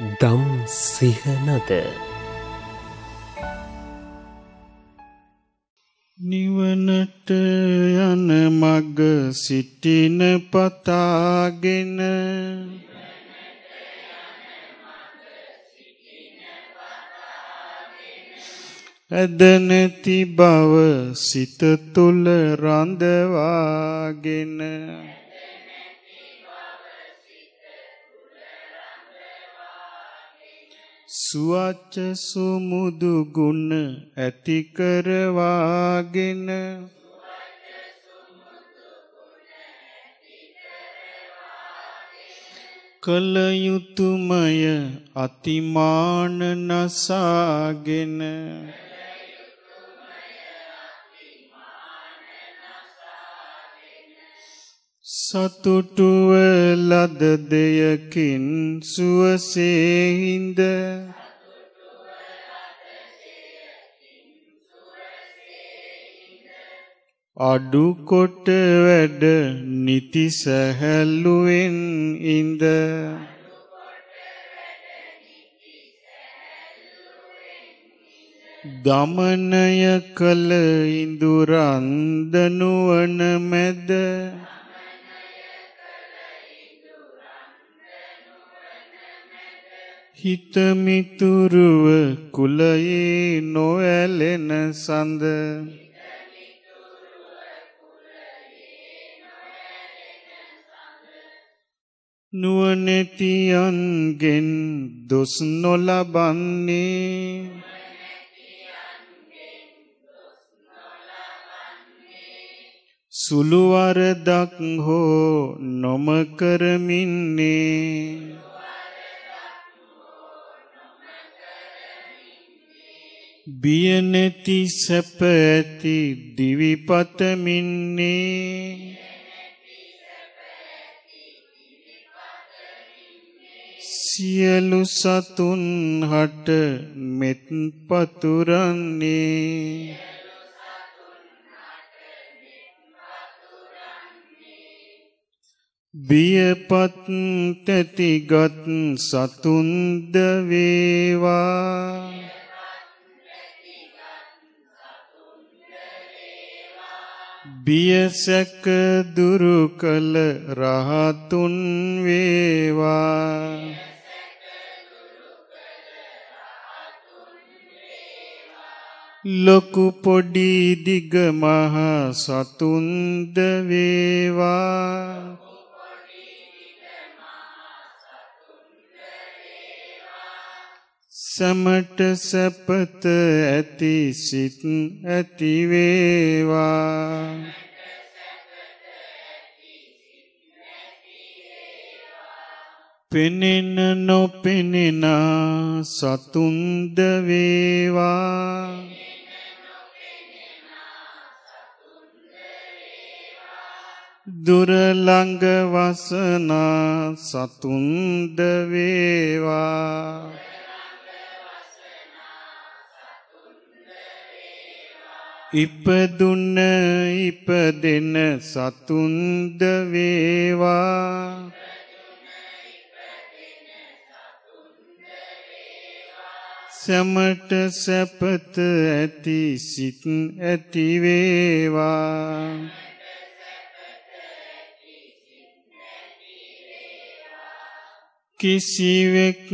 දම් සිහනද නිවනට යන මග සිටින පතාගෙන ඇදනැති බව සිත තුළ රඳවාගෙන සුවච්ච සුමුදු ගුණ ඇති කරවාගෙන කල යුතුයමය අතිමාන නසාගෙන සතුටු ලද දෙයකින් සුවසේ හිඳ අඩුකොට වැඩ නිති සැහැල්ලුවෙන් ඉඳ දමනය කළ ඉඳුරන්ද නුවන මැද හිතමිතුරුව කුලයේ නොවැලෙන සඳ නුවණැතියන්ගෙන් දොස් නොලබන්නේ සුළු වරදක් හෝ නොම කරමින්නේ බිය නැති සැප ඇති දිවිපතමින්නේ සියලු සතුන් හට මෙත් පතුරන්නේ බියපත් තැතිගත් සතුන්ද වේවා බියසැක දුරු කළ රහතුන් වේවා ලොකු පොඩි දිග මහා සතුන්ද වේවා සමට සපත ඇති සිත් ඇති වේවා පෙනෙන නොපෙනෙන සතුන්ද වේවා දුරළඟ වසනා සතුන්ද වේවා ඉපදුන ඉපදෙන සතුන්ද වේවා සැමට සැපත ඇති සිත් ඇති වේවා කිසිවෙක්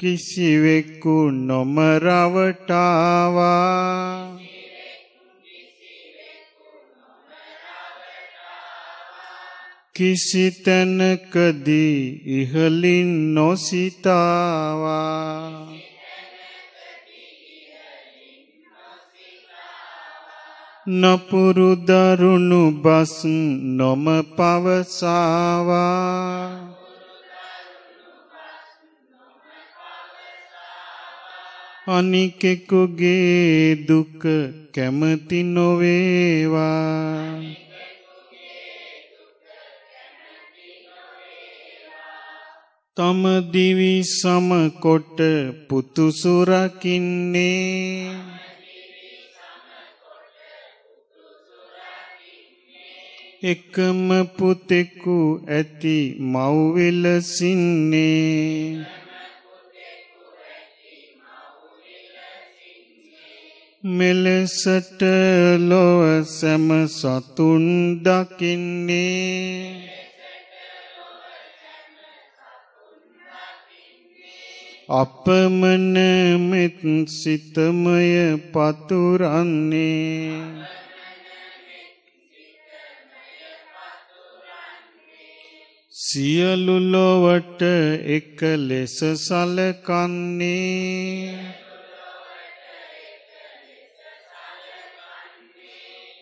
කිසිවෙකු නොමරවටාවා කිසිතැනකදී ඉහලින් නොසිතාවා නපුරු දරුණු බස් නොම පවසාවා අනිකෙකුගේ දුක කැමති නොවේවා තම දිවි සමකොට පුතු සුරකින්නේ එකම පුතෙකු ඇති මව් විලසින්නේ මෙලෙසට ලොව සැම සතුන් දකින්නේ අපමණ මෙත් සිතමය පතුරන්නේ සියලු ලොවට එක ලෙස සලකන්නේ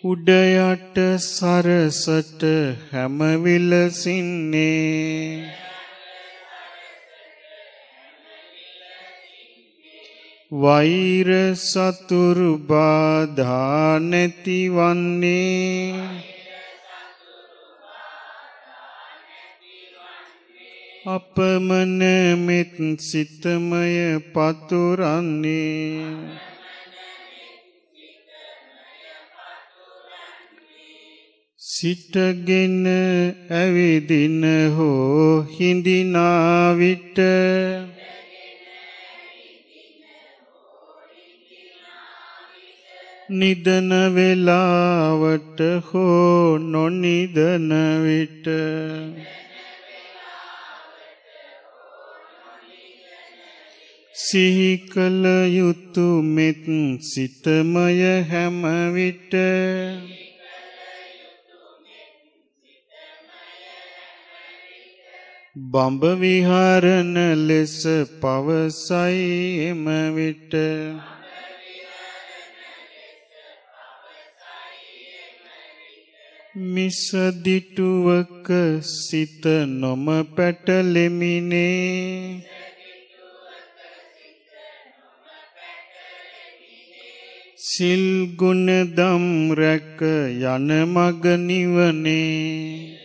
උඩ යට සරසට හැම විලසින්නේ වෛර සතුරු බාධා නැතිවන්නේ අපමණ මෙත් සිතමය පතුරන්නේ සිටගෙන ඇවිදින හෝ හිඳිනා විට නිදන වේලාවට හෝ නොනිදන විට සිහි කළ යුතුය මෙත් සිතමය හැම විට බඹ විහරණ ලෙස පවසයි එම විට මිස දිටුවක සිත නොම පැටලෙමිනේ සිල් ගුණ දම් රැක යන මග නිවනේ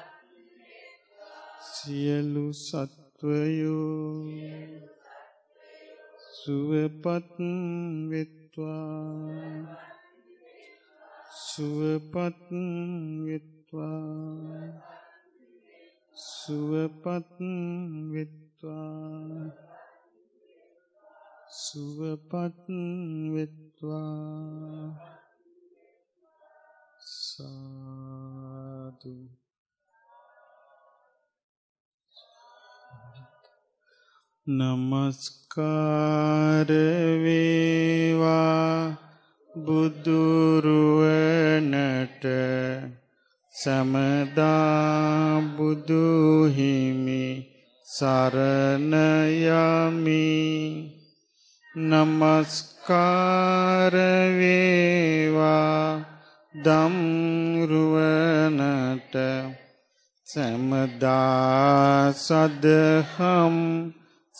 සියලු සත්වයෝ සුවපත් වෙත්වා සුවපත් වෙත්වා සුවපත් වෙත්වා සුවපත් වෙත්වා සාදු නමස්කාරවේවා බුදුරුවනට සමදා බුදුහිමි සරණයමි නමස්කාරවේවා දම්රුවනට සැමදා සදහම්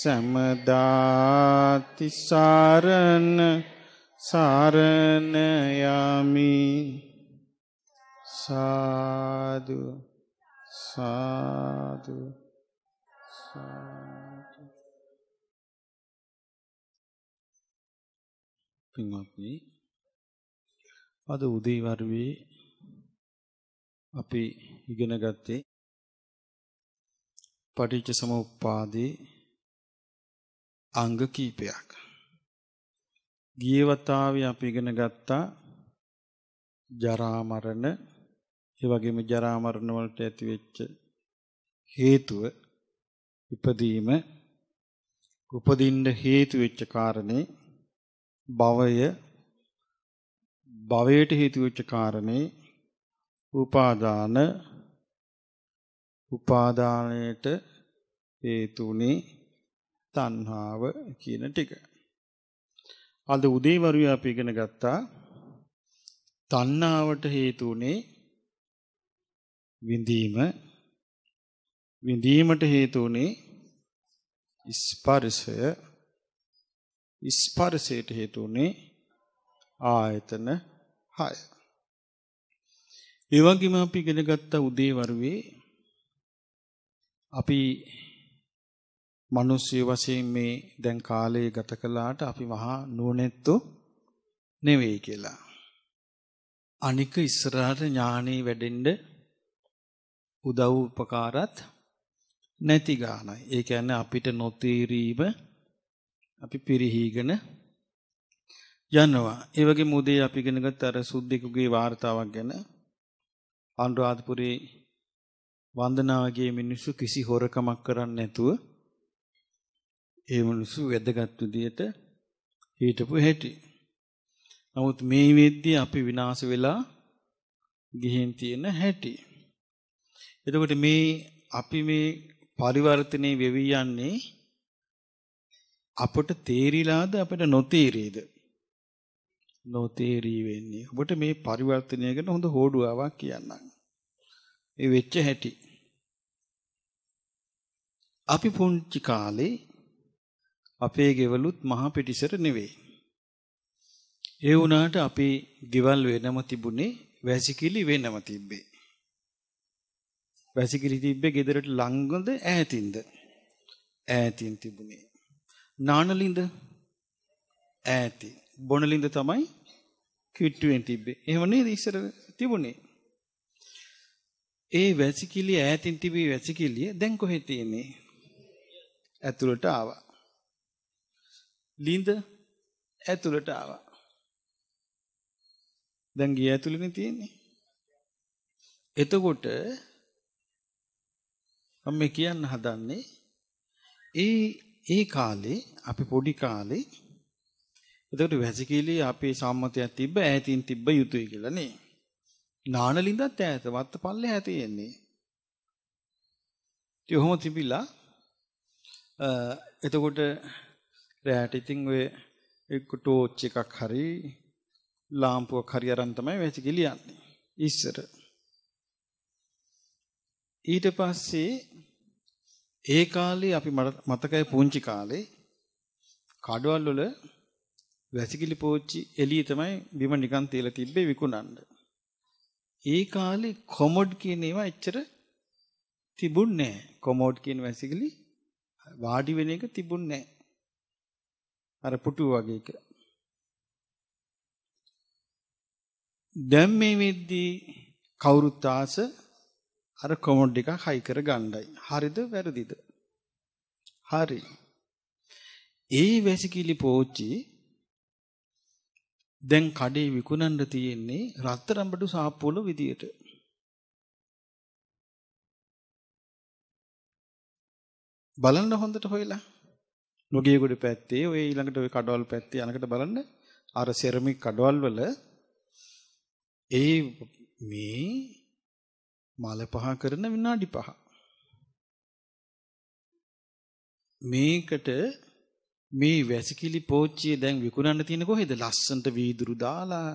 සමදාති සාරණ සාරණ යමි සාදු සාදු සාදු පින්වත්නි අද උදේ වරුවේ අපි ඉගෙන ගත්තේ පටිච්ච සමුප්පාදේ අංග කීපයක්. ගිය වතාවේ අපි ඉගෙන ගත්තා ජරා මරණ ඒ වගේම ජරා මරණ වලට ඇති වෙච්ච හේතුව ඉපදීම උපදින්න හේතු වෙච්ච කාරණේ භවය භවයට හේතු වෙච්ච කාරණේ උපාදාන උපාදානයට හේතුනේ තණ්හාව කියන ටික. අද උදේ වරුවේ අපි ඉගෙන ගත්තා තණ්හාවට හේතු උනේ විඳීම විඳීමට හේතු උනේ ස්පර්ශය ස්පර්ශයට හේතු උනේ ආයතන 6. ඒ වගේම අපි ඉගෙන ගත්ත උදේ වරුවේ අපි මිනිස්සු වශයෙන් මේ දැන් කාලේ ගත කළාට අපි මහා නුවණැත්තු නෙවෙයි කියලා. අනික ඉස්සරහට ඥානෙ වැඩෙන්න උදව් උපකාරත් නැති ගානයි. ඒ කියන්නේ අපිට නොතීරීම අපි පිරිහීගෙන යනවා. ඒ වගේ මුදේ අපි ඉගෙනගත් අර සුද්ධිකුගේ වார்த்தාවක් ගැන අනුරාධපුරේ වන්දනාගේ මිනිස්සු කිසි හොරකමක් කරන්නේ නැතුව ඒ මිනිස්සු වැදගත් විදියට හිටපු හැටි. නමුත් මේ වෙද්දී අපි විනාශ වෙලා ගිහින් තියෙන හැටි. එතකොට මේ අපි මේ පරිවර්තනේ වෙවි යන්නේ අපට තේරිලාද අපිට නොතේරේද? නොතේරී වෙන්නේ. ඔබට මේ පරිවර්තනය ගැන හොඳ හෝඩුවාවක් කියන්නම්. ඒ වෙච්ච හැටි. අපි පුංචි කාලේ අපේ ගෙවලුත් මහා පිටිසර නෙවෙයි. ඒ වුණාට අපේ ගෙවල් වෙනම තිබුණේ වැසිකිලි වෙනම තිබ්බේ. වැසිකිලි තිබ්බේ ගෙදරට ළඟද ඈතින්ද? ඈතින් තිබුණේ. නානලින්ද ඈතින්. බොනලින්ද තමයි කිට්ටුවෙන් තිබ්බේ. එහෙම නේද ඉස්සර තිබුණේ. ඒ වැසිකිලි ඈතින් තිබී වැසිකිලිය දැන් කොහෙ තියෙන්නේ? ඇතුළට ආවා. ලිඳ ඇතුළට ආවා. දැන් ගිය ඇතුළෙනේ තියෙන්නේ. එතකොට මම කියන්න හදන්නේ ඒ ඒ කාලේ අපි පොඩි කාලේ එතකොට වැසිකිලි අපේ සම්මතයක් තිබ්බ ඈතින් තිබ්බ යුතුය කියලා නේ. නානලින්දත් ඈත වත්ත පල්ලේ ඈ තියෙන්නේ. ඉතින් ඔහොම තිබිලා එතකොට රැයට ඉතින් ඔය ටෝච් එකක් හරි ලාම්පුවක් හරි අරන් තමයි වැසිකිලි ලියන්නේ ඉස්සර. ඊට පස්සේ ඒ කාලේ අපි මතකයි පුංචි කාලේ කඩවල් වල වැසිකිලි පෝච්චි එළිය තමයි බිම නිකන් තියලා තිබ්බේ විකුණන්න. ඒ කාලේ කොමොඩ් කියන ඒවා එච්චර තිබුණේ නැහැ. කොමොඩ් කියන වැසිකිලි වාඩි වෙන එක තිබුණේ නැහැ. අර පුටු වගේ කියලා. දැන් මේ වෙද්දී කවුරුත් ආස අර කොමොඩ් එකක් හයි කර ගණ්ඩයි. හරිද වැරදිද? හරි. ඒ වැසිකිලි පෝච්චි දැන් කඩේ විකුණන්න තියෙන්නේ රත්තරන් බඩු සාප්පුවල විදියට. බලන්න හොඳට හොයලා නොගියගොඩ පැත්තේ ඔය ඊළඟට ඔය කඩවල් පැත්තේ යනකට බලන්න අර සෙරමික් කඩවල් වල ඒ මේ මල පහ කරන විනාඩි පහ මේකට මේ වැසිකිලි පෝච්චිය දැන් විකුණන්න තියෙන කොහෙද ලස්සනට වීදුරු දාලා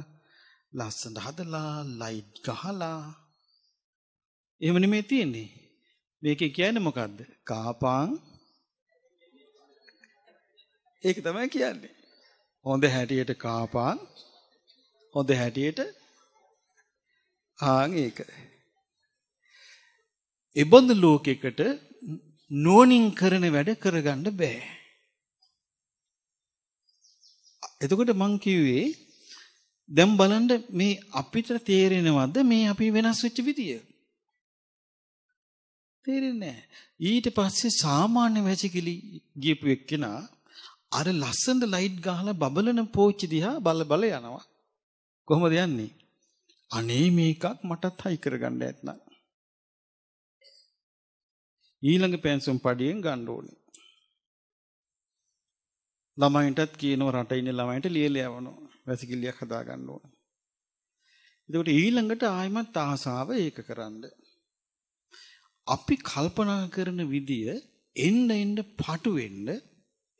ලස්සනට හදලා ලයිට් ගහලා එහෙම නෙමෙයි තියෙන්නේ මේකේ කියන්නේ මොකද්ද කාපාන් ඒක තමයි කියන්නේ. හොඳ හැටියට කාපන් හොඳ හැටියට ආන් ඒක. ඒබඳු ලෝකයකට නෝනින් කරන වැඩ කරගන්න බෑ. එතකොට මං කිව්වේ දැන් බලන්න මේ අපිට තේරෙනවද මේ අපි වෙනස් වෙච්ච විදිය? තේරෙන්නේ නැහැ. ඊට පස්සේ සාමාන්‍ය වැසිකිලි ගියපු එක්කෙනා අර ලස්සන ලයිට් ගහලා බබලන පෝච්චි දිහා බල බල යනවා. කොහොමද යන්නේ? අනේ මේකක් මටත් හයි කරගන්න ඇත්නම්. ඊළඟ පෙන්සම් පඩියෙන් ගන්න ඕනේ. ළමයින්ටත් කියනවා රට ඉන්න ළමයින්ට ලියලා යවනවා. වැසිකිළියක් හදා ගන්න ඕනේ. එතකොට ඊළඟට ආයමත් ආසාව ඒක කරන්න. අපි කල්පනා කරන විදිය එන්න එන්න පටු වෙන්න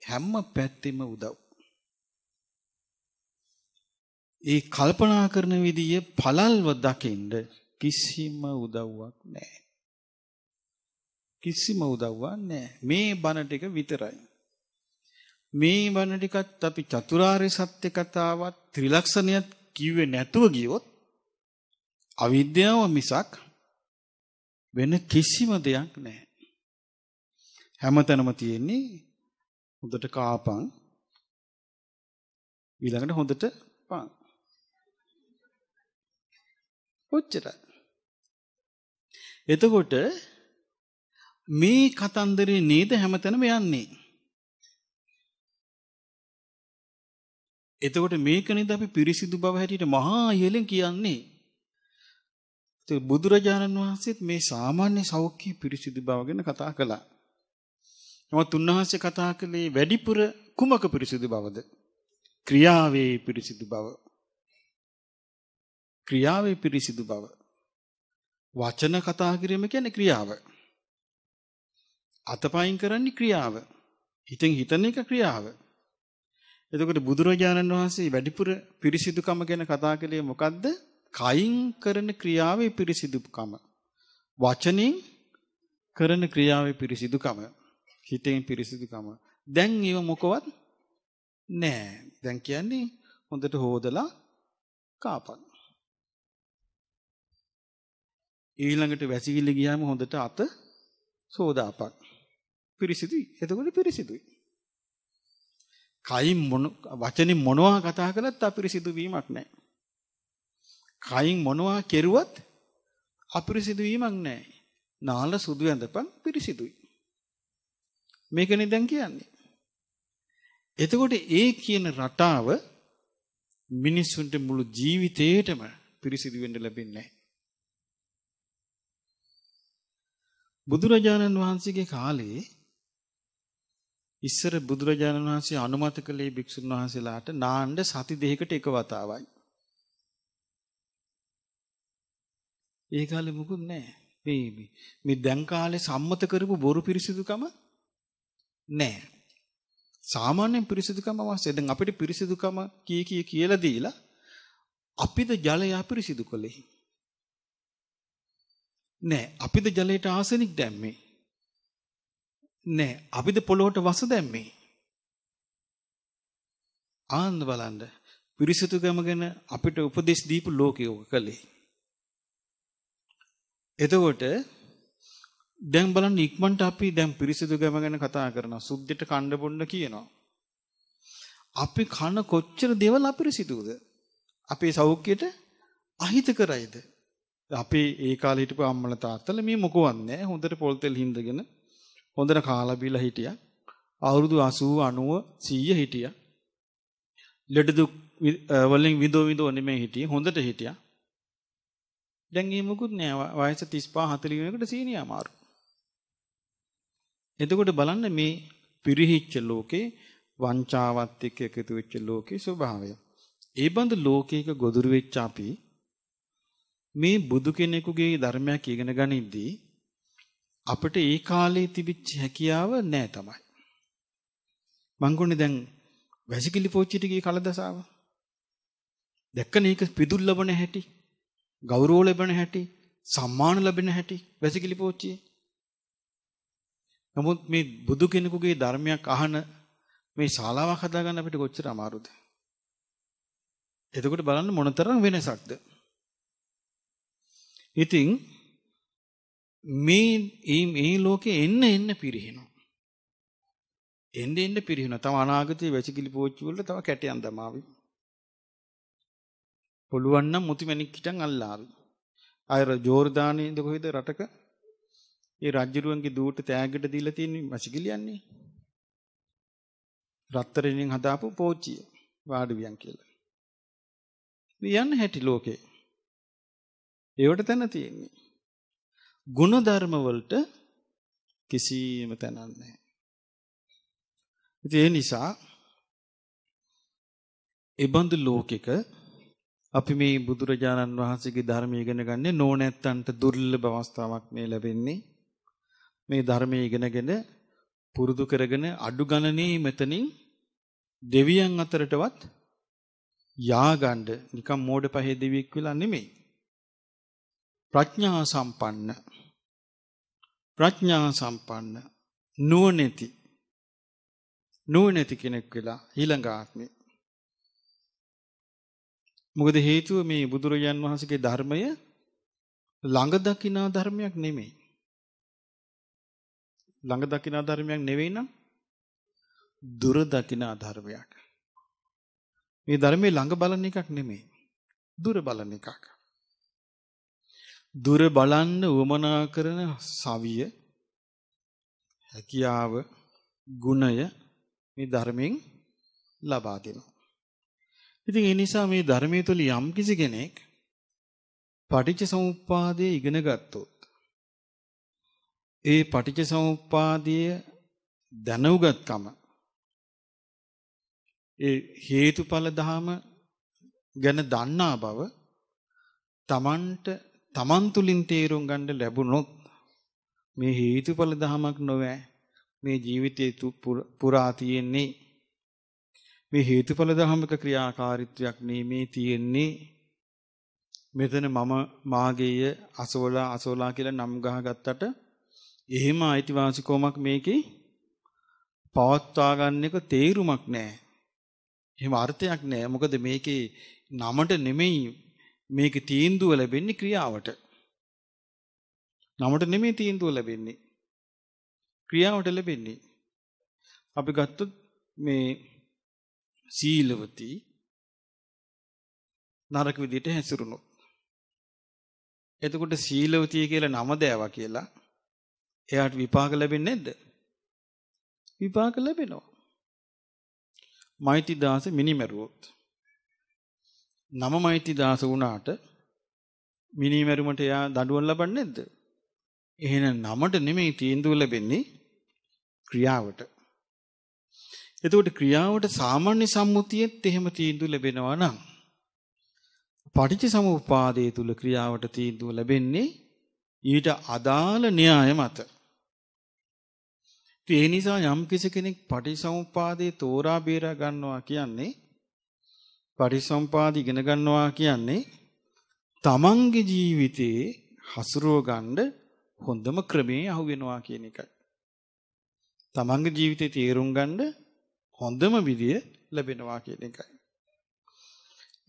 හැම පැත්තෙම උදව්. ඒ කල්පනා කරන විදිය පළල්ව දකින්න කිසිම උදව්වක් නැහැ. කිසිම උදව්වක් නැහැ. මේ බණ ටික විතරයි. මේ බණ ටිකත් අපි චතුරාර්ය සත්‍ය කතාවත් ත්‍රිලක්ෂණයත් කිව්වේ නැතුව ගියොත් අවිද්‍යාව මිසක් වෙන කිසිම දෙයක් නැහැ. හැමතැනම තියෙන්නේ හොඳට කාපන්. ඊළඟට හොඳට පන්. ඔච්චරයි. එතකොට මේ කතන්දරේ නේද හැමතැනම යන්නේ. එතකොට මේක නේද අපි පිරිසිදු බව හැටියට මහා ඉහළෙන් කියන්නේ. බුදුරජාණන් වහන්සේත් මේ සාමාන්‍ය සෞඛ්‍ය පිරිසිදු බව ගැන කතා කළා. නමුත් උන්වහන්සේ කතා කළේ වැඩිපුර කුමක පිරිසිදු බවද? ක්‍රියාවේ පිරිසිදු බව. ක්‍රියාවේ පිරිසිදු බව. වචන කතා කිරීම කියන්නේ ක්‍රියාව. අතපයින් කරන්නේ ක්‍රියාව. හිතෙන් හිතන එක ක්‍රියාව. එතකොට බුදුරජාණන් වහන්සේ වැඩිපුර පිරිසිදුකම ගැන කතා කළේ මොකද්ද? කයින් කරන ක්‍රියාවේ පිරිසිදුකම. වචනින් කරන ක්‍රියාවේ පිරිසිදුකම. හිතෙන් පිරිසිදුකම. දැන් ඒව මොකවත් නෑ. දැන් කියන්නේ හොඳට හොදලා කාපන්. ඊළඟට වැසිකිලි ගියාම හොඳට අත සෝදාපන්. පිරිසිදුයි. එතකොට පිරිසිදුයි. කයින් මොන වචනේ මොනවා කතා කළත් අපිරිසිදු වීමක් නැහැ. කයින් මොනවා කෙරුවත් අපිරිසිදු වීමක් නැහැ. නාල සුදු ඇඳපන් පිරිසිදුයි. මේකනේ දැන් කියන්නේ. එතකොට ඒ කියන රටාව මිනිස්සුන්ට මුළු ජීවිතේටම පිරිසිදු වෙන්න ලැබෙන්නේ නැහැ. බුදුරජාණන් වහන්සේගේ කාලේ ඉස්සර බුදුරජාණන් වහන්සේ අනුමත කළේ භික්ෂුන් වහන්සේලාට නාන්න සති දෙකකට එක වතාවයි. ඒ කාලේ මොකුත් නැහැ. මේ මේ දැන් කාලේ සම්මත කරපු බොරු පිරිසිදුකම නෑ. සාමාන්‍යයෙන් පිරිසිදුකම අවශ්‍යයි. දැන් අපිට පිරිසිදුකම කී කී කියලා දීලා අපිද ජලය අපිරිසිදු කළේ. නෑ අපිද ජලයට ආසනික් දැම්මේ. නෑ අපිද පොළොවට වස දැම්මේ. ආන්න බලන්න පිරිසිදුකම ගැන අපිට උපදෙස් දීපු ලෝකයෝ කළේ. එතකොට දැන් බලන්න ඉක්මනට අපි දැන් පිරිසිදු ගම ගැන කතා කරනවා. සුද්ධියට කණ්ඩ බොන්න කියනවා. අපි කන කොච්චර දේවල් අපිරිසිදුද? අපේ සෞඛ්‍යයට අහිත කරයිද? අපේ ඒ කාලේ හිටපු අම්මලා තාත්තලා මේ මොකවත් නැහැ. හොඳට පොල් තෙල් හින්දගෙන හොඳට කාලා බීලා හිටියා. අවුරුදු 80 90 100 හිටියා. ලෙඩ දුක් වලින් විඳෝ විඳෝ නෙමෙයි හිටියේ. හොඳට හිටියා. දැන් මේ මුකුත් නෑ වයස 35 40 වෙනකොට සීනිය අමාරු. එතකොට බලන්න මේ පිරිහිච්ච ලෝකේ වංචාවත් එක්ක එකතු වෙච්ච ලෝකේ ස්වභාවය. ඒ බඳු ලෝකයක ගොදුරු වෙච්ච අපි මේ බුදු කෙනෙකුගේ ධර්මයක් ඉගෙන ගනිද්දී අපිට ඒ කාලේ තිබිච්ච හැකියාව නෑ තමයි. මංගුණේ දැන් වැසිකිලි පෝච්චිට ගිය කලදසාව. දැක්කන එක පිදුල් ලබන හැටි, ගෞරව ලැබෙන හැටි, සම්මාන ලැබෙන හැටි වැසිකිලි පෝච්චියේ. නමුත් මේ බුදු කෙනෙකුගේ ධර්මයක් අහන මේ ශාලාවක් හදාගන්න අපිට කොච්චර අමාරුද? එතකොට බලන්න මොනතරම් වෙනසක්ද? ඉතින් මේ මේ ලෝකේ එන්න එන්න පිරිහෙනවා. එන්න එන්න පිරිහෙනවා. තව අනාගතයේ වැසිකිලි පෝච්චි වල තව කැටයන් දමාවි. පුළුවන් නම් මුතිමැණික් හිටන් අල්ලාවි. අයර ජෝර්දානයේ කොහෙද රටක ඒ රජ්ජුරුවන්ගේ දූට තෑග්ගට දීලා තියෙන මසිකිලියන්නේ. රත්තරන්ෙන් හදාපු පෝච්චිය වාඩුවියන් කියලා. යන්න හැටි ලෝකේ. ඒවට තැන තියෙන්නේ. ಗುಣධර්ම වලට කිසිම තැනක් නැහැ. ඒ නිසා ඒබඳු ලෝකෙක අපි මේ බුදුරජාණන් වහන්සේගේ ධර්මය ඉගෙන ගන්නේ නෝනැත්තන්ට දුර්ලභ අවස්ථාවක් මේ ලැබෙන්නේ. මේ ධර්මයේ ඉගෙනගෙන පුරුදු කරගෙන අඩු ගණනේ මෙතනින් දෙවියන් අතරටවත් යාගණ්ඩ නිකම් මෝඩ පහේ දෙවියෙක් වෙලා නෙමෙයි. ප්‍රඥා සම්පන්න ප්‍රඥා සම්පන්න නුවණැති නුවණැති කෙනෙක් වෙලා ඊළඟ ආත්මේ මොකද හේතුව මේ බුදුරජාන් වහන්සේගේ ධර්මය ළඟ දකිනා ධර්මයක් නෙමෙයි ළඟ දකින ධර්මයක් නෙවෙයි නම් දුර දකින ධර්මයක්. මේ ධර්මයේ ළඟ බලන එකක් නෙමෙයි. දුර බලන එකක්. දුර බලන්න උවමනා කරන සවිය හැකියාව ගුණය මේ ධර්මයෙන් ලබා දෙනවා. ඉතින් ඒ නිසා මේ ධර්මයේ තුල යම් කිසි කෙනෙක් පටිච්ච සමුප්පාදයේ ඉගෙන ගත්තොත් ඒ පටිච්ච සමුප්පාදයේ දැනුගත්කම ඒ හේතුඵල ධහම ගැන දන්නා බව තමන්ට තමන් තුලින් තේරුම් ගන්න ලැබුණොත් මේ හේතුඵල ධහමක් නොවේ මේ ජීවිතය පුරා තියෙන්නේ මේ හේතුඵල ධහමක ක්‍රියාකාරීත්වයක් නෙමේ තියෙන්නේ මෙතන මම මාගේය අසෝලා අසෝලා කියලා නම් ගහගත්තට එහෙම අයිතිවාසිකමක් මේකේ පවත්වා ගන්න එක තේරුමක් නැහැ. එහෙම අර්ථයක් නැහැ. මොකද මේකේ නමට නෙමෙයි මේක තීන්දුව ලැබෙන්නේ ක්‍රියාවට. නමට නෙමෙයි තීන්දුව ලැබෙන්නේ. ක්‍රියාවට ලැබෙන්නේ. අපි ගත්තොත් මේ සීලවති නරක විදිහට හැසිරුණොත් එතකොට සීලවතිය කියලා නම දෑවා කියලා එයාට විපාක ලැබෙන්නේ නැද්ද? විපාක ලැබෙනවා. මෛත්‍රී දාස මිනිමරුවොත්. නම මෛත්‍රී දාස වුණාට මිනිමරුමට එයා දඬුවම් ලබන්නේ නැද්ද? එහෙනම් නමට නෙමෙයි තීන්දුව ලැබෙන්නේ ක්‍රියාවට. එතකොට ක්‍රියාවට සාමාන්‍ය සම්මුතියෙත් එහෙම තීන්දුව ලැබෙනවා නම් පටිච්ච සමුප්පාදයේ තුල ක්‍රියාවට තීන්දුව ලැබෙන්නේ ඊට අදාළ න්‍යාය මත. ඒ නිසා යම් කෙනෙක් පටිසමුපාදයේ තෝරා බේරා ගන්නවා කියන්නේ පටිසම්පාද ඉගෙන ගන්නවා කියන්නේ තමන්ගේ ජීවිතේ හසුරුව ගන්න හොඳම ක්‍රමේ අහුවෙනවා කියන එකයි. තමන්ගේ ජීවිතේ තේරුම් ගන්න හොඳම විදිය ලැබෙනවා කියන එකයි.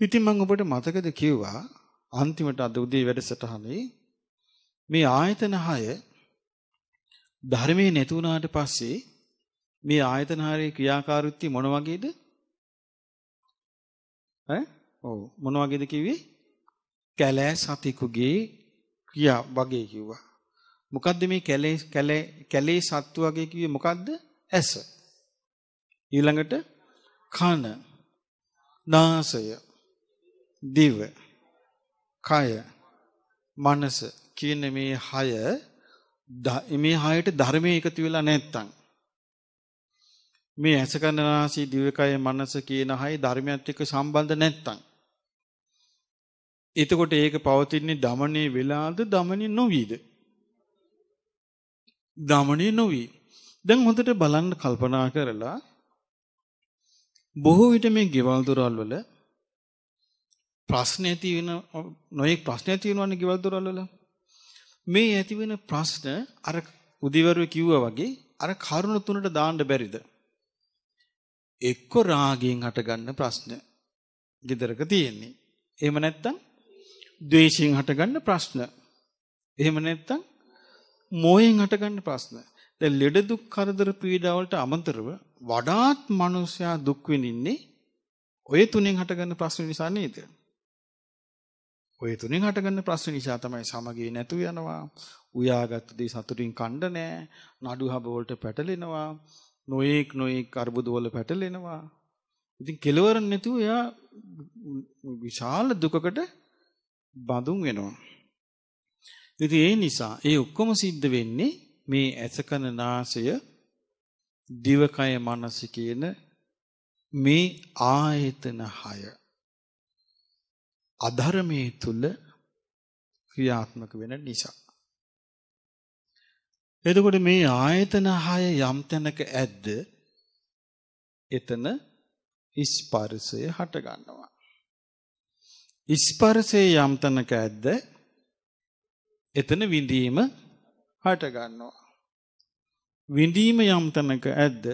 ඉතින් මම ඔබට මතකද කිව්වා අන්තිමට අද උදේ වැඩසටහනේ මේ ආයතන 6 ධර්මයේ නැති වුණාට පස්සේ මේ ආයතන හරේ ක්‍රියාකාරීත්වය මොන වගේද? ඈ? ඔව් මොන වගේද කිව්වේ? කැලෑ සතෙකුගේ ක්‍රියා වගේ කිව්වා. මොකද්ද මේ කැලේ කැලේ කැලේ සත්තු වගේ කිව්වේ මොකද්ද? ඇස. ඊළඟට කන. නාසය. දිව. කය. මනස. කියන මේ 6 මේ 6ට ධර්මයේ එකතු වෙලා නැත්තම් මේ ඇස කන නාසය දිවකය මනස කියන 6 ධර්මයත් එක්ක සම්බන්ධ නැත්තම් එතකොට ඒක පවතින්නේ দমনයේ වෙලාද দমনයේ නොවිද? দমনයේ නොවි. දැන් හොඳට බලන්න කල්පනා කරලා බොහෝ විට මේ ගෙවල් දොරවල් වල ප්‍රශ්න ඇති වෙන නොයෙක් ප්‍රශ්න ඇති වෙනවනේ ගෙවල් දොරවල් වල මේ ඇතිවෙන ප්‍රශ්න අර උදිවරුවේ කිව්වා වගේ අර කරුණ තුනට දාන්න බැරිද? එක්ක රාගයෙන් හටගන්න ප්‍රශ්න gedaraka තියෙන්නේ. එහෙම නැත්නම් ද්වේෂයෙන් හටගන්න ප්‍රශ්න. එහෙම නැත්නම් මෝහයෙන් හටගන්න ප්‍රශ්න. දැන් ලෙඩ දුක් කරදර පීඩා වලට අමතරව වඩාත් මිනිස්සයා දුක් විඳින්නේ ඔය තුනෙන් හටගන්න ප්‍රශ්න නිසා නේද? ඔය තුنين හටගන්න ප්‍රශ්න නිසා තමයි සමගිය නැතු යනවා. උයාගත් දේ සතුටින් කණ්ඩ නැහැ. නඩු හබ වලට පැටලෙනවා. නොයේක් නොයේක් අර්බුද වල පැටලෙනවා. ඉතින් කෙලවර නැතුව එයා විශාල දුකකට බඳුන් වෙනවා. ඉතින් ඒ නිසා ඒ ඔක්කොම සිද්ධ වෙන්නේ මේ ඇසකන නාසය දිවකය මනස කියන මේ ආයතන 6 අධර්මයේ තුල ක්‍රියාත්මක වෙන නිසා. එතකොට මේ ආයතන 6 යම් තැනක ඇද්ද එතන ස්පර්ශය හට ගන්නවා. ස්පර්ශයේ යම් තැනක ඇද්ද එතන විඳීම හට ගන්නවා. විඳීම යම් තැනක ඇද්ද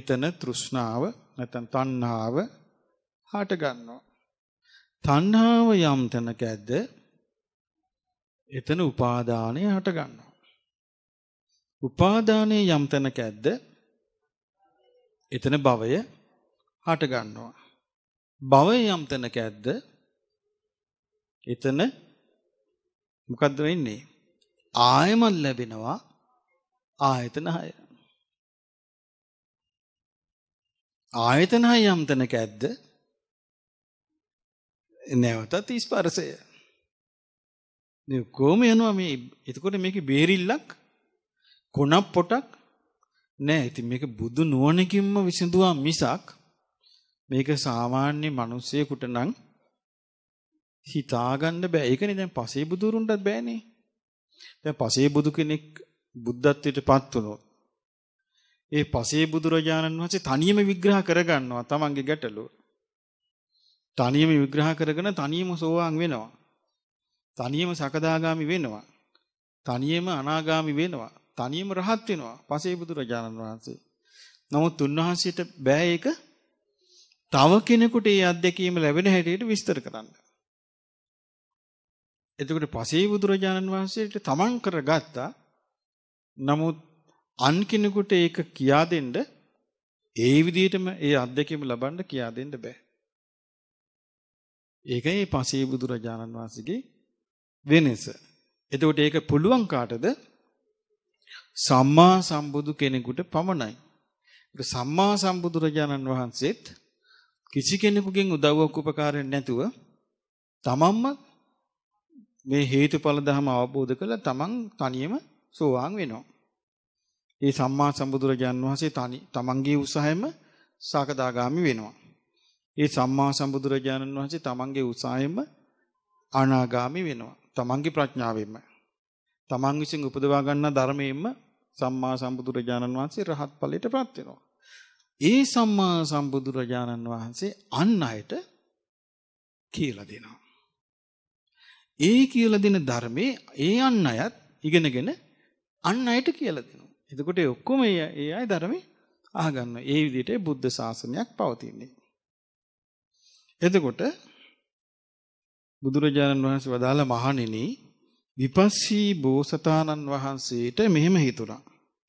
එතන තෘෂ්ණාව නැත්නම් තණ්හාව හට ගන්නවා. තණ්හාව යම් තැනක ඇද්ද එතන උපාදානය හට ගන්නවා. උපාදානය යම් තැනක ඇද්ද එතන භවය හට ගන්නවා. භවය යම් තැනක ඇද්ද එතන මොකද්ද වෙන්නේ? ආයමත් ලැබෙනවා ආයතන 6. ආයතන 6 යම් තැනක ඇද්ද නැවතත් ස්පර්ශය. මේ කොහොම යනවා මේ එතකොට මේකේ බේරිල්ලක් කොනක් පොටක් නෑ. ඉතින් මේක බුදු නුවණකින්ම විසඳුවා මිසක් මේක සාමාන්‍ය මිනිසෙකුට නම් හිතාගන්න බෑ. ඒකනේ දැන් පසේ බුදුරුන්ටත් බෑනේ. දැන් පසේ බුදු කෙනෙක් බුද්ධත්වයට පත් වුණොත් ඒ පසේ බුදුරජාණන් වහන්සේ තනියම විග්‍රහ කරගන්නවා තමන්ගේ ගැටලුව. තනියම විග්‍රහ කරගෙන තනියම සෝවාන් වෙනවා. තනියම සකදාගාමි වෙනවා. තනියම අනාගාමි වෙනවා. තනියම රහත් වෙනවා. පසේ බුදුරජාණන් වහන්සේ. නමුත් උන්වහන්සේට බෑ ඒක තව කෙනෙකුට ඒ අත්දැකීම ලැබෙන හැටියට විස්තර කරන්න. එතකොට පසේ බුදුරජාණන් වහන්සේට තමන් කරගත්තා. නමුත් අන් කෙනෙකුට ඒක කියා දෙන්න ඒ විදිහටම ඒ අත්දැකීම ලබන්න කියා දෙන්න බෑ. ඒකයි පසේ බුදුරජාණන් වහන්සේගේ වෙනස. එතකොට ඒක පුළුවන් කාටද? සම්මා සම්බුදු කෙනෙකුට පමණයි. ඒක සම්මා සම්බුදුරජාණන් වහන්සේත් කිසි කෙනෙකුගෙන් උදව්වක් උපකාරයක් නැතුව තමන්ම මේ හේතුඵල ධම අවබෝධ කරලා තමන් තනියම සෝවාන් වෙනවා. ඒ සම්මා සම්බුදුරජාන් වහන්සේ තනි තමන්ගේ උත්සාහයෙන්ම සාකදාගාමි වෙනවා. ඒ සම්මා සම්බුදුරජාණන් වහන්සේ තමන්ගේ උසායෙම අනාගාමි වෙනවා. තමන්ගේ ප්‍රඥාවෙන්ම. තමන් විසින් උපදවා ගන්නා ධර්මයෙන්ම සම්මා සම්බුදුරජාණන් වහන්සේ රහත් ඵලයට පත් වෙනවා. ඒ සම්මා සම්බුදුරජාණන් වහන්සේ අන් අයට කියලා දෙනවා. ඒ කියලා දෙන ධර්මයේ ඒ අන් අයත් ඉගෙනගෙන අන් අයට කියලා දෙනවා. එතකොට ඔක්කොම ඒ අය ධර්මයේ අහගන්න. ඒ විදිහට බුද්ධ ශාසනයක් පවතින්නේ. එතකොට බුදුරජාණන් වහන්සේ වදාළ මහණෙනි විපස්සී බෝසතාණන් වහන්සේට මෙහෙම හිතුණා.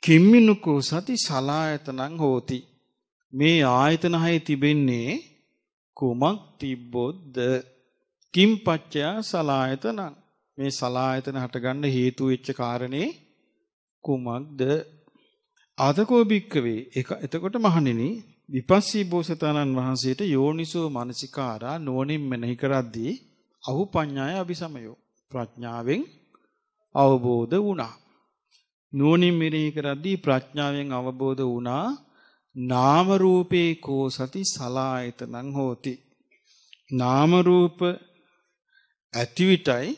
කිම්මිනුකෝ සති සලායතනං හෝති. මේ ආයතන හය තිබෙන්නේ කුමක් තිබ්බොත්ද? කිම්පච්චය සලායතනං. මේ සලායතන හටගන්න හේතු වෙච්ච කාරණේ කුමක්ද? ආතකෝ භික්කවේ. එතකොට මහණෙනි විපස්සී බෝසතාණන් වහන්සේට යෝනිසෝ මනසිකාරා නුවණින් මෙනෙහි කරද්දී අහුපඤ්ඤාය අபிසමයෝ ප්‍රඥාවෙන් අවබෝධ වුණා. නුවණින් මෙනෙහි කරද්දී ප්‍රඥාවෙන් අවබෝධ වුණා නාම රූපේ කෝ සති සලායතනං හෝති. නාම රූප ඇති විටයි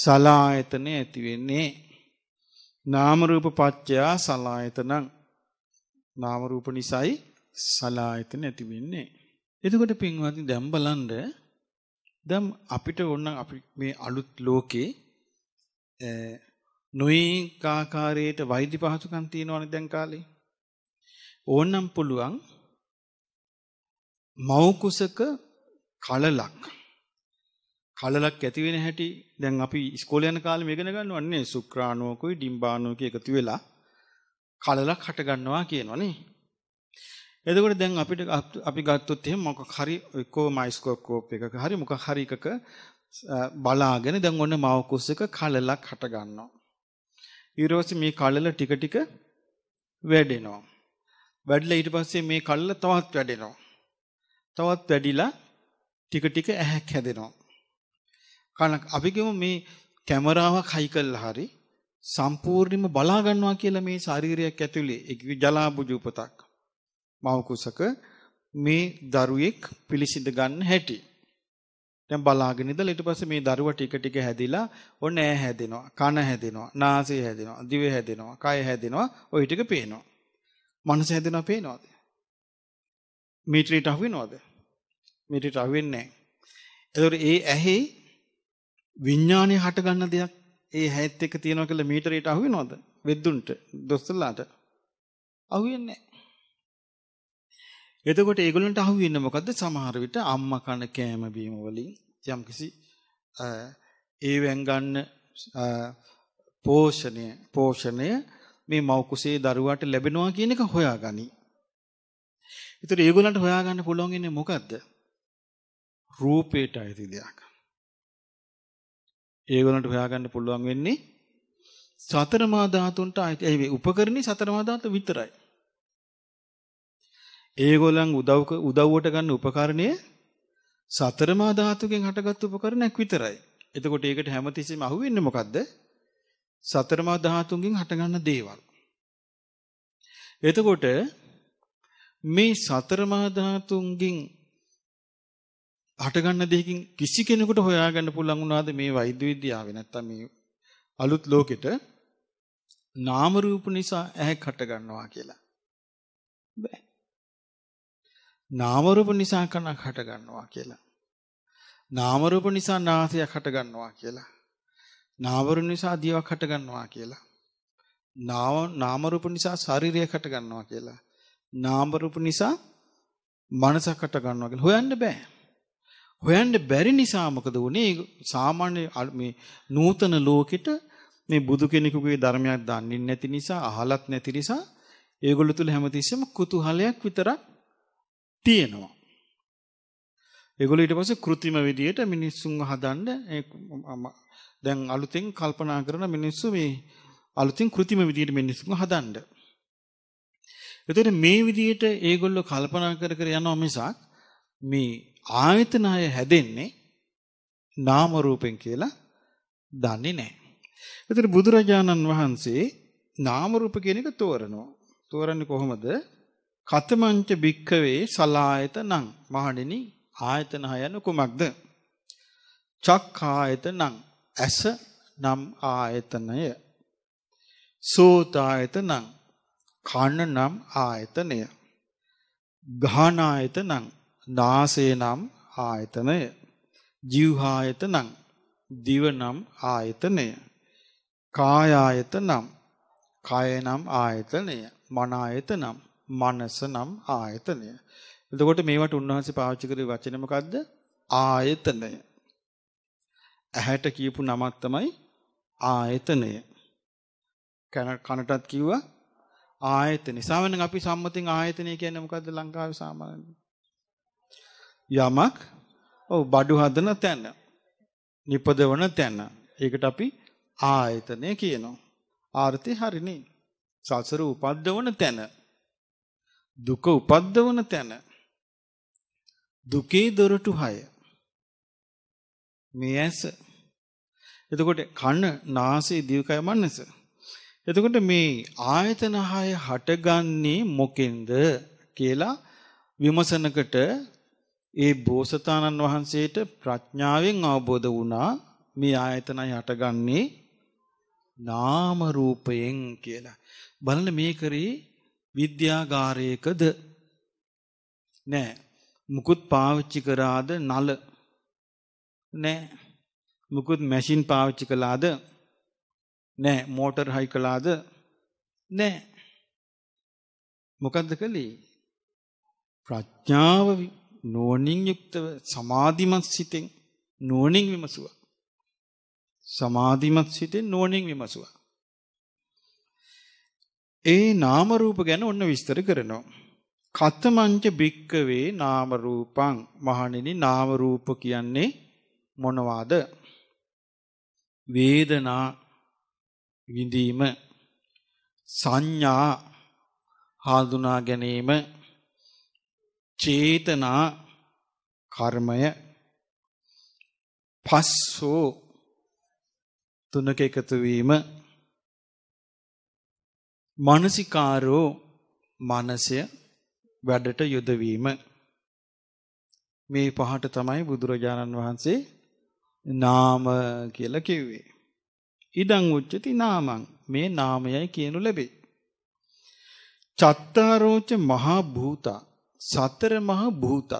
සලායතනෙ ඇති වෙන්නේ. නාම රූප පත්‍ය සලායතනං නාම රූප නිසායි සලායතන ඇති වෙන්නේ. එතකොට පින්වත්නි දැන් බලන්න දැන් අපිට ඕන අපි මේ අලුත් ලෝකේ නොයෙක් ආකාරයට වෛද්‍ය පහසුකම් තියෙනවනේ දැන් කාලේ. ඕනම් පුළුවන් මව් කුසක කලලක් කලලක් ඇති වෙන හැටි දැන් අපි ඉස්කෝලේ යන කාලේ මේගෙන ගන්නවන්නේ සුක්‍රාණුවකුයි ඩිම්බාණුවකුයි එකතු වෙලා කලලක් හට ගන්නවා කියනවනේ එදකොට දැන් අපිට අපි ගත්තොත් එහෙම මොකක් හරි එක්කෝ මයිස්කෝප් එකක හරි මොකක් හරි එකක බලාගෙන දැන් ඔන්න මවකුස් එක කලලක් හට ගන්නවා. ඊරෝසි මේ කලල ටික ටික වැඩෙනවා. වැඩිලා ඊට පස්සේ මේ කලල තවත් වැඩෙනවා. තවත් වැඩිලා ටික ටික ඇහැක් හැදෙනවා. කන අපි කියමු මේ කැමරාවක් හයි කළා හරි සම්පූර්ණයෙන්ම බලා ගන්නවා කියලා මේ ශරීරයක් ඇතුලේ ජලාබුජු උපතක්. මව කුසක මේ දරුවෙක් පිළිසිඳ ගන්න හැටි. දැන් බලාගෙන ඉඳලා ඊට පස්සේ මේ දරුවා ටික ටික හැදිලා ඔන්න ඈ හැදෙනවා, කන හැදෙනවා, නාසය හැදෙනවා, දිව හැදෙනවා, කය හැදෙනවා, ওই ටික පේනවා. මනස හැදෙනවා පේනවද? මීටරයට අහු වෙනවද? මීටරයට අහු වෙන්නේ නැහැ. ඒ ඇහි විඥානය හට ගන්න දෙයක් ඒ හැත් එක තියෙනවා කියලා මීටරයට අහු වෙනවද? වෙද්දුන්ට, දොස්තරලාට අහු වෙන්නේ නැහැ. එතකොට ඒගොල්ලන්ට අහු වෙන්නේ මොකද්ද? සමහර විට අම්මා කන කෑම බීම වලින් යම්කිසි ඒ වෙන් ගන්න පෝෂණය පෝෂණය මේ මව් කුසේ දරුවාට ලැබෙනවා කියන එක හොයාගනි. ඒතර ඒගොල්ලන්ට හොයාගන්න පුළුවන් ඉන්නේ මොකද්ද? රූපේට අයිති දෙයක්. ඒගොල්ලන්ට හොයාගන්න පුළුවන් වෙන්නේ සතර මා ධාතුන්ට අයිති. ඒ උපකරණේ සතර මා ධාතු විතරයි. ඒගොල්ලන් උදව් උදව්වට ගන්න උපකරණය සතරමා ධාතුකෙන් හටගත් උපකරණයක් විතරයි. එතකොට ඒකට හැමතිස්සෙම අහුවෙන්නේ මොකද්ද? සතරමා ධාතුන්ගෙන් හටගන්න දේවල්. එතකොට මේ සතරමා ධාතුන්ගෙන් හටගන්න දෙයකින් කිසි කෙනෙකුට හොයාගන්න පුළුවන් වුණාද මේ වෛද්‍ය විද්‍යාවේ නැත්තම් මේ අලුත් ලෝකෙට නාම රූප නිසා ඇහැක් හටගන්නවා කියලා. බෑ. නාම රූප නිසා කනක් හට ගන්නවා කියලා. නාම රූප නිසා නාසයක් හට ගන්නවා කියලා. නාම රූප නිසා දිවක් හට ගන්නවා කියලා. නාම නාම රූප නිසා ශරීරයක් හට ගන්නවා කියලා. නාම රූප නිසා මනසක් හට ගන්නවා කියලා හොයන්න බෑ. හොයන්න බැරි නිසා මොකද වුනේ? සාමාන්‍ය මේ නූතන ලෝකෙට මේ බුදු කෙනෙකුගේ ධර්මයක් දන්නේ නැති නිසා අහලත් නැති නිසා ඒගොල්ලෝ තුල හැමතිස්සෙම කුතුහලයක් විතරක් තියෙනවා. ඒගොල්ලෝ ඊට පස්සේ કૃතිම විදියට මිනිස්සුන්ව හදන්න දැන් අලුතෙන් කල්පනා කරන මිනිස්සු මේ අලුතින් કૃතිම විදියට මිනිස්සුන්ව හදන්න. ඒතර මේ විදියට ඒගොල්ලෝ කල්පනා කර කර යනවා මිසක් මේ ආයතන අය හැදෙන්නේ නාම රූපෙන් කියලා දන්නේ නැහැ. ඒතර බුදුරජාණන් වහන්සේ නාම රූප කියන එක තෝරනවා. තෝරන්නේ කොහොමද? කතමංච භික්කවේ සලායතනං මහණෙනි ආයතන හය යනු කුමක්ද? චක්ඛායතනං ඇස නම් ආයතනය. සෝතායතනං කන නම් ආයතනය. ගානායතනං නාසය නම් ආයතනය. ජීවහායතනං දිව නම් ආයතනය. කායායතනම් කය නම් ආයතනය. මන ආයතනම් මනස නම් ආයතනය. එතකොට මේවට උන්වහන්සේ පාවිච්චි කරේ වචනේ මොකද්ද? ආයතනය. ඇහැට කියපු නමක් තමයි ආයතනය. කනටත් කිව්වා ආයතනය. සාමාන්‍යයෙන් අපි සම්මතෙන් ආයතනය කියන්නේ මොකද්ද ලංකාවේ සාමාන්‍යයෙන්? යමක් ඔව් බඩු හදන තැන. නිපදවන තැන. ඒකට අපි ආයතනය කියනවා. ආර්ථේ හරිනේ. සසර උපද්දවන තැන. දුක උපද්දවන තැන දුකේ දොරටු 6 මේ ඇස එතකොට කන නාසය දිවකය මනස එතකොට මේ ආයතන 6 හටගන්නේ මොකෙන්ද කියලා විමසනකට ඒ බෝසතාණන් වහන්සේට ප්‍රඥාවෙන් අවබෝධ වුණා මේ ආයතනයි හටගන්නේ නාම රූපයෙන් කියලා බලන්න මේ කරේ විද්‍යාගාරයකද නෑ මුකුත් පාවිච්චි කරාද නල නෑ මුකුත් මැසින් පාවිච්චි කලාද නෑ මෝටර් හයි කලාද නෑ මොකක්ද කළේ ප්‍රඥාව නෝනින් යුක්තව සමාධිමත් සිතෙන් නෝනින් විමසුව සමාධිමත් සිතෙන් නෝනින් විමසුවා ඒ නාම රූප ගැන ඔන්න විස්තර කරනවා. කතමංච බික්කවේ නාම රූපං මහණෙනි නාම රූප කියන්නේ මොනවාද? වේදනා විඳීම සංඥා හඳුනා ගැනීම චේතනා කර්මය පස්සෝ තුනක එකතු වීම මානසිකාරෝ මනසය වැඩට යොදවීම මේ පහට තමයි බුදුරජාණන් වහන්සේ නාම කියලා කිව්වේ. ඉදං උච්චති නාමං මේ නාමයයි කියනු ලැබේ. චත්තාරෝච මහා භූත සතර මහා භූතත්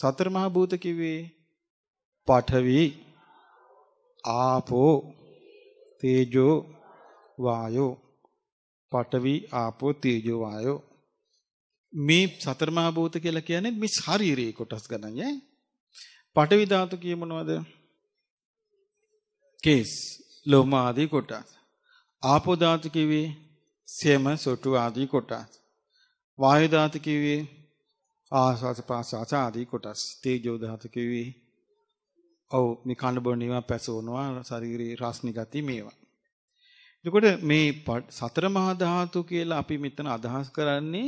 සතර මහා භූත කිව්වේ පඨවි ආපෝ තේජෝ වායෝ පඨවි ආපෝ තේජෝ වායෝ මේ සතර මහා භූත කියලා කියන්නේ මේ ශාරීරික කොටස් ගණන් ඈ පඨවි ධාතු කිය මොනවද කේස් ලෝම ආදී කොටස් ආපෝ ධාතු කිව්වේ සේම සොටු ආදී කොටස් වායු ධාතු කිව්වේ ආස්වාස ප්‍රාස්වාස ආදී කොටස් තේජෝ ධාතු කිව්වේ ඔව් මේ කන බොන ඒවා පැසවනවා ශරීරයේ රස්නි ගති මේවා එතකොට මේ සතර මහා ධාතු කියලා අපි මෙතන අදහස් කරන්නේ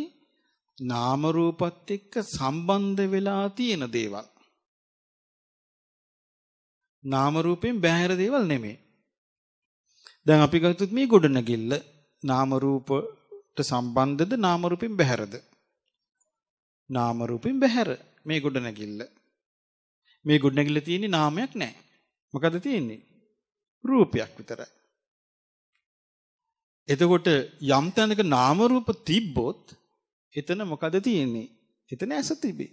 නාම රූපත් එක්ක සම්බන්ධ වෙලා තියෙන දේවල්. නාම රූපයෙන් බැහැර දේවල් නෙමෙයි. දැන් අපි ගත්තොත් මේ ගොඩනැගිල්ල නාම රූපට සම්බන්ධද නාම රූපයෙන් බැහැරද? නාම රූපයෙන් බැහැර මේ ගොඩනැගිල්ල. මේ ගොඩනැගිල්ල තියෙන්නේ නාමයක් නැහැ. මොකද තියෙන්නේ? රූපයක් විතරයි. එතකොට යම් තැනක නාම රූප තිබ්බොත් එතන මොකද තියෙන්නේ? එතන ඇස තිබේ.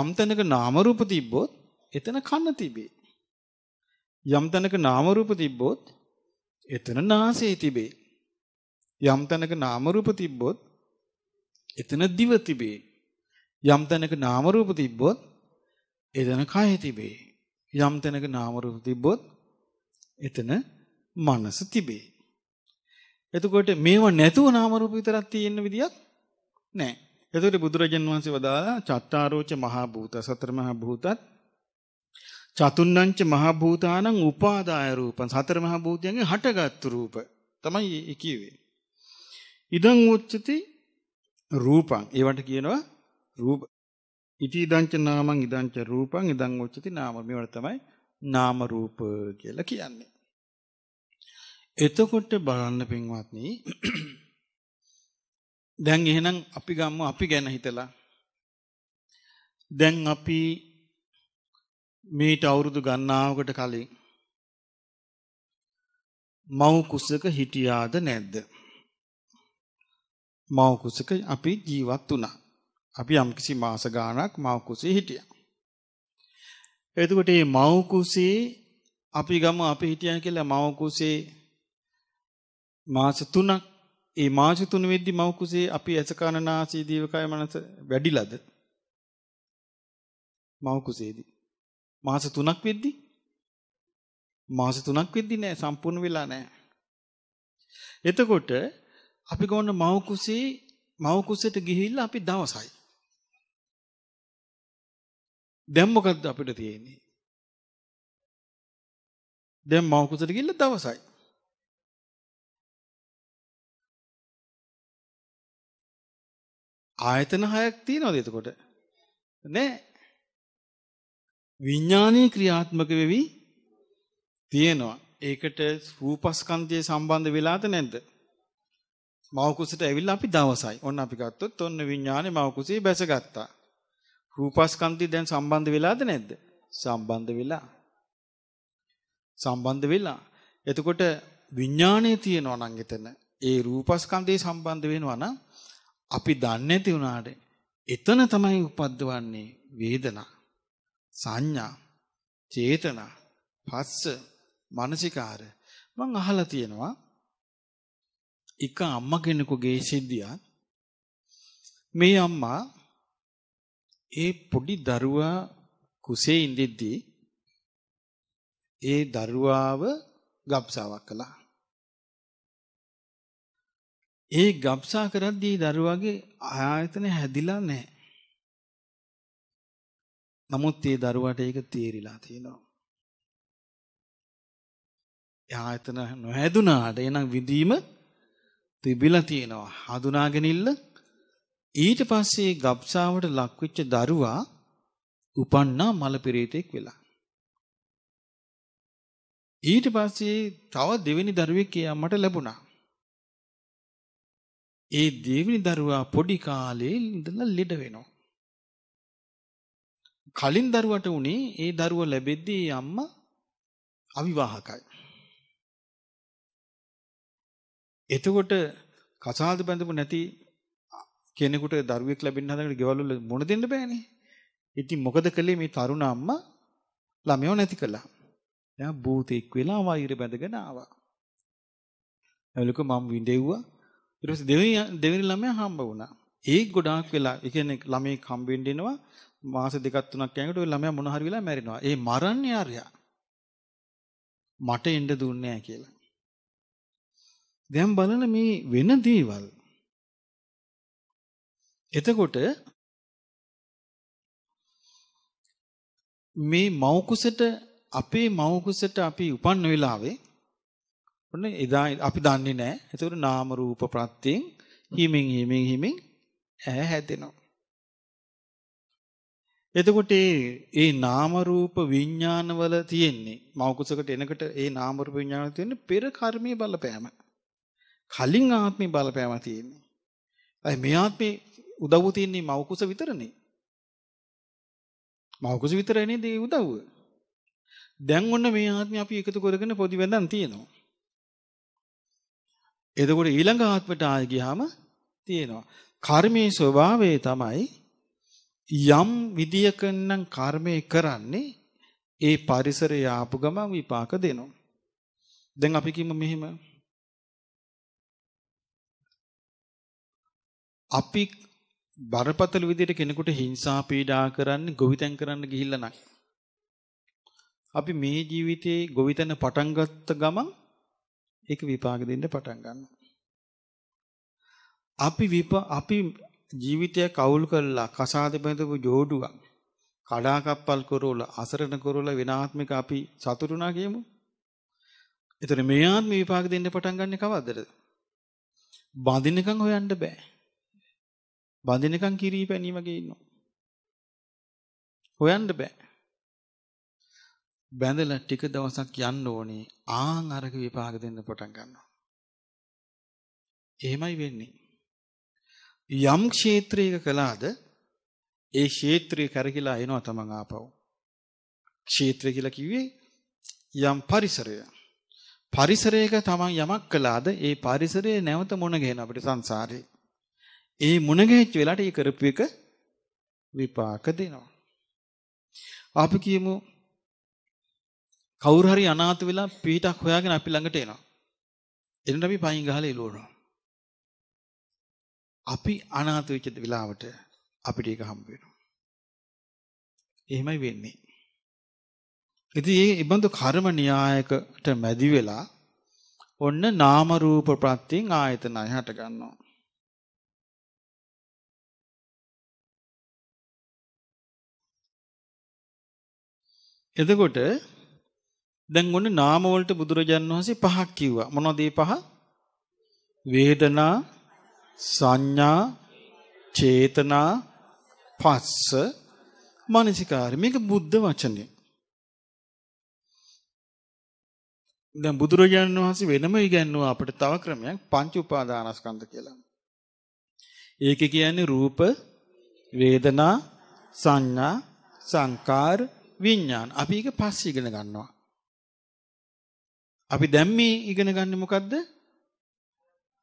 යම් තැනක නාම රූප තිබ්බොත් එතන කන තිබේ. යම් තැනක නාම රූප තිබ්බොත් එතන නාසය තිබේ. යම් තැනක නාම රූප තිබ්බොත් එතන දිව තිබේ. යම් තැනක නාම රූප තිබ්බොත් එතන කය තිබේ. යම් තැනක නාම රූප තිබ්බොත් එතන මනස තිබේ. එතකොට මේව නැතුව නාම රූප විතරක් තියෙන්න විදියක් නැහැ. එතකොට බුදුරජාන් වහන්සේ වදාලා චත්තාරෝච මහා භූත සතර මහා භූතත් චතුන්නංච මහා භූතානං උපාදාය රූපං සතර මහා භූතයන්ගේ හටගත්තු රූප තමයි කිව්වේ. ඉදං උච්චති රූපං ඒවට කියනවා රූප. ඉති ඉදංච නාමං ඉදංච රූපං ඉදං උච්චති නාම මේවට තමයි නාම රූප කියලා කියන්නේ. එතකොට බලන්න පින්වත්නි දැන් එහෙනම් අපි ගම්ම අපි ගැන හිතලා දැන් අපි මේට අවුරුදු ගණනාවකට කලින් මව් කුසක හිටියාද නැද්ද මව් කුසක අපි ජීවත් වුණා අපි යම්කිසි මාස ගාණක් මව් කුසේ හිටියා එතකොට මේ මව් කුසේ අපි ගම අපි හිටියා කියලා මව් කුසේ මාස 3ක් ඒ මාස 3 වෙද්දි මව කුසේ අපි ඇස කන නාසය දීවකය මනස වැඩිලාද මව කුසේදී මාස 3ක් වෙද්දි මාස 3ක් වෙද්දි නෑ සම්පූර්ණ වෙලා නෑ එතකොට අපි ගොන්න මව කුසේ මව කුසෙට ගිහිල්ලා අපි දවසයි දැන් මොකද්ද අපිට තියෙන්නේ දැන් මව කුසට ගිහිල්ලා දවසයි ආයතන හයක් තියෙනවද එතකොට? නෑ. විඥානීය ක්‍රියාත්මක වෙවි තියෙනවා. ඒකට රූපස්කන්ධය සම්බන්ධ වෙලාද නැද්ද? මවකුසට ඇවිල්ලා අපි දවසයි. ඔන්න අපි ගත්තොත් ඔන්න විඥානේ මවකුසී බැසගත්තා. රූපස්කන්ධය දැන් සම්බන්ධ වෙලාද නැද්ද? සම්බන්ධ වෙලා. සම්බන්ධ වෙලා. එතකොට විඥානේ තියෙනවා නම් එතන ඒ රූපස්කන්ධය සම්බන්ධ වෙනවා නම් අපි දන්නේ නැති වුණාට එතන තමයි උපද්දවන්නේ වේදනා සංඥා චේතනා පස්ස මානසිකාර මං අහලා තියෙනවා එක අම්මා කෙනෙකුගේ සිද්ධියක් මේ අම්මා ඒ පොඩි දරුවා කුසේ ඉඳිද්දී ඒ දරුවාව ගබ්සාවක් කළා ඒ ගබ්සා කරද්දී දරුවාගේ ආයතන හැදිලා නැහැ. නමුත් ඒ දරුවාට ඒක තේරිලා තියෙනවා. ආයතන නොහැදුනාට එනම් විඳීම තිබිලා තියෙනවා. හඳුනාගෙන ඉල්ල ඊට පස්සේ ගබ්සාවට ලක්වෙච්ච දරුවා උපන්නා මල පෙරේතෙක් වෙලා. ඊට පස්සේ තව දෙවෙනි දරුවෙක් එයා මට ලැබුණා. ඒ දෙවෙනි දරුවා පොඩි කාලේ ඉඳලා ලෙඩ වෙනවා. කලින් දරුවට උනේ ඒ දරුව ලැබෙද්දී අම්මා අවිවාහකයි. එතකොට කසාද බැඳපු නැති කෙනෙකුට දරුවෙක් ලැබෙන්න හදනකොට ගෙවල් වල මොන දෙන්න බෑනේ. ඉතින් මොකද කළේ මේ තරුණ අම්මා ළමයෝ නැති කළා. දැන් භූතෙක් වෙලා වෛර බැඳගෙන ආවා. එවලක මම විඳෙව්වා ඊට පස්සේ දෙවෙනි දෙවෙනි ළමයා හම්බ වුණා. ඒ ගොඩාක් වෙලා ඒ කියන්නේ ළමයි හම්බෙන්න එනවා මාස දෙකක් තුනක් යනකොට ওই ළමයා මොන හරි වෙලා මැරෙනවා. ඒ මරන්නේ ආර්යා. මට එන්න දුන්නේ නැහැ කියලා. දැන් බලන මේ වෙන දේවල් එතකොට මේ මෞකුසට අපේ මෞකුසට අපි උපන්න වෙලාවේ ඔන්න එදා අපි දන්නේ නැහැ. ඒතකොට නාම රූප ප්‍රත්‍යයෙන් හිමින් හිමින් හිමින් ඇහැ හැදෙනවා. එතකොට ඒ නාම රූප විඥානවල තියෙන්නේ මෞකසකට එනකොට ඒ නාම රූප විඥානවල තියෙන්නේ පෙර කර්මයේ බලපෑම. කලින් ආත්මේ බලපෑම තියෙන්නේ. අයි මේ ආත්මේ උදව්ව තියෙන්නේ මෞකස විතරනේ. මෞකස විතරනේ දේ උදව්ව. දැන් ඔන්න මේ ආත්මේ අපි එකතු කරගෙන පොඩි වෙනදන් තියෙනවා. එතකොට ඊළඟ ආත්මට ආය ගියාම තියෙනවා. කර්මයේ ස්වභාවය තමයි යම් විදියකින්නම් කර්මය කරන්නේ ඒ පරිසරය ආපු ගමන් විපාක දෙනවා. දැන් අපි කිව්ව මෙහෙම අපි බරපතල විදියට කෙනෙකුට හිංසා පීඩා කරන්න ගොවිතැන් කරන්න ගිහිල්ලා නම් අපි මේ ජීවිතේ ගොවිතැන පටන් ගත්ත ගමන් ඒක විපාක දෙන්න පටන් ගන්නවා. අපි විප අපි ජීවිතය කවුල් කරලා කසාද බඳපු ජෝඩුවක් කඩාකප්පල් කරවල අසරණ කරවල විනාත්මික අපි සතුටුනා කියමු. එතන මේ ආත්ම විපාක දෙන්න පටන් ගන්න කවදද? බඳිනකම් හොයන්න බෑ. බඳිනකම් කිරී පැනීමගේ ඉන්නවා. හොයන්න බෑ. බැඳලා ටික දවසක් යන්න ඕනේ ආන් අරක විපාක දෙන්න පටන් ගන්නවා. එහෙමයි වෙන්නේ. යම් ක්ෂේත්‍රයක කළාද ඒ ක්ෂේත්‍රය කරකිලා එනවා තමන් ආපහු. ක්ෂේත්‍රය කියලා කිව්වේ යම් පරිසරය. පරිසරයක තමන් යමක් කළාද ඒ පරිසරයේ නැවත මුණ ගැහෙන අපිට සංසාරේ. ඒ මුණ ගැහිච්ච වෙලාවට ඒ කරපු එක විපාක දෙනවා. අපි කියමු කවුරු හරි අනාථ වෙලා පිටක් හොයාගෙන අපි ළඟට එනවා. එන්න අපි පයින් ගහලා එළුවනවා. අපි අනාථ වෙච්ච වෙලාවට අපිට ඒක හම්බ වෙනවා. එහෙමයි වෙන්නේ. ඉතින් මේ ඉබඳු කර්ම න්‍යායකට මැදි වෙලා ඔන්න නාම රූප ප්‍රත්‍යයෙන් ආයතනය හට ගන්නවා. එතකොට දැන් ඔන්න නාම වලට බුදුරජාණන් වහන්සේ පහක් කිව්වා. මොනවද ඒ පහ? වේදනා, සංඥා, චේතනා, පස්ස, මනසිකාරය. මේක බුද්ධ වචනේ. දැන් බුදුරජාණන් වහන්සේ වෙනම ඉගැන්වුවා අපිට තව ක්‍රමයක් පංච උපාදානස්කන්ධ කියලා. ඒක කියන්නේ රූප, වේදනා, සංඥා, සංකාර, විඥාන. අපි ඒක පස්සේ ඉගෙන ගන්නවා. අපි දැන් මේ ඉගෙන ගන්නේ මොකද්ද?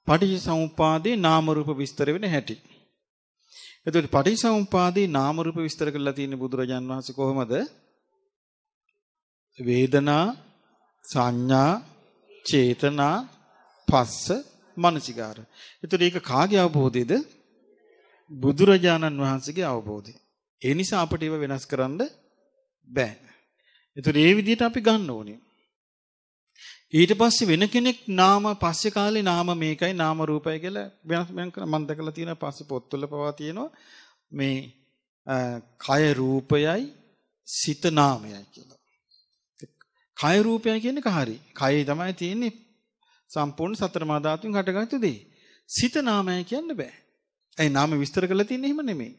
පටිච්චසමුපාදේ නාම රූප විස්තර වෙන හැටි. එතකොට පටිච්චසමුපාදේ නාම රූප විස්තර කරලා තියෙන බුදුරජාන් වහන්සේ කොහොමද? වේදනා, සංඥා, චේතනා, පස්ස, මනසිකාර. එතකොට ඒක කාගේ අවබෝධයේද? බුදුරජාණන් වහන්සේගේ අවබෝධය. ඒ නිසා අපිට ඒව වෙනස් කරන්න බෑ. එතකොට ඒ විදිහට අපි ගන්න ඕනේ. ඊට පස්සේ වෙන කෙනෙක් නාම පස්සේ කාලේ නාම මේකයි නාම රූපයි කියලා වෙනස් වෙනස් කරන මම දැකලා තියෙන පස්සේ පොත්වල පවා තියෙනවා මේ කය රූපයයි සිත නාමයයි කියලා. කය රූපය කියන්නේ කහරි. කයේ තමයි තියෙන්නේ සම්පූර්ණ සතර මා ධාතුන් හටගත්තු දේ. සිත නාමය කියන්න බෑ. ඇයි නාම විස්තර කරලා තින්නේ එහෙම නෙමෙයි.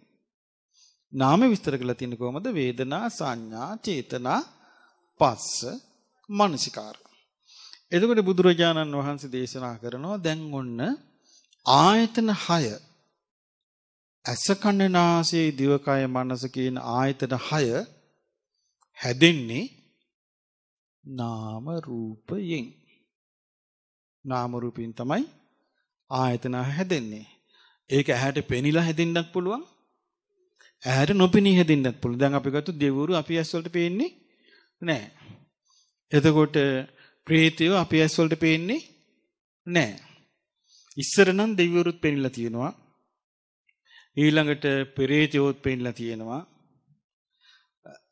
නාම විස්තර කරලා තින්නේ කොහමද? වේදනා, සංඥා, චේතනා, පස්ස, මනසිකාර. එතකොට බුදුරජාණන් වහන්සේ දේශනා කරනවා දැන් ඔන්න ආයතන 6 ඇස කන නාසය දිවකය මනස කියන ආයතන 6 හැදෙන්නේ නාම රූපයෙන් නාම රූපින් තමයි ආයතන හැදෙන්නේ. ඒක ඇහැට පෙනිලා හැදෙන්නත් පුළුවන්. ඇහැට නොපෙනී හැදෙන්නත් පුළුවන්. දැන් අපි ගත්ත දෙවුරු අපි ඇස් වලට පේන්නේ නැහැ. එතකොට ප්‍රේතයෝ අපි ඇස් වලට පේන්නේ නැහැ. ඉස්සර නම් දෙවිවරුත් පෙන්ලා තියෙනවා. ඊළඟට ප්‍රේතයෝත් පෙන්ලා තියෙනවා.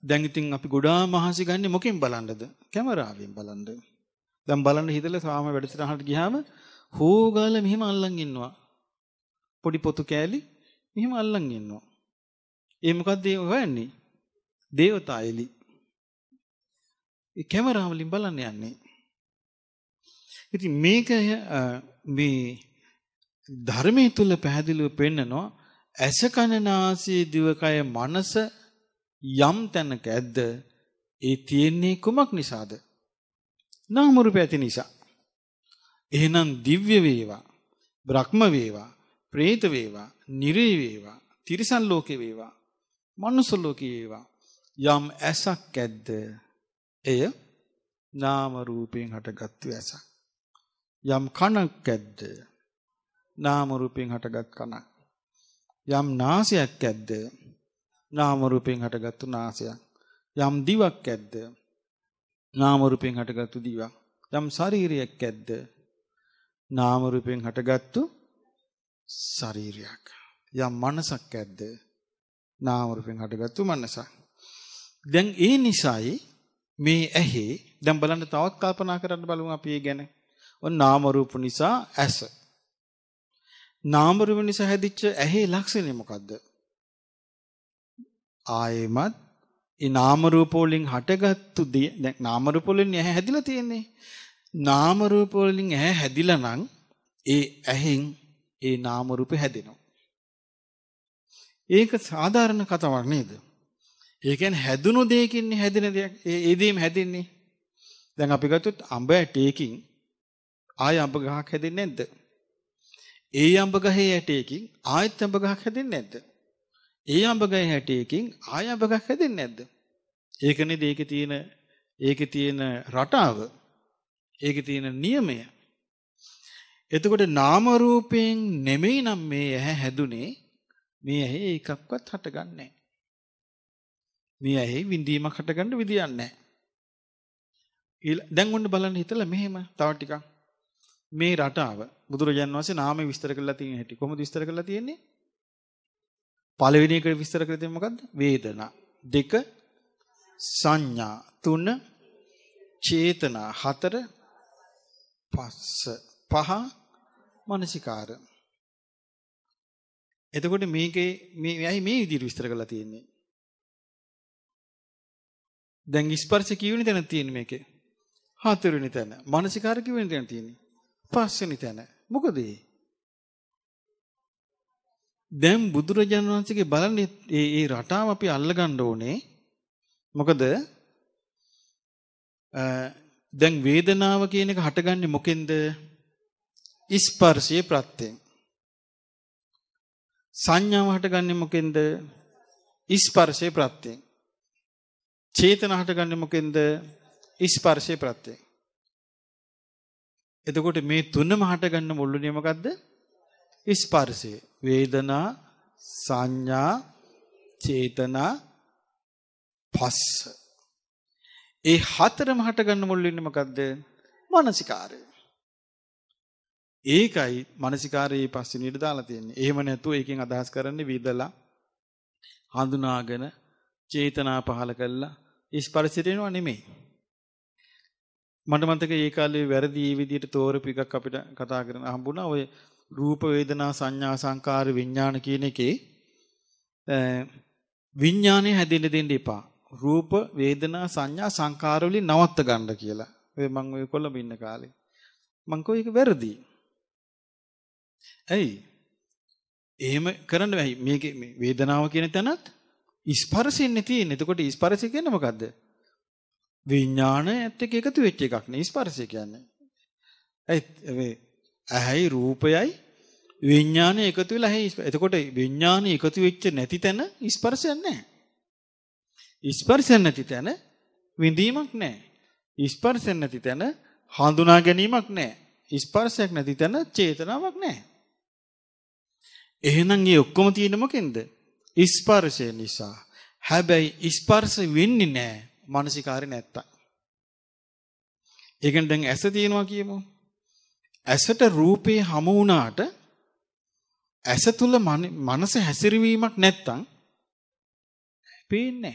දැන් ඉතින් අපි ගොඩාක් මහන්සි ගන්න මොකෙන් බලන්නද? කැමරාවෙන් බලන්න. දැන් බලන්න හිතලා සාම වැඩසටහනට ගියාම හෝගාල මෙහෙම අල්ලන් ඉන්නවා. පොඩි පොතු කෑලි මෙහෙම අල්ලන් ඉන්නවා. ඒ මොකද්ද ඒ හොයන්නේ? දේවතායලි. ඒ කැමරාවලින් බලන්න යන්නේ. ඉතින් මේක මේ ධර්මයේ තුල පැහැදිලිව පෙන්නනවා ඇස කන නාසය දිවකය මනස යම් තැනක ඇද්ද ඒ තියෙන්නේ කුමක් නිසාද? නාම රූප ඇති නිසා. එහෙනම් දිව්‍ය වේවා, බ්‍රහ්ම වේවා, പ്രേත වේවා, නිරේ වේවා, තිරිසන් ලෝකේ වේවා, මනුස්ස ලෝකේ වේවා යම් ඇසක් ඇද්ද? එය නාම රූපයෙන් හටගත්තු ඇසක්. යම් කණක් ඇද්ද? නාම රූපයෙන් හටගත් කණක්. යම් නාසයක් ඇද්ද? නාම රූපයෙන් හටගත්තු නාසයක්. යම් දිවක් ඇද්ද? නාම රූපයෙන් හටගත්තු දිවක්. යම් ශරීරයක් ඇද්ද? නාම රූපයෙන් හටගත්තු ශරීරයක්. යම් මනසක් ඇද්ද? නාම රූපයෙන් හටගත්තු මනසක්. දැන් ඒ නිසයි මේ ඇහි දැන් බලන්න තවත් කල්පනා කරන්න බලමු අපි ඒ ගැන. ඔන්න නාම රූප නිසා ඇස. නාම රූප නිසා හැදිච්ච ඇහි ලක්ෂණය මොකද්ද? ආයෙමත් ඒ නාම රූප වලින් හටගත්තු දැන් නාම රූප වලින් ඇහැ හැදිලා තියෙන්නේ. නාම රූප වලින් ඇහැ හැදිලා නම් ඒ ඇහෙන් ඒ නාම රූප හැදෙනවා. ඒක සාධාරණ කතාවක් නේද? ඒ කියන්නේ හැදුණු දෙයකින් හැදෙන දෙයක් ඒ දෙයම හැදෙන්නේ. දැන් අපි ගත්තොත් අඹ ඇටයකින් ආය අඹ ගහක් හැදෙන්නේ නැද්ද? ඒ අඹ ගහේ ඇටයකින් ආයෙත් අඹ ගහක් හැදෙන්නේ නැද්ද? ඒ අඹ ගහේ ඇටයකින් ආය අඹ ගහක් හැදෙන්නේ නැද්ද? ඒකනේ ඒකේ තියෙන ඒකේ තියෙන රටාව ඒකේ තියෙන නියමය. එතකොට නාම රූපයෙන් නෙමෙයි නම් මේ ඇහැ හැදුනේ මේ ඇහි එකක්වත් හටගන්නේ නැහැ. මේ ඇහි විඳීමක් හටගන්න විදියක් නැහැ. දැන් ඔන්න බලන්න හිතලා මෙහෙම තව ටිකක් මේ රටාව බුදුරජාන් වහන්සේ නාමය විස්තර කරලා තියෙන හැටි කොහොමද විස්තර කරලා තියෙන්නේ? පළවෙනි එක විස්තර කරලා තියෙන්නේ මොකද්ද? වේදනා. දෙක සංඥා. තුන චේතනා. හතර පස්ස. පහ මනසිකාර. එතකොට මේකේ මේ ඇයි මේ විදිහට විස්තර කරලා තියෙන්නේ? දැන් ස්පර්ශ කියවෙන තැන තියෙන මේකේ. හතරවෙනි තැන. මානසිකාර කියවෙන තැන තියෙන්නේ. පස්වෙනි තැන. මොකද ඒ? දැන් බුදුරජාණන් වහන්සේගේ බලන්නේ ඒ ඒ රටාව අපි අල්ලගන්න ඕනේ. මොකද දැන් වේදනාව කියන එක හටගන්නේ මොකෙන්ද? ස්පර්ශයේ ප්‍රත්‍යයෙන්. සංඥාව හටගන්නේ මොකෙන්ද? ස්පර්ශයේ ප්‍රත්‍යයෙන්. චේතන හටගන්නේ මොකෙන්ද? ස්පර්ශයේ ප්‍රත්‍යයෙන්. එතකොට මේ තුනම හටගන්න මුල්ලුනේ මොකද්ද? ස්පර්ශය. වේදනා, සංඥා, චේතනා, පස්ස. ඒ හතරම හටගන්න මුල්ලුනේ මොකද්ද? මානසිකාරය. ඒකයි මානසිකාරයේ පස්සේ නිර දාලා තියෙන්නේ. එහෙම නැතුව ඒකෙන් අදහස් කරන්නේ විදලා හඳුනාගෙන චේතනා පහල කළා ස්පර්ශයට එනවා නෙමෙයි. මට මතක ඒ කාලේ වැරදි ඒ විදිහට තෝරපු එකක් අපිට කතා කරන්න හම්බුණා. ඔය රූප වේදනා සංඥා සංකාර විඥාන කියන එකේ විඥානේ හැදෙන්න දෙන්න එපා. රූප වේදනා සංඥා සංකාර වලින් නවත්ත ගන්න කියලා. ඔය මම ඔය කොළඹ ඉන්න කාලේ. මං කෝ ඒක වැරදි. ඇයි? එහෙම කරන්න බැහැ. මේකේ වේදනාව කියන තැනත් ස්පර්ශෙන්නේ තියෙන්නේ. එතකොට ස්පර්ශය කියන්නේ මොකද්ද? විඥාණයත් එක්ක එකතු වෙච්ච එකක් නේ ස්පර්ශය කියන්නේ. ඇයි මේ ඇහැයි රූපයයි විඥාණය එකතු වෙලා ඇහි එතකොට විඥාණය එකතු වෙච්ච නැති තැන ස්පර්ශයක් නැහැ. ස්පර්ශයක් නැති තැන විඳීමක් නැහැ. ස්පර්ශයක් නැති තැන හඳුනා ගැනීමක් නැහැ. ස්පර්ශයක් නැති තැන චේතනාවක් නැහැ. එහෙනම් මේ ඔක්කොම තියෙන මොකෙන්ද? ස්පර්ශය නිසා. හැබැයි ස්පර්ශ වෙන්නේ නැහැ. මානසිකාරය නැත්තම්. ඒකෙන් දැන් ඇස තියෙනවා කියමු. ඇසට රූපේ හමු වුණාට ඇස තුල මනස හැසිරවීමක් නැත්තම් පේන්නේ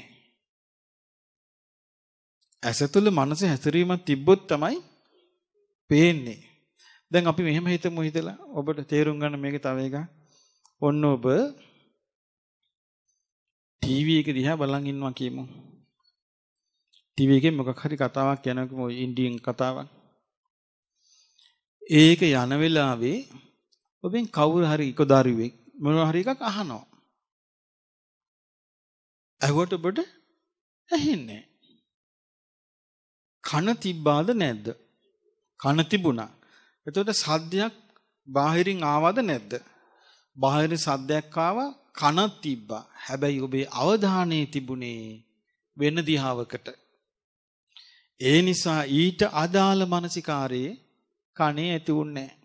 ඇස තුල මනස හැසිරීමක් තිබ්බොත් තමයි පේන්නේ. දැන් අපි මෙහෙම හිතමු හිතලා ඔබට තේරුම් ගන්න මේක තව එකක්. ඔන්න ඔබ ටීවී එක දිහා බලන් ඉන්නවා කියමු. ටීවී එකෙන් මොකක් හරි කතාවක් යනකොට ඉන්දියන් කතාවක් ඒක යන වෙලාවේ ඔබෙන් කවුරු හරි එක දරුවෙක් මොනවා හරි එකක් අහනවා. ඇහුවට ඔබට ඇහෙන්නේ කන තිබ්බාද නැද්ද? කන තිබුණා. එතකොට සද්දයක් බාහිරින් ආවද නැද්ද? බාහිර සද්දයක් ආවා කන තිබ්බා. හැබැයි ඔබේ අවධානය තිබුණේ වෙන දිහාවකට. ඒ නිසා ඊට අදාළ මානසිකාරයේ කණේ ඇති වුන්නේ නැහැ.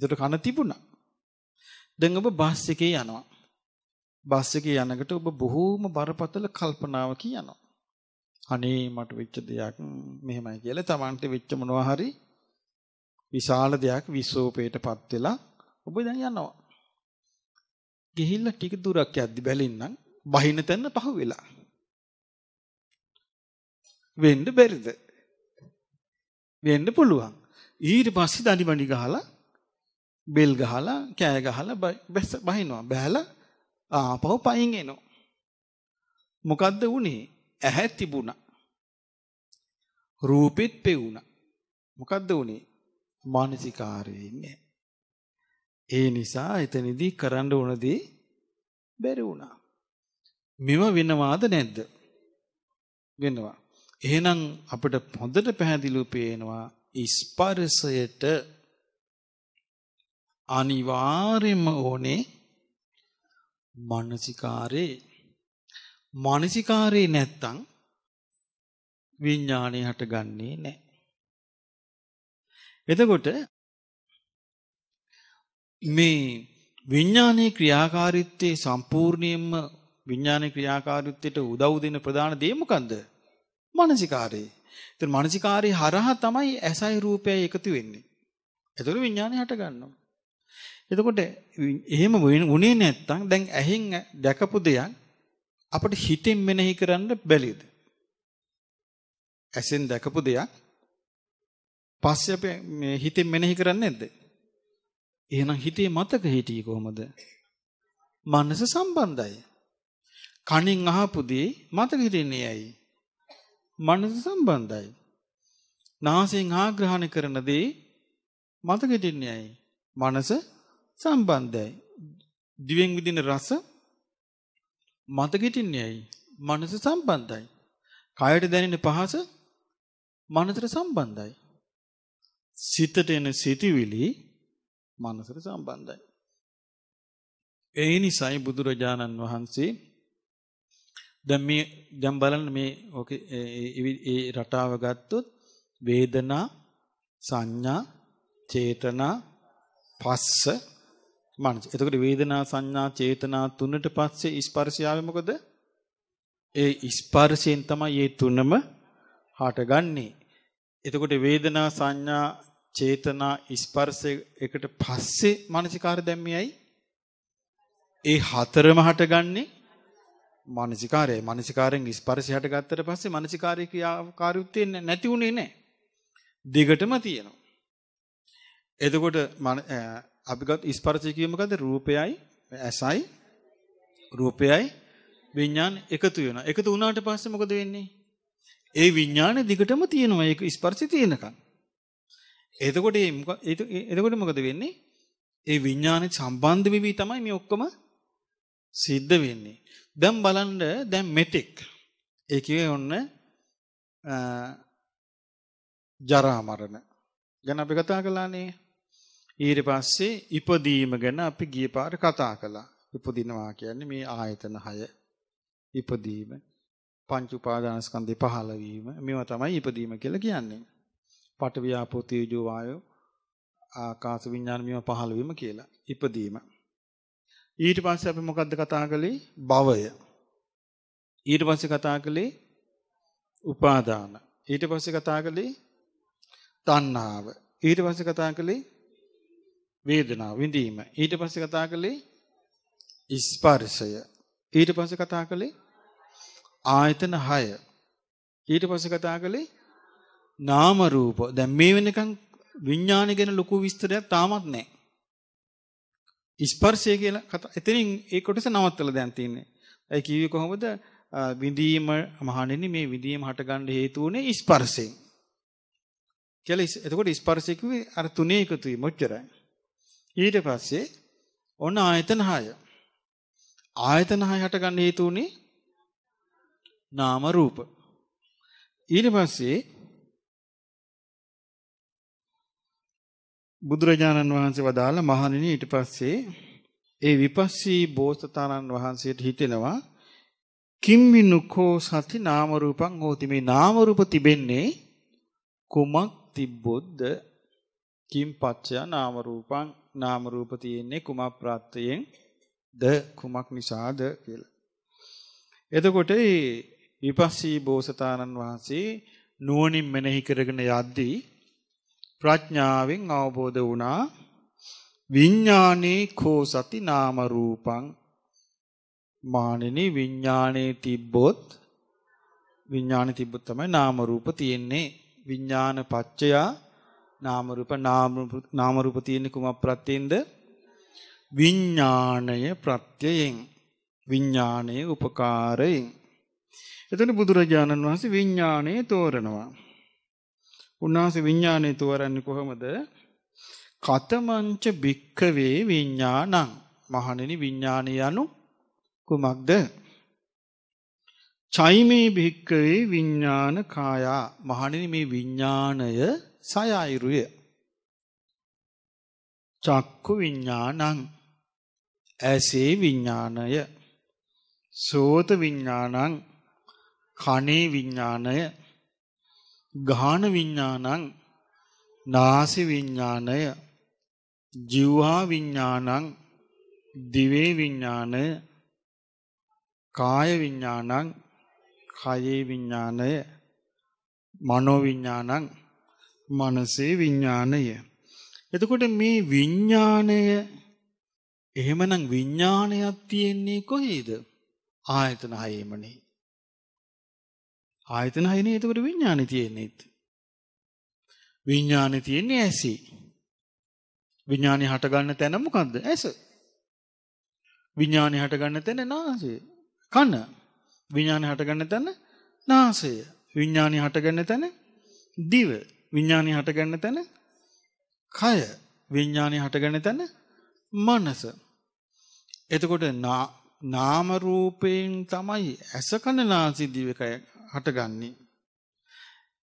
ඒතර කන තිබුණා. දැන් ඔබ බස් එකේ යනවා. බස් එකේ යනකොට ඔබ බොහෝම බරපතල කල්පනාවක යනවා. අනේ මට වෙච්ච දෙයක් මෙහෙමයි කියලා තමන්ට වෙච්ච මොනවා හරි විශාල දෙයක් විසෝපේටපත් වෙලා ඔබ දැන් යනවා. ගිහිල්ලා ටික දුරක් යද්දි බැලින්නම් බහින තැන පහුවෙලා. වෙන්න බැරිද? වෙන්න පුළුවන්. ඊට පස්සේ දනිමණි ගහලා බෙල් ගහලා කෑ ගහලා බහිනවා. බහැලා ආපහු පයින් එනවා. මොකද්ද වුනේ? ඇහැ තිබුණා. රූපෙත් පෙවුණා. මොකද්ද වුනේ? මානසිකාරයේ ඉන්නේ. ඒ නිසා එතනදී කරන්න ඕන දේ බැරි වුණා. මෙව වෙනවාද නැද්ද? වෙනවා. එහෙනම් අපිට හොඳට පැහැදිලිව පේනවා ස්පර්ශයට අනිවාර්යම ඕනේ මානසිකාරේ මානසිකාරේ නැත්තම් විඥාණය හටගන්නේ නැහැ. එතකොට මේ විඥානයේ ක්‍රියාකාරීත්වයේ සම්පූර්ණයෙන්ම විඥානයේ ක්‍රියාකාරීත්වයට උදව් දෙන ප්‍රධාන දේ මොකන්ද? මානසිකාරේ. ඉතින් මානසිකාරේ හරහා තමයි ඇසයි රූපයයි එකතු වෙන්නේ. එතකොට විඥානය හට ගන්නවා. එතකොට එහෙම වුණේ නැත්නම් දැන් ඇහෙන් දැකපු දෙයක් අපිට හිතෙන් මෙනෙහි කරන්න බැලිද? ඇසෙන් දැකපු දෙයක් පස්සේ අපේ මේ හිතෙන් මෙනෙහි කරන්නේ නැද්ද? එහෙනම් හිතේ මතක හිටියේ කොහමද? මනස සම්බන්ධයි. කණින් අහපු දේ මතක හිටින්නේ ඇයි? මනස සම්බන්ධයි. නාසයෙන් ආග්‍රහණය කරන දේ මතකෙටින්නේයි. මනස සම්බන්ධයි. දිවෙන් විදින රස මතකෙටින්නේයි. මනස සම්බන්ධයි. කයට දැනෙන පහස මනසට සම්බන්ධයි. සිතට එන සිතිවිලි මනසට සම්බන්ධයි. ඒ නිසයි බුදුරජාණන් වහන්සේ දැන් මේ දැන් බලන්න මේ ඕකේ ඒ රටාව ගත්තොත් වේදනා සංඥා චේතනා පස්ස මනස. එතකොට වේදනා සංඥා චේතනා තුනට පස්සේ ස්පර්ශය ආවේ මොකද? ඒ ස්පර්ශයෙන් තමයි මේ තුනම හටගන්නේ. එතකොට වේදනා සංඥා චේතනා ස්පර්ශයකට පස්සේ මානසිකාර දැම්මියයි ඒ හතරම හටගන්නේ මානසිකාරයයි මානසිකාරයෙන් ස්පර්ශයට ගත්තට පස්සේ මානසිකාරයේ ක්‍රියාකාරීත්වය නැති උනේ නැහැ. දිගටම තියෙනවා. එතකොට අපිගත් ස්පර්ශය කියුවේ මොකද? රූපයයි ඇසයි රූපයයි විඥාන එකතු වෙනවා. එකතු වුණාට පස්සේ මොකද වෙන්නේ? ඒ විඥානේ දිගටම තියෙනවා. ඒක ස්පර්ශය තියෙනකන්. එතකොට එතකොට මොකද වෙන්නේ? ඒ විඥානේ සම්බන්ධ වෙවි තමයි මේ ඔක්කොම සිද්ධ වෙන්නේ. දැන් බලන්න දැන් මෙතෙක් ඒ කියේ ඔන්න ජරා මරණ ගැන අපි කතා කළානේ ඊට පස්සේ ඉපදීම ගැන අපි ගිය පාර කතා කළා. ඉපදිනවා කියන්නේ මේ ආයතන 6 ඉපදීම පංච උපාදානස්කන්ධය 15 වීම මේවා තමයි ඉපදීම කියලා කියන්නේ. පට වියාපෝ තේජෝ වායෝ ආකාශ විඥාන මේවා 15 වීම කියලා. ඉපදීම. ඊට පස්සේ අපි මොකද්ද කතා කළේ? භවය. ඊට පස්සේ කතා කළේ උපාදාන. ඊට පස්සේ කතා කළේ තණ්හාව. ඊට පස්සේ කතා කළේ වේදනාව විඳීම. ඊට පස්සේ කතා කළේ ස්පර්ශය. ඊට පස්සේ කතා කළේ ආයතන 6. ඊට පස්සේ කතා කළේ නාම රූප. දැන් මේ වෙනකන් විඥාන ගැන ලොකු විස්තරයක් තාමත් නැහැ. ස්පර්ශය කියලා කතා එතනින් ඒ කොටස නවත්තලා දැන් තින්නේ. ඒ කිව්වේ කොහොමද? විඳීම මහණෙනි මේ විඳීම හටගන්න හේතු උනේ ස්පර්ශයෙන්. කියලා එතකොට ස්පර්ශය කිව්වේ අර තුනේ එකතුයි මොච්චරයි. ඊට පස්සේ ඔන්න ආයතන 6. ආයතන 6 හටගන්න හේතු උනේ නාම රූප. ඊට පස්සේ බුදුරජාණන් වහන්සේ වදාළ මහණෙනි ඊට පස්සේ ඒ විපස්සී බෝසතාණන් වහන්සේට හිතෙනවා කිම්මිනුකෝ සති නාම රූපං හෝති මේ නාම රූප තිබෙන්නේ කුමක් තිබ්බොත්ද කිම් පච්චය නාම රූපං නාම රූප තියෙන්නේ කුමක් ප්‍රත්‍යයෙන් ද කුමක් නිසාද කියලා. එතකොට විපස්සී බෝසතාණන් වහන්සේ නුවණින් මෙනෙහි කරගෙන යද්දී ප්‍රඥාවෙන් අවබෝධ වුණා විඥානේ කෝ සති නාම රූපං මානෙනි විඥානේ තිබ්බොත් විඥානේ තිබ්බොත් තමයි නාම රූප තියෙන්නේ විඥාන පච්චය නාම රූප නාම රූප තියෙන්නේ කුමක් ප්‍රත්‍යෙන්ද විඥාණය ප්‍රත්‍යයෙන් විඥානයේ උපකාරයෙන් එතන බුදුරජාණන් වහන්සේ විඥාණය තෝරනවා උන්වහන්සේ විඥානය තෝරන්නේ කොහොමද? කතමංච භික්ඛවේ විඥානං මහණෙනි විඥානය යනු කුමක්ද? චෛමේ භික්ඛවේ විඥාන කායා මහණෙනි මේ විඥාණය සයයිරුය. චක්කු විඥානං ඇසේ විඥාණය සෝත විඥානං කනේ විඥාණය ගාන විඤ්ඥානං නාසි විඤ්ඥානය ජිව්හා විඤ්ඥානං දිවේ විඤ්ඥානය කාය විඤ්ඥානං කයේ විඤ්ඥානය මනෝවිඤ්ඥානං මනසේ විඤ්ඥානය. එතකොට මේ විඤ්ඥානය එහෙමනම් විඤ්ඥානයක් තියෙන්නේ කොහේද ආයතන හයේමනේ. ආයතන හයනේ එතකොට විඥානේ තියෙන්නේ. විඥානේ තියෙන්නේ ඇසි. විඥානේ හට ගන්න තැන මොකද්ද? ඇස. විඥානේ හට ගන්න තැන නාසය. කන. විඥානේ හට ගන්න තැන නාසය. විඥානේ හට ගන්න තැන දිව. විඥානේ හට ගන්න තැන කය. විඥානේ හට ගන්න තැන මනස. එතකොට නාම රූපයෙන් තමයි ඇස කන නාසය දිවකය හටගන්නේ.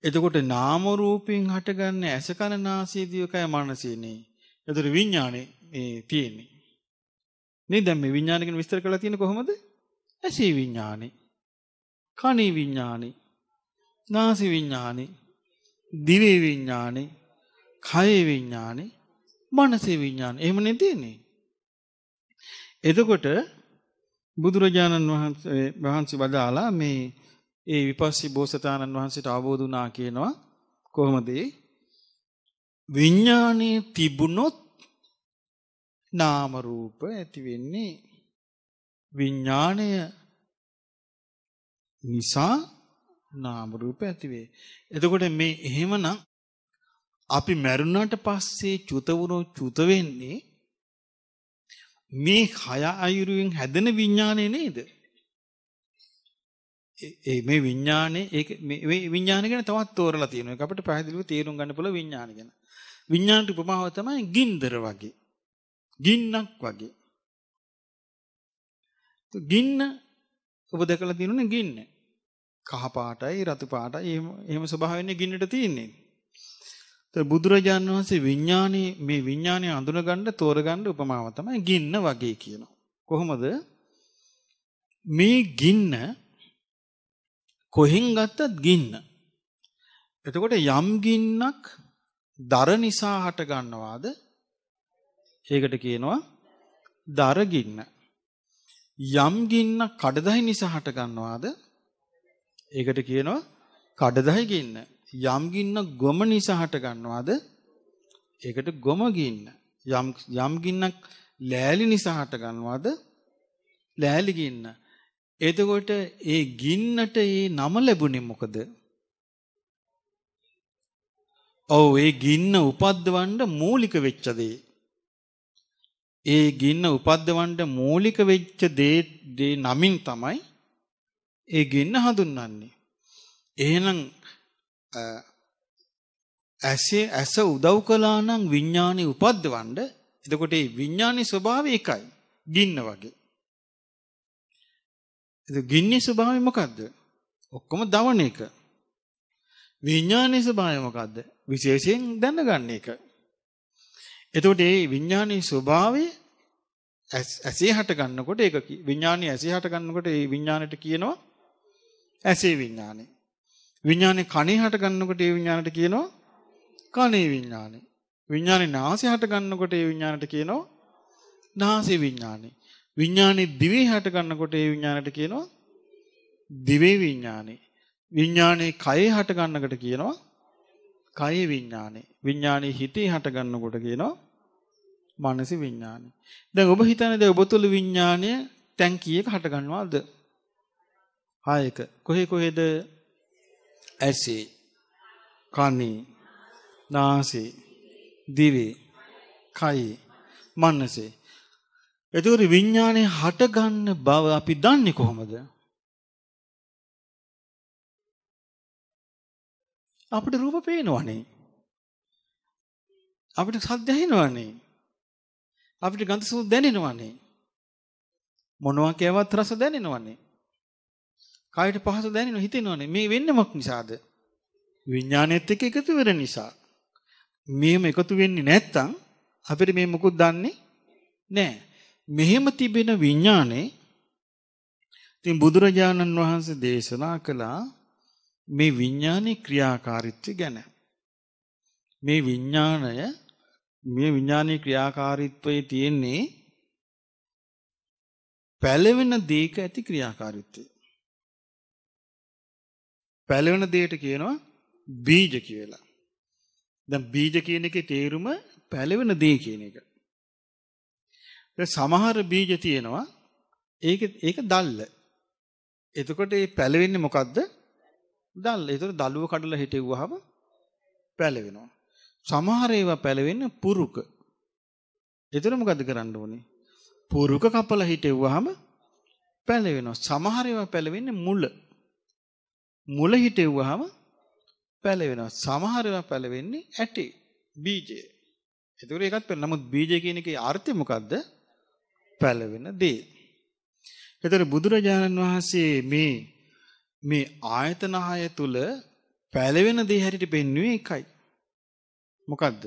එතකොට නාම රූපයෙන් හටගන්නේ ඇස කන නාසය දිවකය මනසේනේ. එතකොට විඥානේ මේ තියෙන්නේ. නේ දැන් මේ විඥාන ගැන විස්තර කරලා තියෙන්නේ කොහොමද? ඇසී විඥානේ. කණී විඥානේ. නාසී විඥානේ. දිවේ විඥානේ. කයේ විඥානේ. මනසේ විඥානේ. එහෙමනේ තියෙන්නේ. එතකොට බුදුරජාණන් වහන්සේ වදාලා මේ ඒ විපස්සී බෝසතාණන් වහන්සේට අවබෝධ වුණා කියනවා කොහොමද විඥානයේ තිබුණොත් නාම රූප ඇති වෙන්නේ විඥාණය නිසා නාම රූප ඇති වේ. එතකොට මේ එහෙමනම් අපි මැරුණාට පස්සේ චුත වුණෝ චුත වෙන්නේ මේ කය අයුරුවෙන් හැදෙන විඥානය නේද? ඒ මේ විඥානේ ඒක මේ විඥාන ගැන තවත් තෝරලා තියෙනවා. ඒක අපිට පැහැදිලිව තේරුම් ගන්න පුළුවන් විඥාන ගැන. විඥානට උපමාව තමයි ගින්දර වගේ. ගින්නක් වගේ. ගින්න ඔබ දැකලා තියෙනුනේ ගින්න. කහ පාටයි රතු පාටයි එහෙම ස්වභාවයෙන් ගින්නට තියෙන්නේ. බුදුරජාණන් වහන්සේ විඥානයේ මේ විඥානය අඳුනගන්න තෝරගන්න උපමාව තමයි ගින්න වගේ කියනවා. කොහොමද? මේ ගින්න කොහෙන් ගත්තත් ගින්න. එතකොට යම් ගින්නක් දර නිසා හට ගන්නවාද? ඒකට කියනවා දර ගින්න. යම් ගින්නක් කඩදාහි නිසා හට ගන්නවාද? ඒකට කියනවා කඩදාහි ගින්න. යම් ගින්නක් ගොම නිසා හට ගන්නවාද? ඒකට ගොම ගින්න. යම් යම් ගින්නක් ලෑලි නිසා හට ගන්නවාද? ලෑලි ගින්න. එතකොට ඒ ගින්නට ඒ නම ලැබුණේ මොකද? ඔව් ඒ ගින්න උපද්දවන්න මූලික වෙච්ච දේ. ඒ ගින්න උපද්දවන්න මූලික වෙච්ච දේ දේ නමින් තමයි ඒ ගින්න හඳුන්වන්නේ. එහෙනම් ඇසේ ඇස උදව් කළා නම් විඥානේ උපද්දවන්න එතකොට ඒ විඥානේ ස්වභාවය එකයි. ගින්න වගේ. ගින්නේ ස්වභාවය මොකද්ද? ඔක්කොම දවන එක. විඥානයේ ස්වභාවය මොකද්ද? විශේෂයෙන් දැනගන්න එක. එතකොට මේ විඥානයේ ස්වභාවය ඇසේ හට ගන්නකොට ඒක විඥානයේ ඇසේ හට ගන්නකොට ඒ විඥානයට කියනවා ඇසේ විඥානය. විඥානේ කණේ හට ගන්නකොට ඒ විඥානයට කියනවා කණේ විඥානය. විඥානේ නාසය හට ගන්නකොට ඒ විඥානයට කියනවා නාසය විඥානය. විඥානේ දිවේ හැට ගන්නකොට ඒ විඥානට කියනවා දිවේ විඥානේ. විඥානේ කයේ හැට ගන්නකට කියනවා කය විඥානේ. විඥානේ හිතේ හැට ගන්නකොට කියනවා මනස විඥානේ. දැන් ඔබ හිතන්නේ දැන් ඔබ තුළ විඥානය තැන් කීයක හැට ගන්නවද? හයක. කොහේ කොහෙද? ඇසේ, කනේ, නාසයේ, දිවේ, කයේ, මනසේ එතකොට විඥානය හටගන්න බව අපි දන්නේ කොහොමද? අපිට රූප පේනවනේ. අපිට ශබ්ද ඇහෙනවනේ. අපිට ගඳ සුවඳ දැනෙනවනේ. මොනවා කෑවත් රස දැනෙනවනේ. කායට පහස දැනෙනව හිතෙනවනේ. මේ වෙන්නේ මොක් නිසාද? විඥානෙත් එක්ක එකතු වෙන නිසා. මේම එකතු වෙන්නේ නැත්තම් අපිට මේ මොකුත් දන්නේ නැහැ. මෙහෙම තිබෙන විඥානේ ඉතින් බුදුරජාණන් වහන්සේ දේශනා කළා මේ විඥානේ ක්‍රියාකාරීත්වය ගැන. මේ විඥාණය මේ විඥානයේ ක්‍රියාකාරීත්වයේ තියෙන්නේ පැලවෙන දේක ඇති ක්‍රියාකාරීත්වය. පැලවෙන දෙයට කියනවා බීජ කියලා. දැන් බීජ කියන එකේ තේරුම පැලවෙන දේ කියන එක. දැන් සමහර බීජ තියෙනවා ඒක ඒක දැල්ල. එතකොට මේ පැලවෙන්නේ මොකද්ද? දැල්ල. ඒතකොට දළුව කඩලා හිටෙව්වහම පැලවෙනවා. සමහර ඒවා පැලවෙන්නේ පුරුක. ඒතර මොකද්ද කරන්න ඕනේ? පුරුක කපලා හිටෙව්වහම පැලවෙනවා. සමහර ඒවා පැලවෙන්නේ මුල. මුල හිටෙව්වහම පැලවෙනවා. සමහර ඒවා පැලවෙන්නේ ඇටි බීජය. ඒතර ඒකත් නමුත් බීජය කියන එකේ අර්ථය මොකද්ද? පැලවෙන දේ. එතකොට බුදුරජාණන් වහන්සේ මේ මේ ආයතන හය තුල පැලවෙන දේ හැටියට පෙන්වුවේ එකයි. මොකද්ද?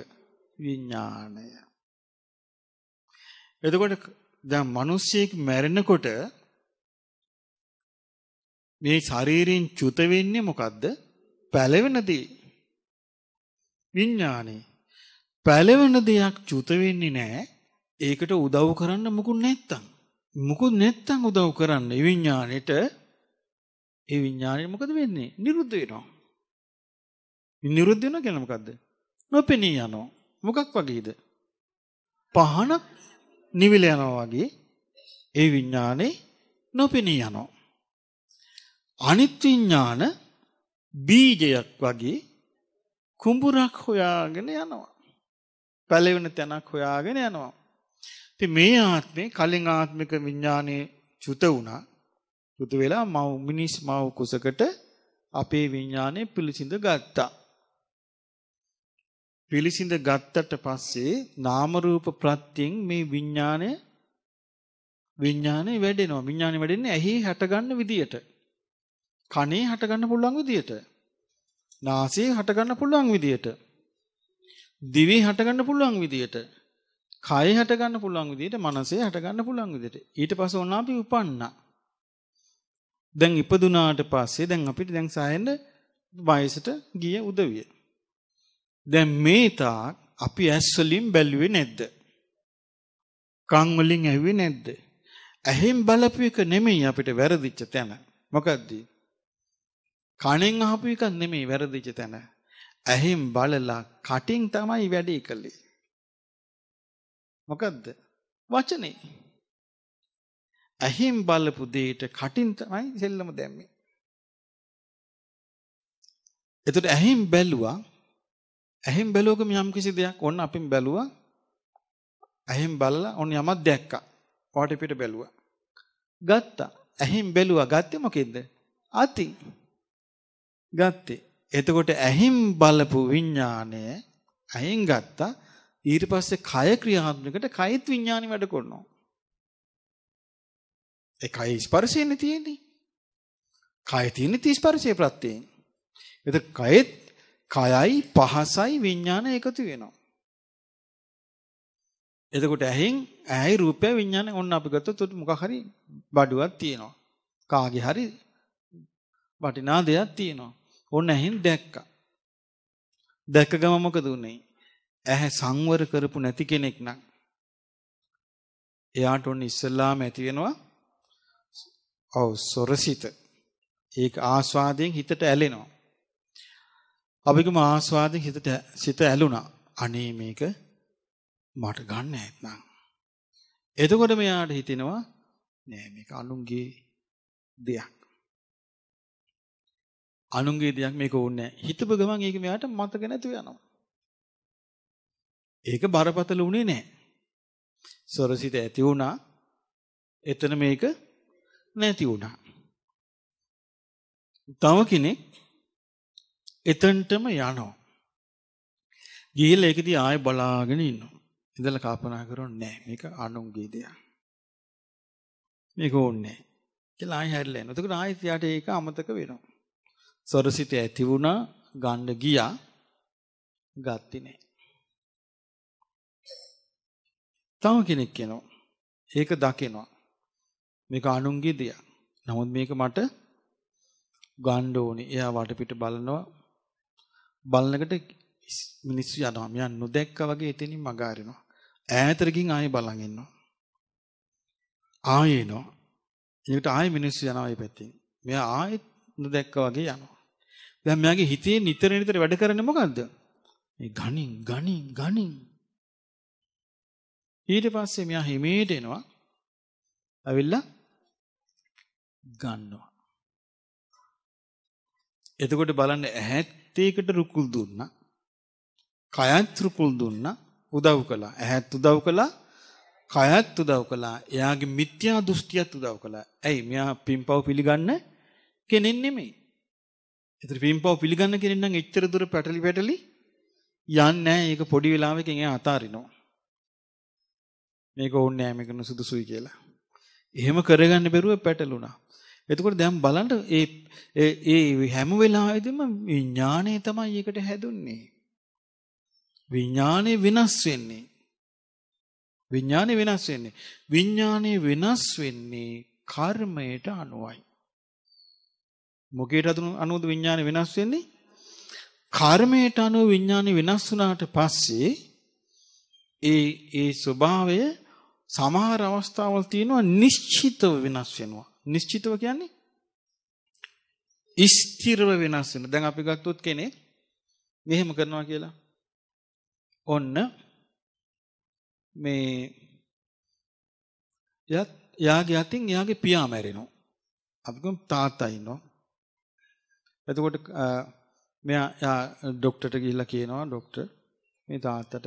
විඥාණය. එතකොට දැන් මිනිස්සෙක් මැරෙනකොට මේ ශරීරයෙන් චුත වෙන්නේ මොකද්ද? පැලවෙන දේ. විඥානේ. පැලවෙන දෙයක් චුත වෙන්නේ නැහැ. ඒකට උදව් කරන්න මුකුත් නැත්තම් මුකුත් නැත්තම් උදව් කරන්න ඒ විඥාණයට ඒ විඥාණය මොකද වෙන්නේ? නිරුද්ධ වෙනවා. නිරුද්ධ වෙනවා කියන්නේ මොකද්ද? නොපෙනී යනවා. මොකක් වගේද? පහනක් නිවිල යනවා වගේ ඒ විඥානේ නොපෙනී යනවා. අනිත් විඥාන බීජයක් වගේ කුඹුරක් හොයාගෙන යනවා. පැලවෙන තැනක් හොයාගෙන යනවා. ඉතින් මේ ආත්මේ කලින් ආත්මික විඥානයේ චුත වුණා. චුත වෙලා මව මිනිස් මව කුසකට අපේ විඥානය පිළිසිඳ ගත්තා. පිළිසිඳ ගත්තට පස්සේ නාම රූප ප්‍රත්‍යයෙන් මේ විඥානය විඥානය වැඩෙනවා. විඥානය වැඩෙන්නේ ඇහි හටගන්න විදියට. කනේ හටගන්න පුළුවන් විදියට. නාසයේ හටගන්න පුළුවන් විදියට. දිවේ හටගන්න පුළුවන් විදියට. කය හට ගන්න පුළුවන් විදිහට මනසේ හට ගන්න පුළුවන් විදිහට. ඊට පස්සේ ඕන අපි උපන්නා. දැන් ඉපදුනාට පස්සේ දැන් අපිට දැන් සාහෙන්න වයසට ගිය උදවිය. දැන් මේ තාක් අපි ඇස් වලින් බැලුවේ නැද්ද? කන් වලින් ඇහුවේ නැද්ද? ඇහෙන් බලපු එක නෙමෙයි අපිට වැරදිච්ච තැන. මොකද්ද? කණෙන් අහපු එක නෙමෙයි වැරදිච්ච තැන. ඇහෙන් බලලා කටින් තමයි වැඩේ කළේ. මොකද්ද? වචනේ. ඇහින් බලපු දෙයට කටින් තමයි සෙල්ලම දැම්මේ. එතකොට ඇහින් බැලුවා ඇහින් බැලුවකම යම් කිසි දෙයක් ඔන්න අපින් බැලුවා ඇහින් බලලා ඔන්න යමක් දැක්කා. පාට පිට බැලුවා. ගත්තා. ඇහින් බැලුවා ගත්තේ මොකෙන්ද? අතින්. ගත්තේ. එතකොට ඇහින් බලපු විඥාණය ඇහින් ගත්තා ඊට පස්සේ කය ක්‍රියාත්මකට කයත් විඥානි වැඩ කරනවා. ඒ කය ස්පර්ශයනේ තියෙන්නේ. කය තියෙන්නේ ස්පර්ශයේ ප්‍රත්‍යයෙන්. එතකොට කයත් කයයි පහසයි විඥාන එකතු වෙනවා. එතකොට ඇහෙන් ඇයි රූපය විඥානේ ඔන්න අපි ගත්තොත් මොකක් හරි බඩුවක් තියෙනවා. කාගේ හරි වටිනා දෙයක් තියෙනවා. ඔන්න ඇහෙන් දැක්කා. දැක්ක ගම මොකද උනේ? ඇහැ සංවර කරපු නැති කෙනෙක් නම් එයාට ඔන්න ඉස්සල්ලාම ඇති වෙනවා ඔව් සොරසිත. ඒක ආස්වාදයෙන් හිතට ඇලෙනවා. අපිකම ආස්වාදයෙන් හිතට සිත ඇලුනා. අනේ මේක මට ගන්න නැත්නම්. එතකොට මෙයාට හිතෙනවා නෑ මේක අනුන්ගේ දෙයක්. අනුන්ගේ දෙයක් මේක ඕනේ නැහැ. හිතපු ගමන් ඒක මෙයාට මතක නැතුව යනවා. ඒක බරපතල වුණේ නැහැ. සොරසිත ඇති වුණා. එතන මේක නැති වුණා. තව කෙනෙක් එතනටම යනවා. ගිහිල්ලා ඒකදී ආයෙ බලාගෙන ඉන්නවා. ඉඳලා කල්පනා කරන්නේ නැහැ. මේක අනුන්ගේ දෙයක්. මේක ඕනේ නැහැ. කියලා ආයෙ හැරිලා යනවා. එතකොට ආයෙත් යාට ඒක අමතක වෙනවා. සොරසිත ඇති වුණා, ගන්න ගියා, ගත්තේ නැහැ. තව කෙනෙක් කෙනවා. ඒක දකිනවා. මේක අනුන්ගේ දෙයක්. නමුත් මේක මට ගන්න ඕනේ. එයා වටපිට බලනවා. බලනකට මිනිස්සු යනවා. මෙයා නොදැක්කා වගේ එතනින් මග අරිනවා. ඈතරකින් ආයෙ බලන් ඉන්නවා. ආයෙ එනවා. ඊට ආයෙ මිනිස්සු යනවා ඒ පැත්තෙන්. මෙයා ආයෙත් නොදැක්කා වගේ යනවා. දැන් මෙයාගේ හිතේ නිතර නිතර වැඩ කරන්නේ මොකද්ද? මේ ගණින් ගණින් ගණින් ඊට පස්සේ මෙයා හිමේට එනවා. ඇවිල්ලා ගන්නවා. එතකොට බලන්න ඇහත් ඒකට රුකුල් දුන්නා. කයත් රුකුල් දුන්නා. උදව් කළා. ඇහත් උදව් කළා. කයත් උදව් කළා. එයාගේ මිත්‍යා දෘෂ්ටියත් උදව් කළා. ඇයි මෙයා පින්පව් පිළිගන්න කෙනෙක් නෙමෙයි. ඒතර පින්පව් පිළිගන්න කෙනෙක් නම් එච්චර දුර පැටලි පැටලි යන්නේ නැහැ. ඒක පොඩි වෙලාවකින් එයා අතාරිනවා. මේක ඕනේ නෑ මේක නුසුදුසුයි කියලා. එහෙම කරගන්න බැරුව පැටලුණා. එතකොට දැන් බලන්න ඒ ඒ හැම වෙලාවෙදිම විඥාණය තමයි ඒකට හැදුන්නේ. විඥාණය වෙනස් වෙන්නේ. විඥාණය වෙනස් වෙන්නේ. විඥාණය වෙනස් වෙන්නේ කර්මයට අනුවයි. මොකේට අනුවද විඥාණය වෙනස් වෙන්නේ? කර්මයට අනුව විඥාණය වෙනස් වුණාට පස්සේ ඒ ඒ ස්වභාවය සමහර අවස්ථාවල් තියෙනවා නිශ්චිතව වෙනස් වෙනවා. නිශ්චිතව කියන්නේ ස්ථිරව වෙනස් වෙන. දැන් අපි ගත්තොත් කෙනෙක් මෙහෙම කරනවා කියලා. ඔන්න මේ යත් යාගේ අතින් යාගේ පියා මැරෙනවා. අපි කොහොම තාත්තා ඉන්නවා. එතකොට මෙයා යා ડોක්ටර්ට ගිහිල්ලා කියනවා ડોක්ටර් මේ තාත්තට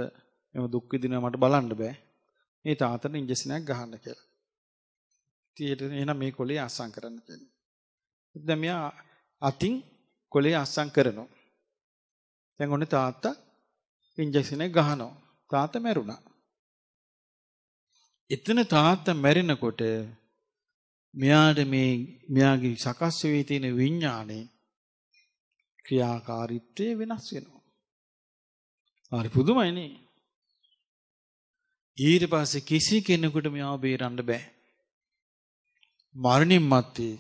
එම දුක් විඳිනවා මට බලන්න බෑ. මේ තාතට ඉන්ජෙක්ෂනයක් ගහන්න කියලා. ඉතින් එහෙනම් මේ කොලේ අස්සම් කරන්න කියන්නේ. දැන් මෙයා අතින් කොලේ අස්සම් කරනවා. දැන් ඔන්නේ තාත්තා ඉන්ජෙක්ෂන් එක ගහනවා. තාත්තා මැරුණා. එතන තාත්තා මැරෙනකොට මෙයාට මේ මෙයාගේ සකස් වෙවි තියෙන විඥානේ ක්‍රියාකාරීත්වය වෙනස් වෙනවා. හරි පුදුමයිනේ. ඊට පස්සේ කිසි කෙනෙකුට මෙයාව බේරන්න බෑ. මරණින් මත්තේ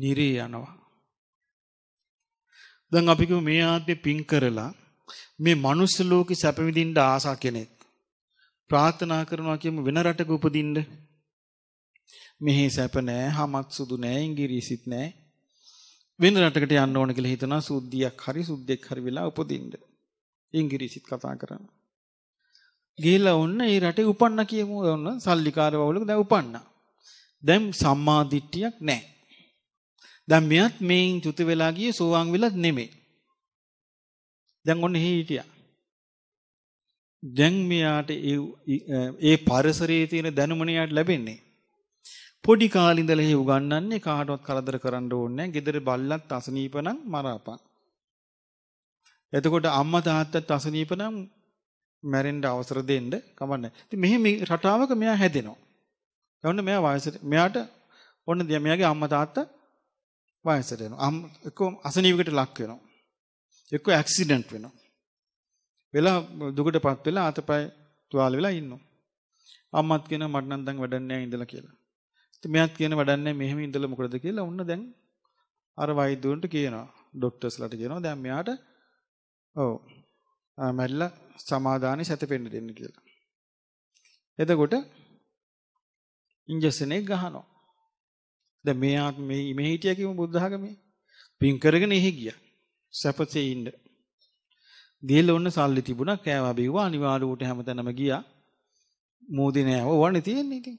නිරේ යනවා. දැන් අපි කිව්ව මේ ආත්මේ පින් කරලා මේ මනුස්ස ලෝකේ සැප විඳින්න ආසා කෙනෙක් ප්‍රාර්ථනා කරනවා කියමු වෙන රටක උපදින්න. මෙහි සැප නෑ, හමක් සුදු නෑ, ඉංග්‍රීසිත් නෑ. වෙන රටකට යන්න ඕන කියලා හිතනවා සුද්ධියක් හරි සුද්දෙක් හරි වෙලා උපදින්න. ඉංග්‍රීසිත් කතා කරනවා. ගිහිලා ඔන්න ඒ රටේ උපන්න කියමු ඔන්න සල්ලිකාර වවුලක දැන් උපන්න. දැන් සම්මා දිට්ඨියක් නැහැ. දැන් මෙයත් මේන් චුත වෙලා ගියේ සෝවාන් වෙලත් නෙමෙයි. දැන් ඔන්න එහි හිටියා. දැන් මෙයාට ඒ ඒ පරිසරයේ තියෙන දැනුමනේ යාට ලැබෙන්නේ. පොඩි කාලේ ඉඳලා එහි උගන්වන්නේ කාටවත් කරදර කරන්න ඕනේ නැහැ. ගෙදර බල්ලත් අසනීප නම් මරාපන්. එතකොට අම්මා තාත්තත් අසනීප නම් මැරෙන්න අවසර දෙන්න කමන්නේ. ඉතින් මෙහි මේ රටාවක මෙයා හැදෙනවා. එවන්න මෙයා වයසට මෙයාට ඔන්න දිය මෙයාගේ අම්මා තාත්තා වයසට එනවා. අම් එක්ක අසනීපකට ලක් වෙනවා. එක්ක ඇක්සිඩන්ට් වෙනවා. වෙලා දුකටපත් වෙලා අතපය තුවාල වෙලා ඉන්නවා. අම්මත් කියන මට නම් දැන් වැඩක් නැහැ ඉඳලා කියලා. ඉතින් මෙයාත් කියන වැඩක් නැහැ මෙහෙම ඉඳලා මොකටද කියලා ඔන්න දැන් අර වෛද්‍යවරුන්ට කියනවා. ඩොක්ටර්ස්ලාට කියනවා දැන් මෙයාට ඔව් මැරිලා සමාදානෙ සැතපෙන්න දෙන්න කියලා. එතකොට ඉන්ජෙක්ෂන් එක ගහනවා. දැන් මේ ආත්මේ මේ හිටිය කිව්ව බුද්ධ학මේ පින් කරගෙන එහි ගියා. සැපසේ ඉන්න. දීලා ඔන්න සල්ලි තිබුණා කෑවා බිව්වා අනිවාර්යවට හැමතැනම ගියා. මෝදි නෑව වණි තියෙන්නේ ඉතින්.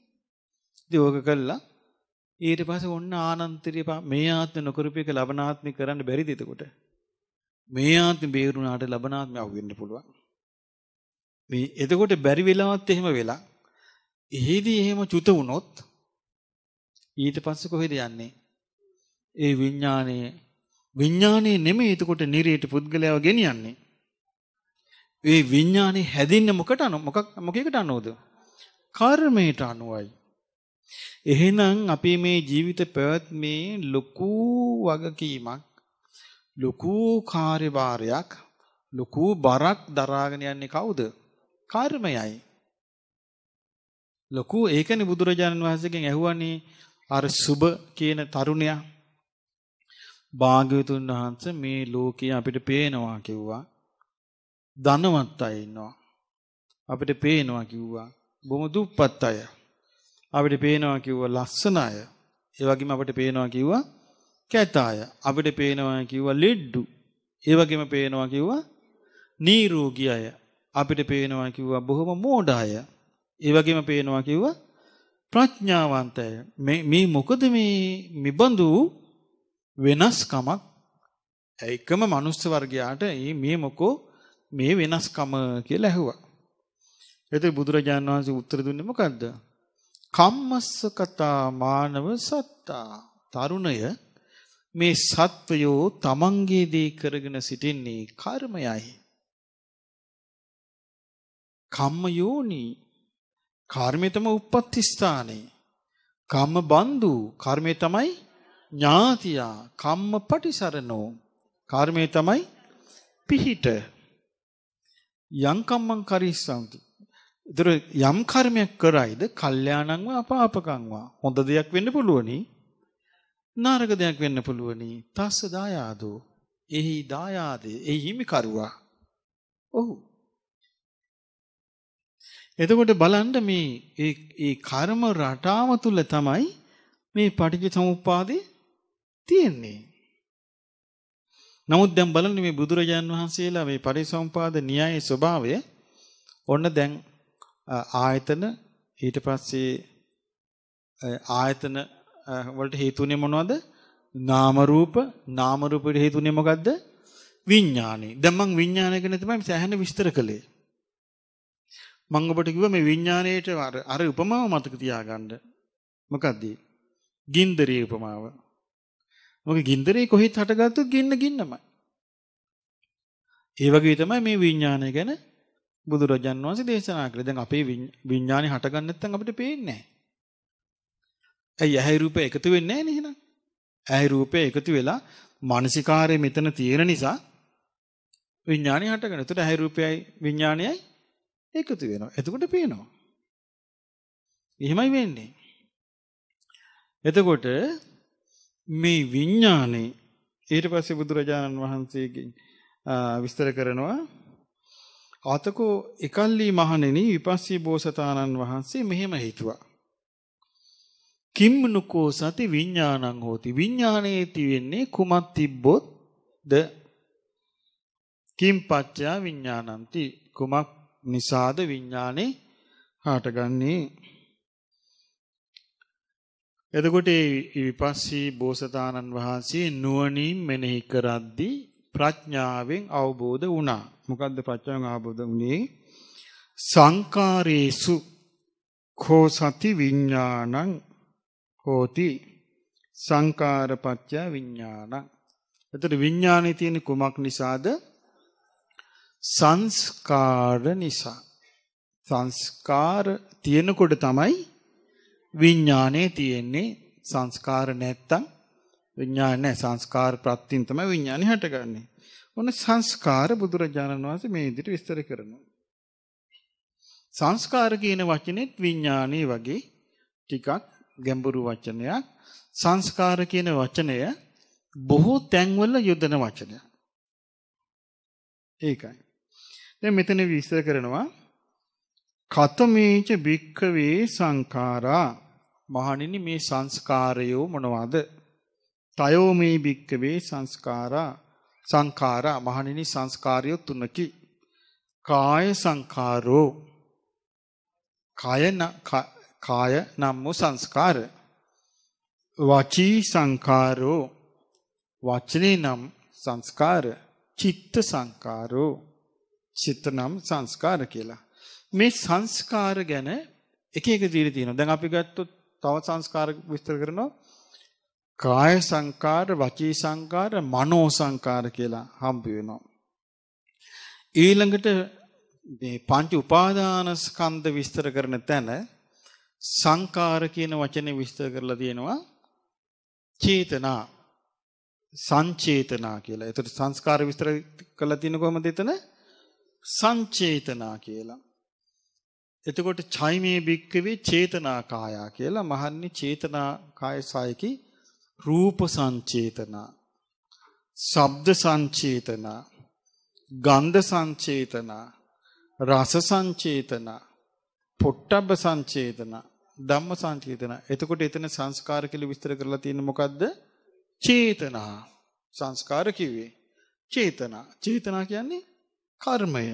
ඉතින් ඕක කළා ඊට පස්සේ ඔන්න ආනන්තරිය මේ ආත්ම නොකරපු එක ලබනාත්මේ කරන්න බැරිද එතකොට? මේ ආත්මේ බේරුණාට ලබන ආත්මය අහුවෙන්න පුළුවන්. මේ එතකොට බැරි වෙලාවත් එහෙම වෙලා එහෙදී එහෙම චුත වුණොත් ඊට පස්සේ කොහෙද යන්නේ? ඒ විඥානයේ විඥානයේ නෙමෙයි එතකොට නිරේට පුද්ගලයාව ගෙනියන්නේ. ඒ විඥානේ හැදින්න මොකට අනු මොකක් මොකයකට අනුවද? කර්මයට අනුවයි. එහෙනම් අපි මේ ජීවිත පැවැත්මේ ලොකු වගකීමක් ලොකු කාර්යභාරයක් ලොකු බරක් දරාගෙන යන්නේ කවුද? කර්මයයි. ලොකු ඒකනේ බුදුරජාණන් වහන්සේගෙන් ඇහුවනේ අර සුබ කියන තරුණයා භාග්‍යවතුන් වහන්සේ මේ ලෝකේ අපිට පේනවා කිව්වා. ධනවත් අය ඉන්නවා. අපිට පේනවා කිව්වා. බොහොම දුප්පත් අය. අපිට පේනවා කිව්වා ලස්සන අය. ඒ වගේම අපිට පේනවා කිව්වා කැතාය අපිට පේනවා කිව්ව ලෙඩ්ඩු ඒවගේම පේනවා කිව්වා නීරෝගිය අය අපිට පේනවා කිව්වා බොහොම මෝඩාය ඒවගේම පේනවා කිව්ව ප්‍රඥාවන්තය මේ මොකද මේ මිබඳු වෙනස්කමක් ඇයිකම මනුස්ස වර්ගයාට මේ මොකෝ මේ වෙනස්කම කිය ලැහුවා. එති බුදුරජාණන් වහන්සේ උත්තර දුන්නේ මොකක්ද. කම්මස්ස කතා මානව සත්තා තරුණය මේ සත්වයෝ තමන්ගේ දේ කරගෙන සිටින්නේ කර්මයයි. කම්ම යෝනි කර්මය තම උප්පත්ති ස්ථානේ. කම්ම බන්දු කර්මය තමයි ඥාතියා කම්ම පටිසරණෝ කර්මය තමයි පිහිට යම් කම්මං කරිස්සන්තු. දර යම් කර්මයක් කරයිද කල්යාණං වා අපාපකං වා හොඳ දෙයක් වෙන්න පුළුවනි. නාරක දෙයක් වෙන්න පුළුවනි. තස්ස දායාදෝ. එහි දායාදේ එහි හිමිකරුවා. ඔහු. එතකොට බලන්න මේ ඒ ඒ කර්ම රටාව තුල තමයි මේ පටිච්ච සමුප්පාදේ තියෙන්නේ. නමුත් දැන් බලන්න මේ බුදුරජාන් වහන්සේලා මේ පරිසම්පාද න්‍යායේ ස්වභාවය ඔන්න දැන් ආයතන ඊට පස්සේ ආයතන වලට හේතුනේ මොනවද? නාම රූප, නාම රූපෙට හේතුනේ මොකද්ද? විඥානේ. දැන් මං විඥානය ගැන තමයි සෑහෙන විස්තර කළේ. මං ඔබට කිව්වා මේ විඥාණයට අර අර උපමාව මතක තියාගන්න. මොකද්ද? ගින්දරේ උපමාව. මොකද ගින්දරේ කොහෙත් හටගත්තොත් ගින්න ගින්නමයි. ඒ වගේ තමයි මේ විඥාණය ගැන බුදුරජාන් වහන්සේ දේශනා කළේ. දැන් අපේ විඥානේ හටගන්න නැත්නම් අපිට පේන්නේ නැහැ. ඇයි ඇහැයි රූපය එකතු වෙන්නේ නැහැ නේද? ඇහැයි රූපය එකතු වෙලා මානසිකාරය මෙතන තියෙන නිසා විඥාණය හටගන්න. එතකොට ඇහැයි රූපයයි විඥාණයයි එකතු වෙනවා. එතකොට පේනවා. එහෙමයි වෙන්නේ. එතකොට මේ විඥානේ ඊට පස්සේ බුදුරජාණන් වහන්සේගෙන් විස්තර කරනවා ආතකෝ එකල්ලි මහණෙනි විපස්සී බෝසතාණන් වහන්සේ මෙහෙම හිතුවා කිම්නුකෝ සති විඥානං හෝති විඥානයේ තියෙන්නේ කුමක් තිබ්බොත්ද කිම්පච්චා විඥානಂತಿ කුමක් නිසාද විඥානේ හටගන්නේ එතකොට විපස්සී බෝසතාණන් වහන්සේ නුවණින් මෙනෙහි කරද්දී ප්‍රඥාවෙන් අවබෝධ වුණා මොකද්ද ප්‍රඥාවෙන් අවබෝධ වුණේ සංකාරේසු කෝ සති විඥානං හෝති සංකාරපච්ච විඥානං. එතකොට විඥානේ තියෙන කුමක් නිසාද? සංස්කාර නිසා. සංස්කාර තියෙනකොට තමයි විඥානේ තියෙන්නේ. සංස්කාර නැත්තම් විඥාන නැහැ. සංස්කාර ප්‍රත්‍යින් තමයි විඥානේ හටගන්නේ. ඔන්න සංස්කාර බුදුරජාණන් වහන්සේ මේ විදිහට විස්තර කරනවා. සංස්කාර කියන වචනේත් විඥානේ වගේ ටිකක් ගැඹුරු වචනයක්. සංස්කාර කියන වචනය බොහෝ තැන්වල යොදන වචනයක්. ඒකයි. දැන් මෙතන විස්තර කරනවා කතමේච භික්ඛවේ සංඛාරා මහණෙනි මේ සංස්කාරයෝ මොනවාද? තයෝ මේ භික්කවේ සංස්කාරා සංඛාරා මහණෙනි සංස්කාරයෝ තුනකි. කාය සංඛාරෝ කයන කාය නම් වූ සංස්කාර වචී සංකාරෝ වචනේ නම් සංස්කාර චිත්ත සංකාරෝ චිත්ත නම් සංස්කාර කියලා මේ සංස්කාර ගැන එක එක දීලා තියෙනවා දැන් අපි ගත්තොත් තව සංස්කාර විස්තර කරනවා කාය සංකාර වචී සංකාර මනෝ සංකාර කියලා හම්බ වෙනවා ඊළඟට මේ පංච උපාදාන ස්කන්ධ විස්තර කරන තැන සංකාර කියන වචනේ විස්තර කරලා තියෙනවා චේතනා සංචේතනා කියලා. එතකොට සංස්කාර විස්තර කරලා තියෙන කොහමද එතන? සංචේතනා කියලා. එතකොට චෛමේ භික්කවේ චේතනා කායා කියලා මහන්නේ චේතනා කාය සායකි රූප සංචේතනා. ශබ්ද සංචේතනා. ගන්ධ සංචේතනා. රස සංචේතනා. පොට්ටබ්බ සංචේතන ධම්ම සංචේතන. එතකොට එතන සංස්කාර කියලා විස්තර කරලා තියෙන්නේ මොකද්ද? චේතනා. සංස්කාර කිව්වේ චේතනා. චේතනා කියන්නේ කර්මය.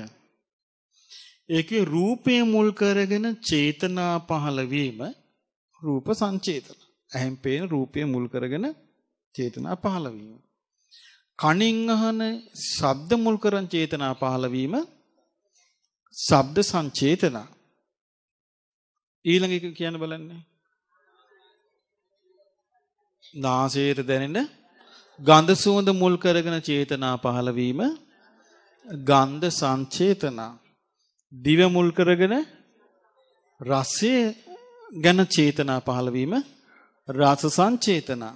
ඒකේ රූපය මුල් කරගෙන චේතනා පහළ වීම රූප සංචේතන. ඇහෙන් පේන රූපය මුල් කරගෙන චේතනා පහළ වීම. කණින් අහන ශබ්ද මුල් කරන් චේතනා පහළ වීම. ශබ්ද සංචේතනා. ඊළඟ එක කියන්න බලන්නේ. නාසයට දැනෙන ගන්ධ සුවඳ මුල් කරගෙන චේතනා පහළවීම ගන්ධ සංචේතනා දිව මුල් කරගෙන රසය ගැන චේතනා පහළවීම රස සංචේතනා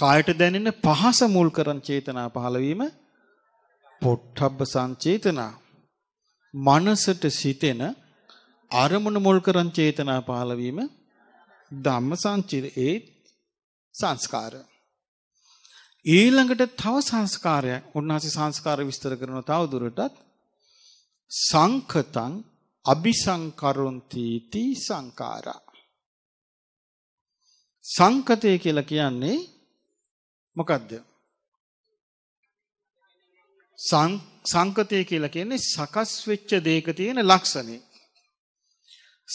කායට දැනෙන පහස මුල් කරන් චේතනා පහළවීම පොට්ටබ්බ සංචේතනා මනසට සිතෙන අරමුණ මුල් කරන් චේතනා පහළ වීම ධම්ම සංචිත ඒ සංස්කාර ඊළඟට තව සංස්කාරයක් උන්වහන්සේ සංස්කාර විස්තර කරනවා තව දුරටත් සංකතං අபிසංකරොන්ති ති සංකාරා සංකතය කියලා කියන්නේ මොකද්ද සංකතය කියලා කියන්නේ සකස් වෙච්ච දෙයක තියෙන ලක්ෂණේ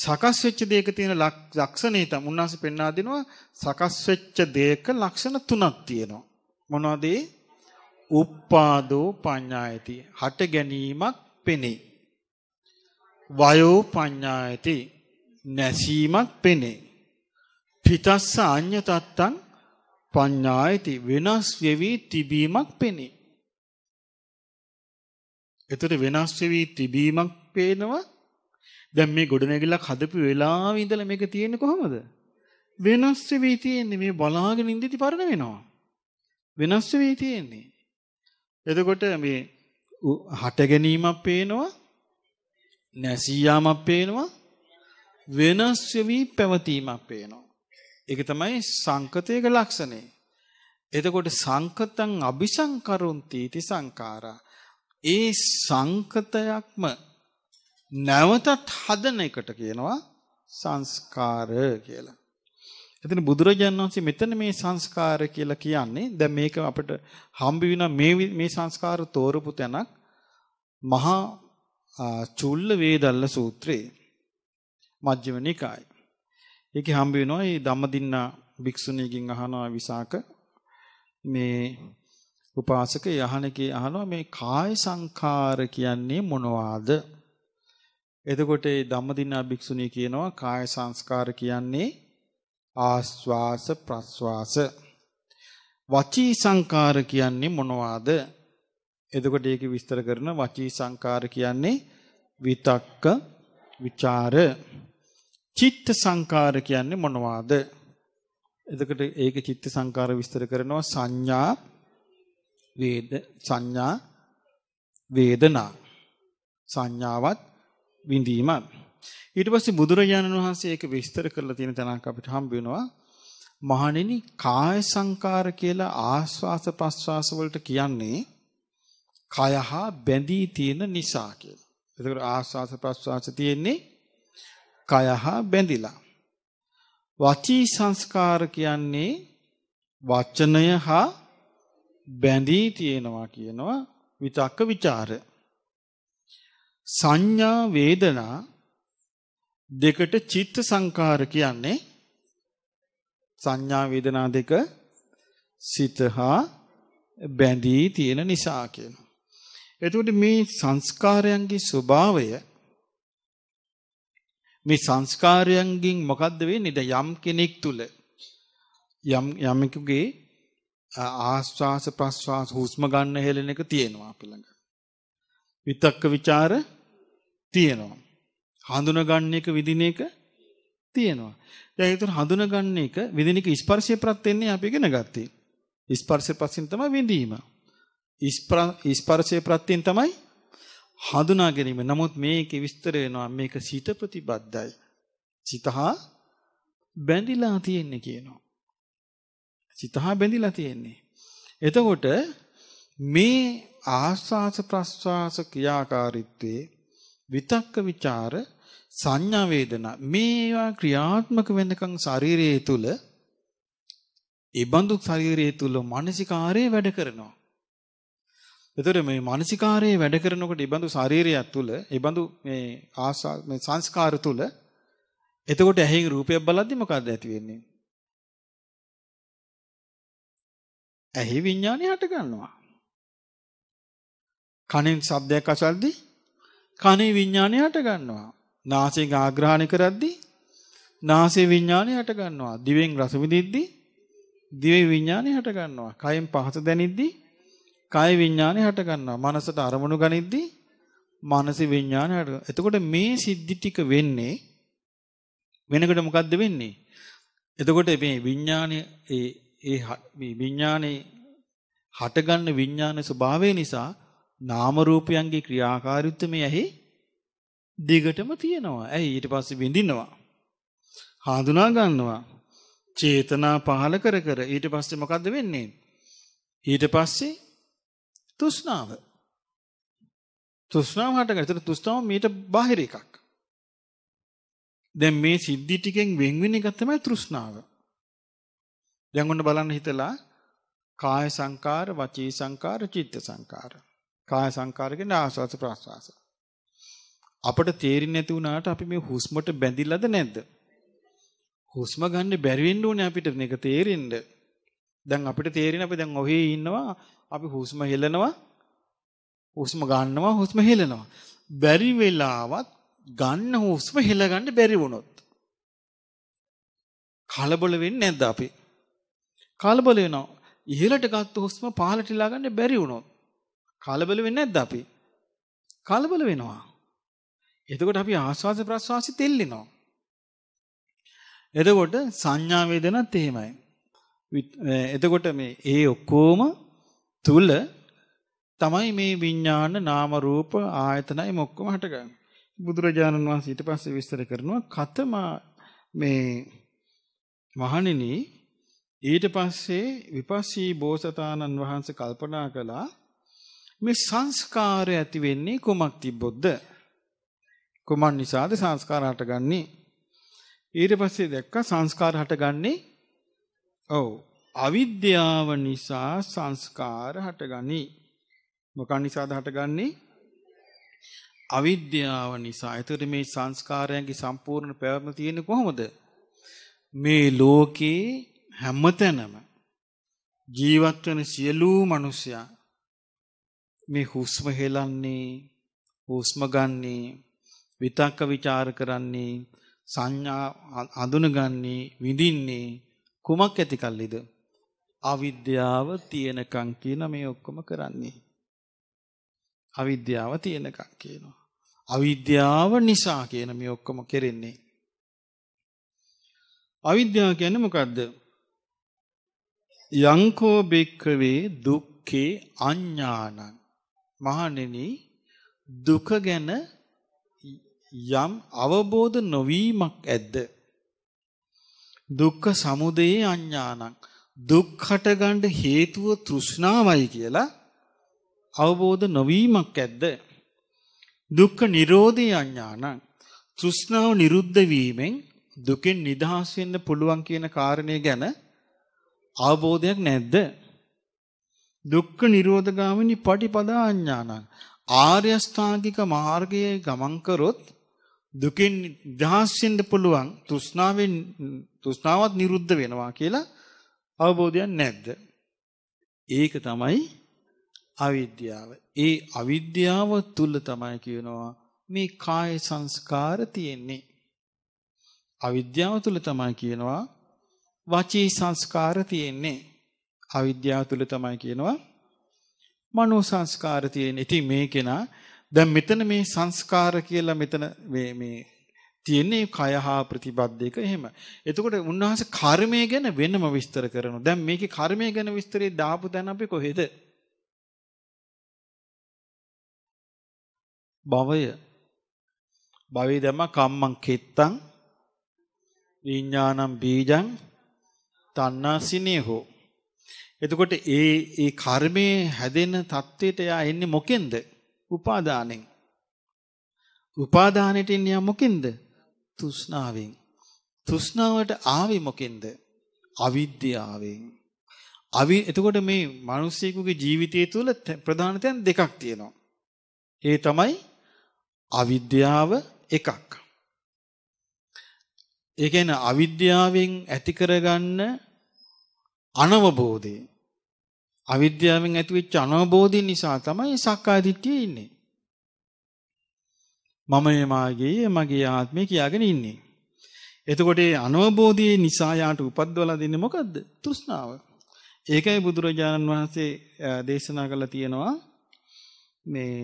සකස් වෙච්ච දෙයක තියෙන ලක්ෂණේ තමයි උන්වහන්සේ පෙන්වා දෙනවා සකස් වෙච්ච දෙයක ලක්ෂණ තුනක් තියෙනවා මොනවද ඒ? උප්පාදෝ පඤ්ඤායති හට ගැනීමක් පෙනේ වයෝ පඤ්ඤායති නැසීමක් පෙනේ පිටස්ස අඤ්‍ය තත්තං පඤ්ඤායති වෙනස් වෙවි තිබීමක් පෙනේ එතකොට වෙනස් වෙවි තිබීමක් පේනවා දැන් මේ ගොඩනැගිල්ලක් හදපු වෙලාවේ ඉඳලා මේක තියෙන්නේ කොහමද? වෙනස් වෙවි තියෙන්නේ මේ බලාගෙන ඉඳිති පරණ වෙනවා. වෙනස් වෙවි තියෙන්නේ. එතකොට මේ හට ගැනීමක් පේනවා නැසියාමක් පේනවා වෙනස් වෙවි පැවතීමක් පේනවා. ඒක තමයි සංකතයක ලක්ෂණය. එතකොට සංකතං අபிසංකරුන්ති තී සංකාරා ඒ සංකතයක්ම නැවතත් හදන එකට කියනවා සංස්කාර කියලා. එතන බුදුරජාණන් වහන්සේ මෙතන මේ සංස්කාර කියලා කියන්නේ දැන් මේක අපිට හම්බ වෙන මේ මේ සංස්කාර තෝරපු තැනක් මහා චුල්ල වේදල්ල සූත්‍රේ මජ්ක්‍ධිම නිකාය. ඒකේ හම්බ වෙනවා මේ ධම්මදින්න භික්ෂුණීගෙන් අහනවා විසාක මේ උපාසක යහනකේ අහනවා මේ කාය සංඛාර කියන්නේ මොනවාද? එතකොට මේ ධම්මදිනා භික්ෂුණී කියනවා කාය සංස්කාර කියන්නේ ආස්වාස ප්‍රස්වාස වචී සංකාර කියන්නේ මොනවාද? එතකොට ඒක විස්තර කරන වචී සංකාර කියන්නේ විතක්ක, ਵਿਚාර. චිත්ත සංකාර කියන්නේ මොනවාද? එතකොට ඒක චිත්ත සංකාර විස්තර කරනවා සංඥා වේද සංඥා වේදනා සංඥාවත් විඳීම. ඊට පස්සේ බුදුරජාණන් වහන්සේ ඒක විස්තර කරලා තියෙන තැනක් අපිට හම්බ වෙනවා. මහණෙනි කාය සංකාර කියලා ආස්වාස ප්‍රස්වාස වලට කියන්නේ කය හා බැඳී තියෙන නිසා කියලා. එතකොට ආස්වාස ප්‍රස්වාස තියෙන්නේ කය හා බැඳිලා. වචී සංස්කාර කියන්නේ වචනය හා බැඳී තියෙනවා කියනවා විතක්ක ਵਿਚාරය. සංඥා වේදනා දෙකට චිත්ත සංකාර කියන්නේ සංඥා වේදනා දෙක සිතහා බැඳී තියෙන නිසා කියන. එතකොට මේ සංස්කාරයන්ගේ ස්වභාවය මේ සංස්කාරයන්ගෙන් මොකද්ද වෙන්නේ? ද යම් කෙනෙක් තුල යම් යමෙකුගේ ආස්වාස ප්‍රස්වාස හුස්ම ගන්න හෙලන එක තියෙනවා අපි ළඟ. විතක්ක ਵਿਚාර තියෙනවා. හඳුනගන්න එක විදින එක තියෙනවා. දැන් ඒතර හඳුනගන්න එක විදින එක ස්පර්ශය ප්‍රත්‍යෙන්නේ අපි ඉගෙන ගත්තේ. ස්පර්ශය පස්සෙන් තමයි විඳීම. ස්පර්ශය ප්‍රත්‍යෙන් තමයි හඳුනා ගැනීම. නමුත් මේකේ විස්තර වෙනවා මේක සිත ප්‍රතිබද්ධයි. සිතහා බැඳිලා තියෙන්නේ කියනවා. සිතහා බැඳිලා තියෙන්නේ. එතකොට මේ ආස්වාස ප්‍රස්වාස ක්‍රියාකාරීත්වයේ විතක්ක ਵਿਚාර සංඥා වේදනා මේවා ක්‍රියාත්මක වෙනකන් ශරීරයේ තුල ඉබඳු ශරීරයේ තුල මානසිකාරයේ වැඩ කරනවා. එතකොට මේ මානසිකාරයේ වැඩ කරනකොට ඉබඳු ශරීරය තුල ඉබඳු මේ ආසා මේ සංස්කාර තුල එතකොට ඇහෙන් රූපයක් බලද්දි මොකද්ද ඇති වෙන්නේ? ඇහි විඥානය හට ගන්නවා. කණෙන් ශබ්දයක් අසද්දී කනේ විඥානය හට ගන්නවා. නාසයෙන් ආග්‍රහණය කරද්දී නාසයේ විඥානය හට ගන්නවා. දිවෙන් රස විඳිද්දී දිවේ විඥානය හට ගන්නවා. කයෙන් පහස දැනිද්දී කය විඥානය හට ගන්නවා. මනසට අරමුණු ගනිද්දී මනස විඥානය හට ගන්නවා. එතකොට මේ සිද්ධි ටික වෙන්නේ වෙනකොට මොකද්ද වෙන්නේ? එතකොට මේ විඥානය ඒ ඒ විඥානේ හටගන්න විඥාන ස්වභාවය නිසා නාමරූපයන්ගේ ක්‍රියාකාරයුත්තම ඇහි දිගටම තියෙනවා ඇයි ඊට පස්ස බිඳින්නවා. හඳුනාගන්නවා චේතනා පහල කර කර ඊට පස්සේ මොකක්ද වෙන්නේ. ඊට පස්සේ තුෂ්නාව තුෂ්නාව හටගතර තුෂ්නාව මීට බාහිර එකක්. දැන් මේ සිද්ධි ටිකෙන් වෙන්වෙන එක තමයි තෘෂ්ණාව. දැන් ඔන්න බලන්න හිතලා කාය සංකාර, වචී සංකාර, චිත්ත සංකාර. කාය සංකාර කියන ආස්වාස ප්‍රාස්වාස. අපිට තේරෙන්නේ නැති වුණාට අපි මේ හුස්මට බැඳිලාද නැද්ද? හුස්ම ගන්න බැරි වෙන්න ඕනේ අපිට මේක තේරෙන්න. දැන් අපිට තේරෙන අපි දැන් ඔහේ ඉන්නවා අපි හුස්ම හෙලනවා හුස්ම ගන්නවා හුස්ම හෙලනවා. බැරි වෙලාවත් ගන්න හුස්ම හෙලගන්න බැරි වුණොත් කලබල වෙන්නේ නැද්ද අපි? කලබල වෙනවා. ඉහළට ගත්ත හුස්ම පහළට ගන්න බැරි වුණොත් කලබල වෙන්නේ නැද්ද අපි? කලබල වෙනවා. එතකොට අපි ආස්වාස ප්‍රස්වාසි තෙල්ලිනවා. එතකොට සංඥා වේදනත් එහෙමයි. එතකොට මේ ඒ ඔක්කොම තුල තමයි මේ විඥාන නාම රූප ආයතනයි ඔක්කොම හටගන්නේ. බුදුරජාණන් වහන්සේ ඊට පස්සේ විස්තර කරනවා කතමා මේ මහණෙනි ඊට පස්සේ විපස්සී බෝසතාණන් වහන්සේ කල්පනා කළා මේ සංස්කාරය ඇති වෙන්නේ කුමක් තිබ්බොත්ද? කුමන් නිසාද සංස්කාර හටගන්නේ? ඊට පස්සේ දැක්කා සංස්කාර හටගන්නේ ඔව් අවිද්‍යාව නිසා සංස්කාර හටගනි. මොකක් නිසාද හටගන්නේ? අවිද්‍යාව නිසා. ඒතර මේ සංස්කාරයන්ගේ සම්පූර්ණ පැවැත්ම තියෙන්නේ කොහොමද? මේ ලෝකේ හැමතැනම ජීවත් වෙන සියලු මිනිසයා මේ හුස්ම හෙලන්නේ හුස්ම ගන්නේ විතක්ක ਵਿਚාර කරන්නේ සංඥා හඳුනගන්නේ විඳින්නේ කුමක් ඇති කල්ලිද අවිද්‍යාව තියෙනකං කියන මේ ඔක්කොම කරන්නේ අවිද්‍යාව තියෙනකං කියනවා අවිද්‍යාව නිසා කියන මේ ඔක්කොම කෙරෙන්නේ අවිද්‍යාව කියන්නේ මොකද්ද යංකෝ බික්කවේ දුක්ඛේ අඥානං මහණෙනි දුක ගැන යම් අවබෝධ නොවීමක් ඇද්ද දුක්ඛ සමුදයේ අඥානං දුක්හට ගන්න හේතුව තෘෂ්ණාවයි කියලා අවබෝධ නොවීමක් ඇද්ද දුක්ඛ නිරෝධේ අඥානං තෘෂ්ණාව නිරුද්ධ වීමෙන් දුකෙන් නිදහස් වෙන්න පුළුවන් කියන කාරණේ ගැන අවබෝධයක් නැද්ද දුක්ඛ නිරෝධගාමිනී පටිපදා අඥානං ආර්ය ස්ථාංගික මාර්ගයේ ගමන් කරොත් දුකෙන් නිදහස් වෙන්න පුළුවන් තෘෂ්ණාවෙන් තෘෂ්ණාවත් නිරුද්ධ වෙනවා කියලා අවබෝධයක් නැද්ද? ඒක තමයි අවිද්‍යාව. ඒ අවිද්‍යාව තුල තමයි කියනවා මේ කාය සංස්කාර තියෙන්නේ. අවිද්‍යාව තුල තමයි කියනවා වචී සංස්කාර තියෙන්නේ. අවිද්‍යාව තුල තමයි කියනවා මනෝ සංස්කාර තියෙන. ඉතින් මේ කෙනා දැන් මෙතන මේ සංස්කාර කියලා මෙතන මේ මේ තියෙන්නේ කය හා ප්‍රතිබද්ධ එක එහෙම. එතකොට උන්වහන්සේ කර්මය ගැන වෙනම විස්තර කරනවා. දැන් මේකේ කර්මය ගැන විස්තරේ දාපු දැන් අපි කොහෙද? භවය. භවය දැම කම්මං කෙත්තං විඥානම් බීජං තණ්හාසිනේ හෝ එතකොට ඒ ඒ කර්මයේ හැදෙන தത്വෙට එයා එන්නේ මොකෙන්ද? උපාදානෙන්. උපාදානෙට එන්නේ මොකෙන්ද? තෘෂ්ණාවෙන්. තෘෂ්ණාවට ආවේ මොකෙන්ද? අවිද්‍යාවෙන්. අවි එතකොට මේ මිනිස්සෙකුගේ ජීවිතය තුළ ප්‍රධාන තැන් දෙකක් තියෙනවා. ඒ තමයි අවිද්‍යාව එකක්. ඒ කියන්නේ අවිද්‍යාවෙන් ඇති කරගන්න අනවබෝධය අවිද්‍යාවෙන් ඇතිවෙච්ච අනවබෝධය නිසා තමයි සක්කාය දිට්ඨියේ ඉන්නේ. මමයේ මාගේ මගේ ආත්මය කියාගෙන ඉන්නේ. එතකොට මේ අනවබෝධයේ නිසා යාට උපද්දවලා දෙන්නේ මොකද්ද? තෘෂ්ණාව. ඒකයි බුදුරජාණන් වහන්සේ දේශනා කළා තියෙනවා මේ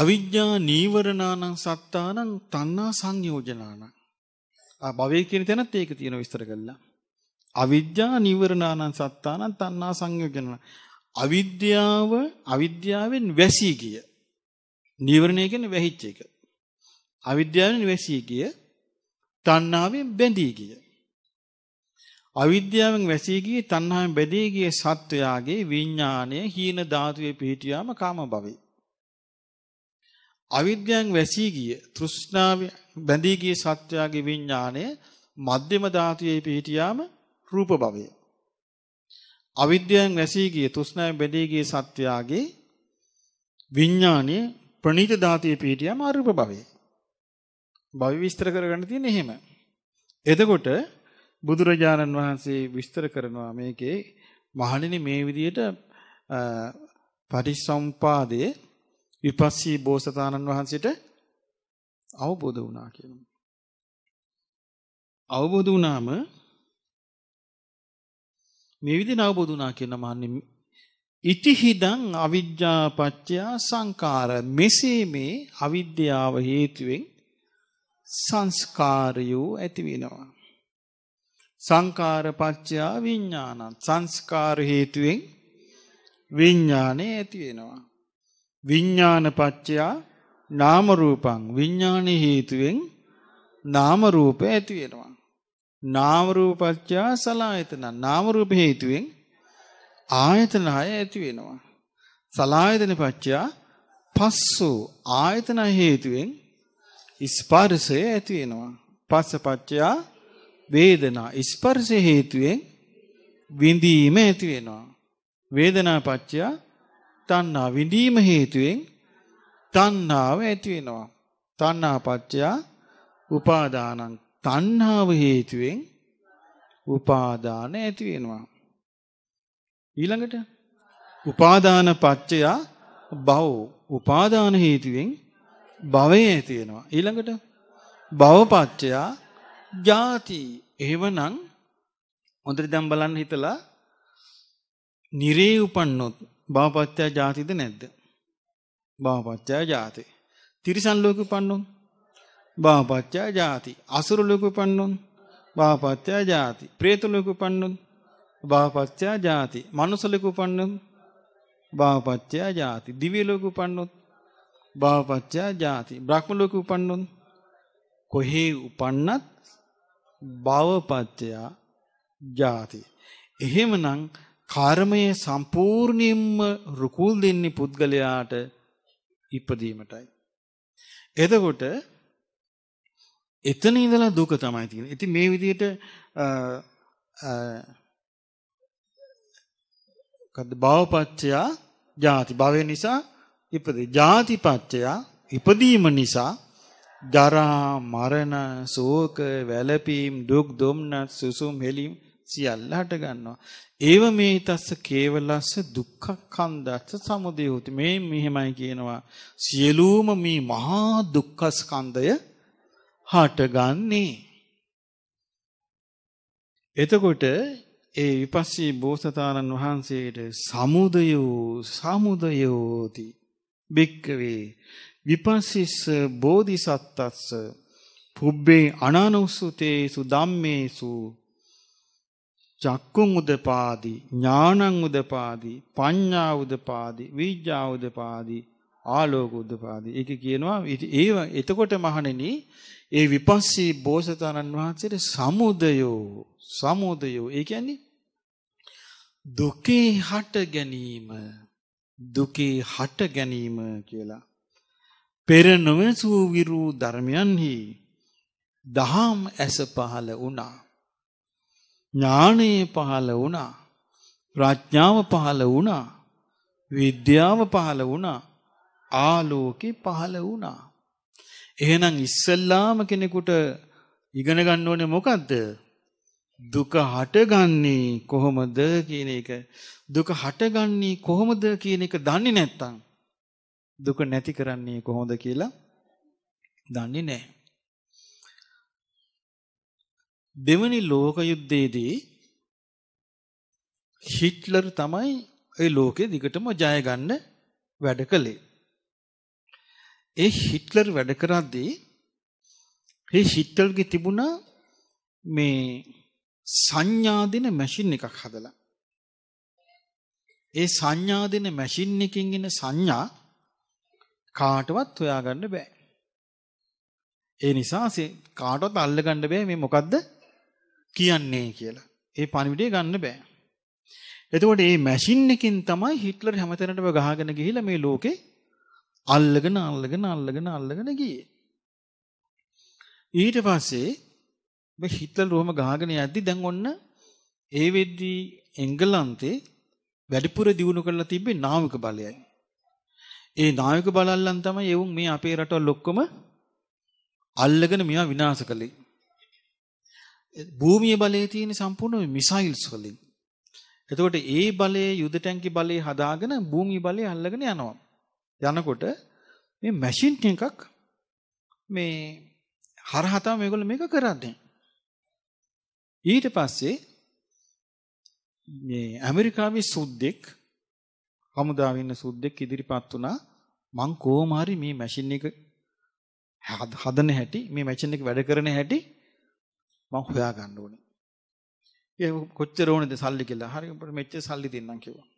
අවිද්‍යා නීවරණානං සත්තානං තණ්හා සංයෝජනානං ආ භවයේ කියන තැනත් ඒක තියෙන විස්තර කළා අවිද්‍යා නිවරණානං සත්තානං තණ්හා සංයෝජනන. අවිද්‍යාව අවිද්‍යාවෙන් වැසී ගිය. නිවරණය කියන්නේ වැහිච්ච එක. අවිද්‍යාවෙන් වැසී ගිය තණ්හාවෙන් බැඳී ගිය. අවිද්‍යාවෙන් වැසී ගිය තණ්හාවෙන් බැඳී ගිය සත්වයාගේ විඥාණය හීන ධාතුවේ පිහිටියාම කාම භවේ. අවිද්‍යාවෙන් වැසී ගිය තෘෂ්ණාව බැඳී ගිය සත්වයාගේ විඥාණය මධ්‍යම ධාතුවේ පිහිටියාම රූප භවය. අවිද්‍යාවෙන් නැසී ගිය තෘෂ්ණාවෙන් බැඳී ගිය සත්‍යාගේ විඥානයේ ප්‍රණීත ධාතියේ පිටියම අරූප භවය. භව විස්තර කරගන්න තියෙන්නේ එහෙම. එතකොට බුදුරජාණන් වහන්සේ විස්තර කරනවා මේකේ මහණෙනි මේ විදියට පටිසම්පාදයේ විපස්සී බෝසතාණන් වහන්සේට අවබෝධ වුණා කියනවා. අවබෝධ වුණාම මේ විදිහට අවබෝධ වුණා කියලා මහන්නේ ඉතිහිදං අවිජ්ජාපච්චයා සංකාර මෙසේ මේ අවිද්‍යාව හේතුවෙන් සංස්කාරයෝ ඇති වෙනවා සංකාරපච්චයා විඥානං සංස්කාර හේතුවෙන් විඥානය ඇති වෙනවා විඥානපච්චයා නාම රූපං විඥාන හේතුවෙන් නාම රූපය ඇති වෙනවා නාම රූපච්ඡා සලායතන නාම රූප හේතුවෙන් ආයතන හය ඇති වෙනවා සලායතන පච්චා පස්සෝ ආයතන හේතුවෙන් ස්පර්ශය ඇති වෙනවා පස්ස පච්චා වේදනා ස්පර්ශ හේතුවෙන් විඳීම ඇති වෙනවා වේදනා පච්චා තණ්හා විඳීම හේතුවෙන් තණ්හාව ඇති වෙනවා තණ්හා පච්චා උපාදානං තණ්හාව හේතුවෙන් උපාදාන ඇති වෙනවා. ඊළඟට උපාදාන පත්‍ය භව උපාදාන හේතුවෙන් භවය ඇති වෙනවා. ඊළඟට භව පත්‍ය ජාති එහෙමනම් හොඳට දැන් බලන්න හිතලා නිරේ උපන්නොත් භව පත්‍ය ජාතිද නැද්ද? භව පත්‍ය ජාති. තිරිසන් ලෝකෙ උපන්නොත් බාපච්චා ජාති. අසුරු ලෝක උපන්නොත් බාපච්චා ජාති. പ്രേත ලෝක උපන්නොත් බාපච්චා ජාති. මනුස්ස ලෝක උපන්නොත් බාපච්චා ජාති. දිව්‍ය ලෝක උපන්නොත් බාපච්චා ජාති. බ්‍රහ්ම ලෝක උපන්නොත් කොහේ උපන්නත් භවපච්චයා ජාති. එහෙමනම් කර්මයේ සම්පූර්ණයෙන්ම රුකුල් දෙන්නේ පුද්ගලයාට ඉපදීමටයි. එතකොට එතන ඉඳලා දුක තමයි තියෙන්නේ. ඉතින් මේ විදිහට කද්ද භවපච්චය ජාති භවය නිසා ඉපදේ. ජාතිපච්චය ඉපදීම නිසා ජරා මරණ ශෝක වැළපීම් දුක් දුම්නස් සුසුම් හෙලීම් සියල්ල හට ගන්නවා. ඒව මේ තස්ස කේවලස්ස දුක්ඛ කන්දස්ස සමුදය උති. මේ මෙහෙමයි කියනවා. සියලුම මේ මහා දුක්ඛ ස්කන්ධය හටගන්නේ. එතකොට ඒ විපස්සී බෝසතාණන් වහන්සේට සමුදයෝ සමුදයෝති භික්කවේ විපස්සිස්ස බෝධිසත්තස්ස පුබ්බේ අනනුස්සුතේසු ධම්මේසු චක්කුං උදපාදි ඥානං උදපාදි පඤ්ඤා උදපාදි විඥා උදපාදි ආලෝක උද්දපාදී. ඒක කියනවා ඒ එතකොට මහණෙනි ඒ විපස්සී බෝසතාණන් වහන්සේට සමුදයෝ සමුදයෝ ඒ කියන්නේ දුකේ හට ගැනීම දුකේ හට ගැනීම කියලා. පෙර නොවසූ විරු ධර්මයන්හි දහම් ඇස පහළ වුණා. ඥානයේ පහළ වුණා. ප්‍රඥාව පහළ වුණා. විද්‍යාව පහළ වුණා. ආලෝකේ පහළ වුණා. එහෙනම් ඉස්සල්ලාම කෙනෙකුට ඉගෙන ගන්න ඕනේ මොකද්ද? දුක හටගන්නේ කොහොමද කියන එක. දුක හටගන්නේ කොහොමද කියන එක දන්නේ නැත්නම් දුක නැති කරන්නේ කොහොමද කියලා දන්නේ නැහැ. දෙවනි ලෝක යුද්ධයේදී හිට්ලර් තමයි ඒ ලෝකෙ දිගටම ජය ගන්න වැඩ කළේ. ඒ හිට්ලර් වැඩ කරද්දී ඒ හිට්ලර්ගේ තිබුණා මේ සංඥා දෙන මැෂින් එකක් හදලා. ඒ සංඥා දෙන මැෂින් එකකින් එන සංඥා කාටවත් හොයාගන්න බෑ. ඒ නිසා කාටවත් අල්ලගන්න බෑ මේ මොකද්ද කියන්නේ කියලා. ඒ පණිවිඩය ගන්න බෑ. එතකොට මේ මැෂින් එකෙන් තමයි හිට්ලර් හැමතැනටම ගහගෙන ගිහිල්ලා මේ ලෝකේ අල්ලගෙන අල්ලගෙන අල්ලගෙන අල්ලගෙන ගියේ. ඊට පස්සේ මේ හිට්ලර් රෝම ගහගෙන යද්දි දැන් ඔන්න ඒ වෙද්දී එංගලන්තේ වැඩිපුර දියුණු කරලා තිබ්බේ නාවික බලයයි. ඒ නාවික බලල්ලන් තමයි එවුන් මේ අපේ රටවල් ඔක්කොම අල්ලගෙන මෙයා විනාශ කළේ. භූමිය බලයේ තියෙන සම්පූර්ණ මිසයිල්ස් වලින්. එතකොට ඒ බලයේ යුද ටැංකි බලයේ හදාගෙන භූමි බලය අල්ලගෙන යනවා. යනකොට මේ මැෂින් එකක් මේ හරහා තමයි මේගොල්ලෝ මේක කරන්නේ. ඊට පස්සේ මේ ඇමරිකාවේ සුද්දෙක් හමුදාවේ ඉන්න සුද්දෙක් ඉදිරිපත් වුණා මං කොහොම හරි මේ මැෂින් එක හදන හැටි මේ මැෂින් එක වැඩ කරන හැටි මං හොයා ගන්න ඕනේ. ඒ කොච්චර ඕනද සල්ලි කියලා. හරි මෙච්චර සල්ලි දෙන්නම් කිව්වා.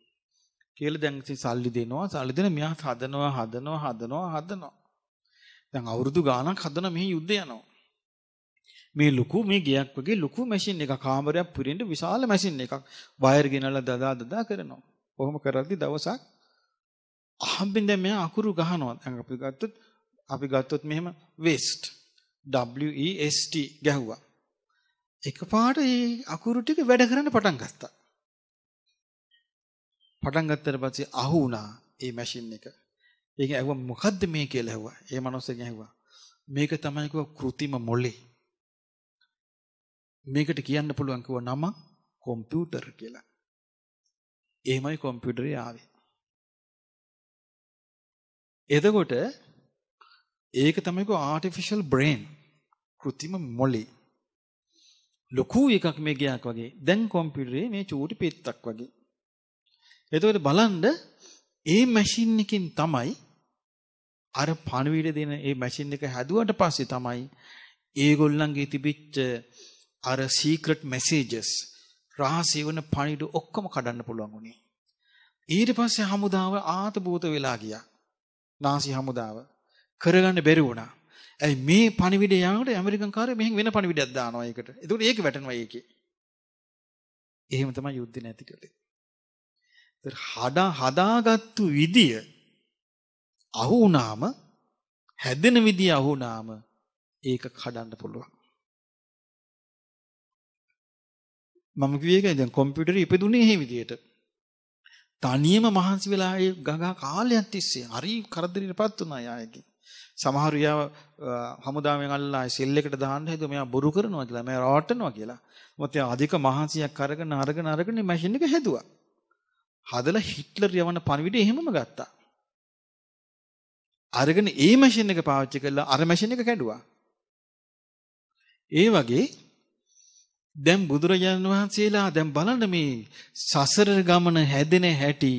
කියලා දැන් ඉතින් සල්ලි දෙනවා සල්ලි දෙන මෙයා හදනවා හදනවා හදනවා හදනවා දැන් අවුරුදු ගාණක් හදන මෙහි යුද්ධ යනවා මේ ලොකු මේ ගයක් වගේ ලොකු මැෂින් එකක් කාමරයක් පුරෙන්න විශාල මැෂින් එකක් වයර් ගෙනලා දදා දදා කරනවා කොහොම කරද්දි දවසක් අහම්බෙන් දැන් මෙයා අකුරු ගහනවා දැන් අපි ගත්තොත් අපි ගත්තොත් මෙහෙම waste W E S T ගැහුවා එකපාරට මේ අකුරු ටික වැඩ කරන්න පටන් ගත්තා පටන් ගත්තට පස්සේ අහු වුණා ඒ මැෂින් එක. ඒක ඇහුවා මොකද්ද මේ කියලා ඇහුවා. ඒ මනුස්සයෙන් ඇහුවා. මේක තමයි කිව්වා કૃතිම මොලේ. මේකට කියන්න පුළුවන් කිව්වා නම කම්පියුටර් කියලා. එහෙමයි කම්පියුටරේ ආවේ. එතකොට ඒක තමයි කෝ ආටිෆිෂල් බ්‍රේන් કૃතිම මොලේ. ලොකු එකක් මේ ගියක් වගේ. දැන් කම්පියුටරේ මේ චූටි පෙත්තක් වගේ. එතකොට බලන්න ඒ මැෂින් එකෙන් තමයි අර පණවිඩ දෙන ඒ මැෂින් එක හැදුවට පස්සේ තමයි ඒගොල්ලන්ගේ තිබිච්ච අර සීක්‍රට් මැසේජස් රහසී වන පණිඩු ඔක්කොම කඩන්න පුළුවන් වුණේ. ඊට පස්සේ හමුදාව ආතබූත වෙලා ගියා. නාසි හමුදාව කරගන්න බැරි වුණා. ඇයි මේ පණිවිඩය යනකොට ඇමරිකන් කාරය මෙහෙන් වෙන පණිවිඩයක් දානවා ඒකට. ඒකට ඒක වැටෙනවා ඒකේ. එහෙම තමයි යුද්ධ නැති කළේ. හදා හදාගත්තු විදිය අහු වුණාම හැදෙන විදිය අහු වුණාම ඒක කඩන්න පුළුවන්. මම කිව්වේ ඒකයි දැන් කම්පියුටර් ඉපදුනේ මේ විදියට. තනියම මහන්සි වෙලා ඒ ගගා කාලයක් තිස්සේ හරි කරදරයටපත් වුණා යායකින්. සමහර යාව හමුදාවෙන් අල්ලලා සෙල් එකට දාන්න හැදුවා මෙයා බොරු කරනවා කියලා, මෙයා රවට්ටනවා කියලා. මොකද අධික මහන්සියක් අරගෙන අරගෙන අරගෙන මැෂින් එක හැදුවා. හදලා හිට්ලර් යවන පණිවිඩය එහෙමම ගත්තා. අරගෙන ඒ මැෂින් එක පාවිච්චි කරලා අර මැෂින් එක කැඩුවා. ඒ වගේ දැන් බුදුරජාණන් වහන්සේලා දැන් බලන්න මේ සසර ගමන හැදෙන හැටි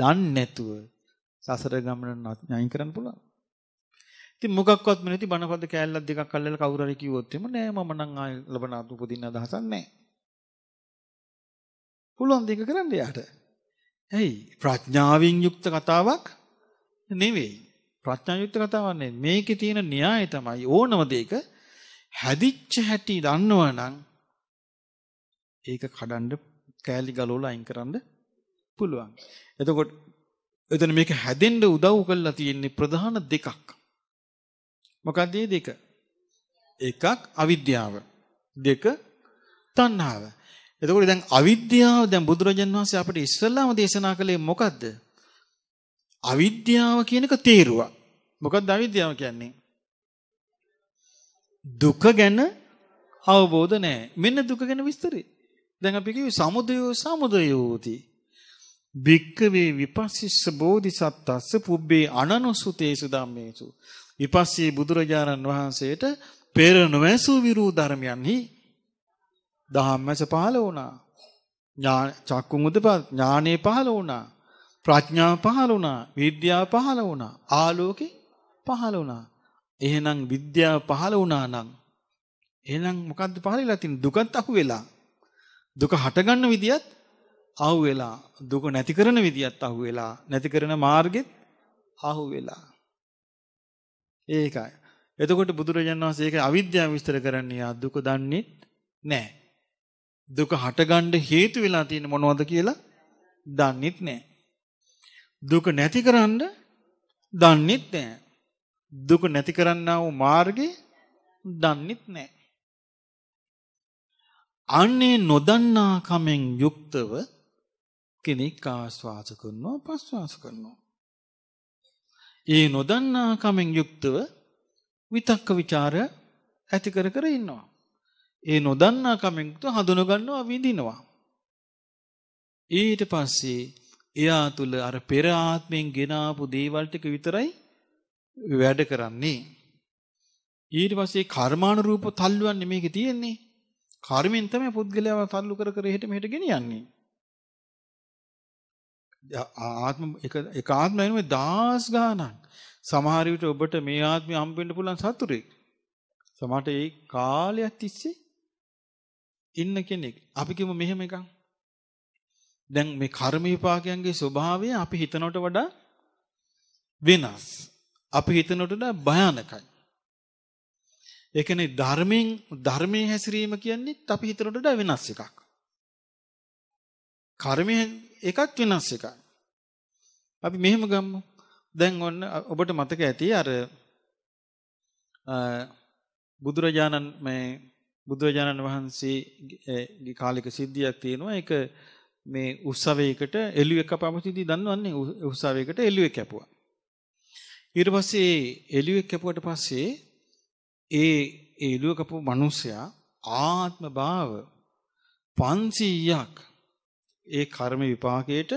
දන්නේ නැතුව සසර ගමන නැයින් කරන්න පුළුවන්. ඉතින් මොකක්වත් මෙ නැති බණපද කෑල්ලක් දෙකක් අල්ලලා කවුරු හරි කිව්වොත් එම නෑ මම නම් ආය ලබන අතු උපදින්න අදහසක් නෑ. පුළුවන් දෙක කරන්න යාට. ඇයි ප්‍රඥාවෙන් යුක්ත කතාවක් නෙවෙයි. ප්‍රඥා යුක්ත කතාවක් නෙවෙයි. මේකේ තියෙන න්‍යාය තමයි ඕනම දෙයක හැදිච්ච හැටි දන්නවනම් ඒක කඩන්න කෑලි ගලවලා අයින් කරන්න පුළුවන්. එතකොට එතන මේක හැදෙන්න උදව් කරලා තියෙන්නේ ප්‍රධාන දෙකක්. මොකක්ද මේ දෙක? එකක් අවිද්‍යාව. දෙක තණ්හාව. එතකොට දැන් අවිද්‍යාව දැන් බුදුරජාන් වහන්සේ අපිට ඉස්සල්ලාම දේශනා කළේ මොකද්ද? අවිද්‍යාව කියන එක තේරුවා. මොකද්ද අවිද්‍යාව කියන්නේ? දුක ගැන අවබෝධ නැහැ. මෙන්න දුක ගැන විස්තරය. දැන් අපි කියුවේ සමුදයෝ සමුදයෝති. භික්කවේ විපස්සිස්ස බෝධිසත්ත්වස්ස පුබ්බේ අනනුසුතේසු ධම්මේසු. විපස්සී බුදුරජාණන් වහන්සේට පෙර නොවැසූ විරූ ධර්මයන්හි දහම්මස පහළ වුණා. ඥාන චක්කුම් උදපත් ඥානෙ පහළ වුණා. ප්‍රඥා පහළ වුණා. විද්‍යාව පහළ වුණා. ආලෝකේ පහළ වුණා. එහෙනම් විද්‍යාව පහළ වුණා නම් එහෙනම් මොකද්ද පහළලා තින්නේ? දුකත් අහු වෙලා. දුක හටගන්න විදියත් අහු වෙලා. දුක නැති කරන විදියත් අහු වෙලා. නැති කරන මාර්ගෙත් අහු වෙලා. ඒකයි. එතකොට බුදුරජාණන් වහන්සේ ඒක අවිද්‍යාව විස්තර කරන්නේ ආ දුක දන්නේ නැහැ. දුක හටගන්න හේතු වෙලා තියෙන මොනවද කියලා දන්නෙත් නැහැ. දුක නැති කරන්න දන්නෙත් නැහැ. දුක නැති කරන්නා වූ මාර්ගේ දන්නෙත් නැහැ. අන්නේ නොදන්නා කමෙන් යුක්තව කෙනෙක් ආස්වාස කරනවා ප්‍රස්වාස කරනවා. ඒ නොදන්නා කමෙන් යුක්තව විතක්ක ਵਿਚාර ඇති කර කර ඉන්නවා. ඒ නොදන්නා කමෙන් යුක්ත හඳුනගන්නවා විඳිනවා. ඊට පස්සේ එයා තුල අර පෙර ආත්මෙන් ගෙනාපු දේවල් ටික විතරයි වැඩ කරන්නේ. ඊට පස්සේ කර්මානුරූප තල්ලුවන්නේ මේකේ තියෙන්නේ. කර්මෙන් තමයි පුද්ගලයාව තල්ලු කර කර එහෙට මෙහෙට ගෙනියන්නේ. ආත්ම එක එක ආත්ම වෙනුවේ දාස් ගාණක් සමහර විට ඔබට මේ ආත්මය හම්බෙන්න පුළුවන් සතුරෙක් සමහරට ඒ කාලයක් තිස්සේ ඉන්න කෙනෙක්. අපි කිව්ව මෙහෙම එකක්. දැන් මේ කර්ම විපාකයන්ගේ ස්වභාවය අපි හිතනට වඩා වෙනස්. අපි හිතනට වඩා භයානකයි. ඒ කියන්නේ ධර්මයෙන් ධර්මයේ හැසිරීම කියන්නේ අපි හිතනට වඩා වෙනස් එකක්. කර්මයෙන් එකක් වෙනස් එකක්. අපි මෙහෙම ගමු. දැන් ඔන්න ඔබට මතක ඇති අර බුදුරජාණන් මේ බුදුරජාණන් වහන්සේගේ කාලික සිද්ධියක් තියෙනවා එක මේ උත්සවයකට එළුව එක පමතිදී දන්නවන්නේ උත්සවයකට එළුව කැපුවා. ඊට පස්සේ එළුව කැපුවට පස්සේ ඒ එළුව කපු මිනිසයා ආත්ම භාව 500ක් ඒ කර්ම විපාකයට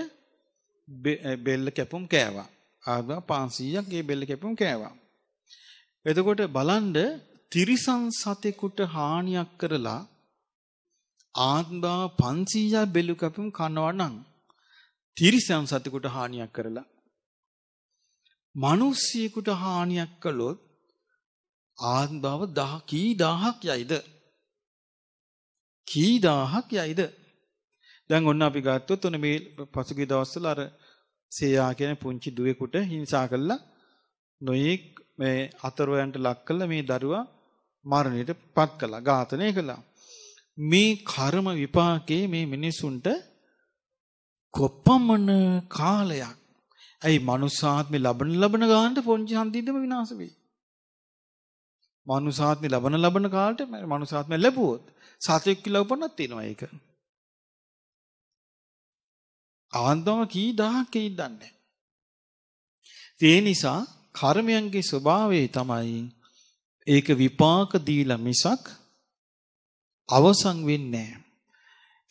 බෙල්ල කැපුම් කෑවා. ආත්ම 500ක් ඒ බෙල්ල කැපුම් කෑවා. එතකොට බලන්න තිරිසන් සතෙකුට හානියක් කරලා ආත්මා 500 බෙලු කැපුම් කනවා නම් තිරිසන් සතෙකුට හානියක් කරලා මිනිස්සෙකුට හානියක් කළොත් ආත්මව දහ කී දහහක් යයිද කී දහහක් යයිද දැන් ඔන්න අපි ගත්තොත් ඔන්න මේ පසුගිය දවස්වල අර සේයා කියන පුංචි දුවෙකුට හිංසා කළා නොයේක් මේ අතරවයන්ට ලක් කළා මේ දරුවා මරණයට පත් කළා ඝාතනය කළා. මේ කර්ම විපාකයේ මේ මිනිසුන්ට කොපමණ කාලයක් ඇයි මනුසාත්මි ලබන ලබන ගානට පොන්චි හන්දින්දම විනාශ වෙයි. මනුසාත්මි ලබන ලබන කාලට මනුසාත්මය ලැබුවොත් සතෙක් කියලා උපන්නක් තියෙනවා ඒක. ආන්දම කී දහක් ඉඳන්නේ. ඒ නිසා කර්මයන්ගේ ස්වභාවය තමයි ඒක විපාක දීලා මිසක් අවසන් වෙන්නේ නැහැ.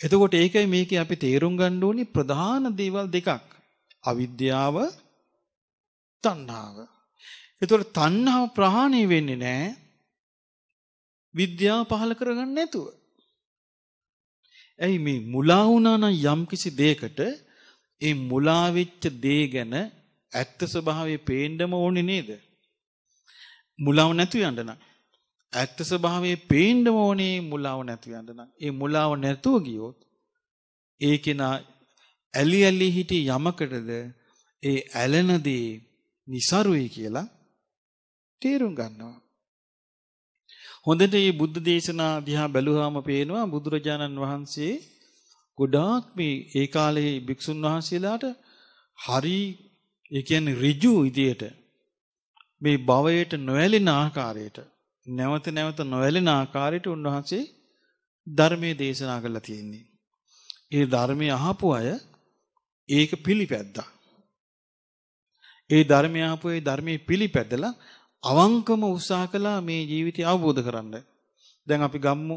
එතකොට ඒකයි මේකේ අපි තේරුම් ගන්න ඕනි ප්‍රධාන දේවල් දෙකක්. අවිද්‍යාව තණ්හාව. එතකොට තණ්හාව ප්‍රහාණය වෙන්නේ නැහැ. විද්‍යාව පහල කරගන්න නැතුව. ඇයි මේ මුලා වුණා නම් යම්කිසි දෙයකට ඒ මුලා වෙච්ච දේ ගැන ඇත්ත ස්වභාවය පේන්නම ඕනේ නේද? මුලාව නැතුව යන්න නම් ඇත්ත ස්වභාවයේ පේන්න ඕනේ මුලාව නැතුව යන්න නම් ඒ මුලාව නැතුව ගියොත් ඒ කෙනා ඇලි ඇලි හිටි යමකටද ඒ ඇලෙන දේ નિසරුයි කියලා තේරුම් ගන්නවා හොඳට මේ බුද්ධ දේශනා දිහා බැලුවාම පේනවා බුදුරජාණන් වහන්සේ ගොඩාක් මේ ඒ කාලේ භික්ෂුන් වහන්සේලාට හරි ඒ කියන්නේ ඍජු විදියට මේ භවයට නොඇලෙන ආකාරයට නැවත නැවත නොඇලෙන ආකාරයට උන්වහන්සේ ධර්මයේ දේශනා කරලා තියෙන්නේ. ඒ ධර්මයේ අහපු අය ඒක පිළිපැද්දා. ඒ ධර්මය ආපු ඒ ධර්මයේ පිළිපැදලා අවංකම උත්සාහ කළා මේ ජීවිතය අවබෝධ කරන්න. දැන් අපි ගම්මු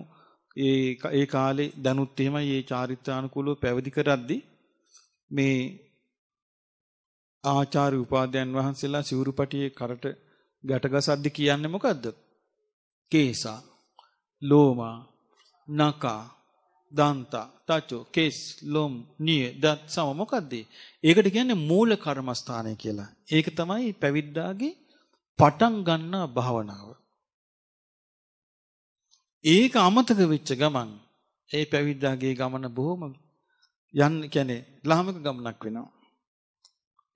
ඒ ඒ කාලේ දැනුත් එහෙමයි මේ චාරිත්‍රානුකූලව පැවිදි කරද්දී මේ ආචාර්ය උපාධ්‍යයන් වහන්සේලා සිවුරුපටියේ කරට ගැටගසද්දි කියන්නේ මොකද්ද? කේසා, ලෝමා, නකා, දන්තා, තචෝ, කේස්, ලොම්, නිය, දත් සම මොකද්ද? ඒකට කියන්නේ මූල කර්මස්ථානය කියලා. ඒක තමයි පැවිද්දාගේ පටන් ගන්නා භාවනාව. ඒක අමතක වෙච්ච ගමන් ඒ පැවිද්දාගේ ගමන බොහොම යන්න කියන්නේ ලාමක ගමනක් වෙනවා.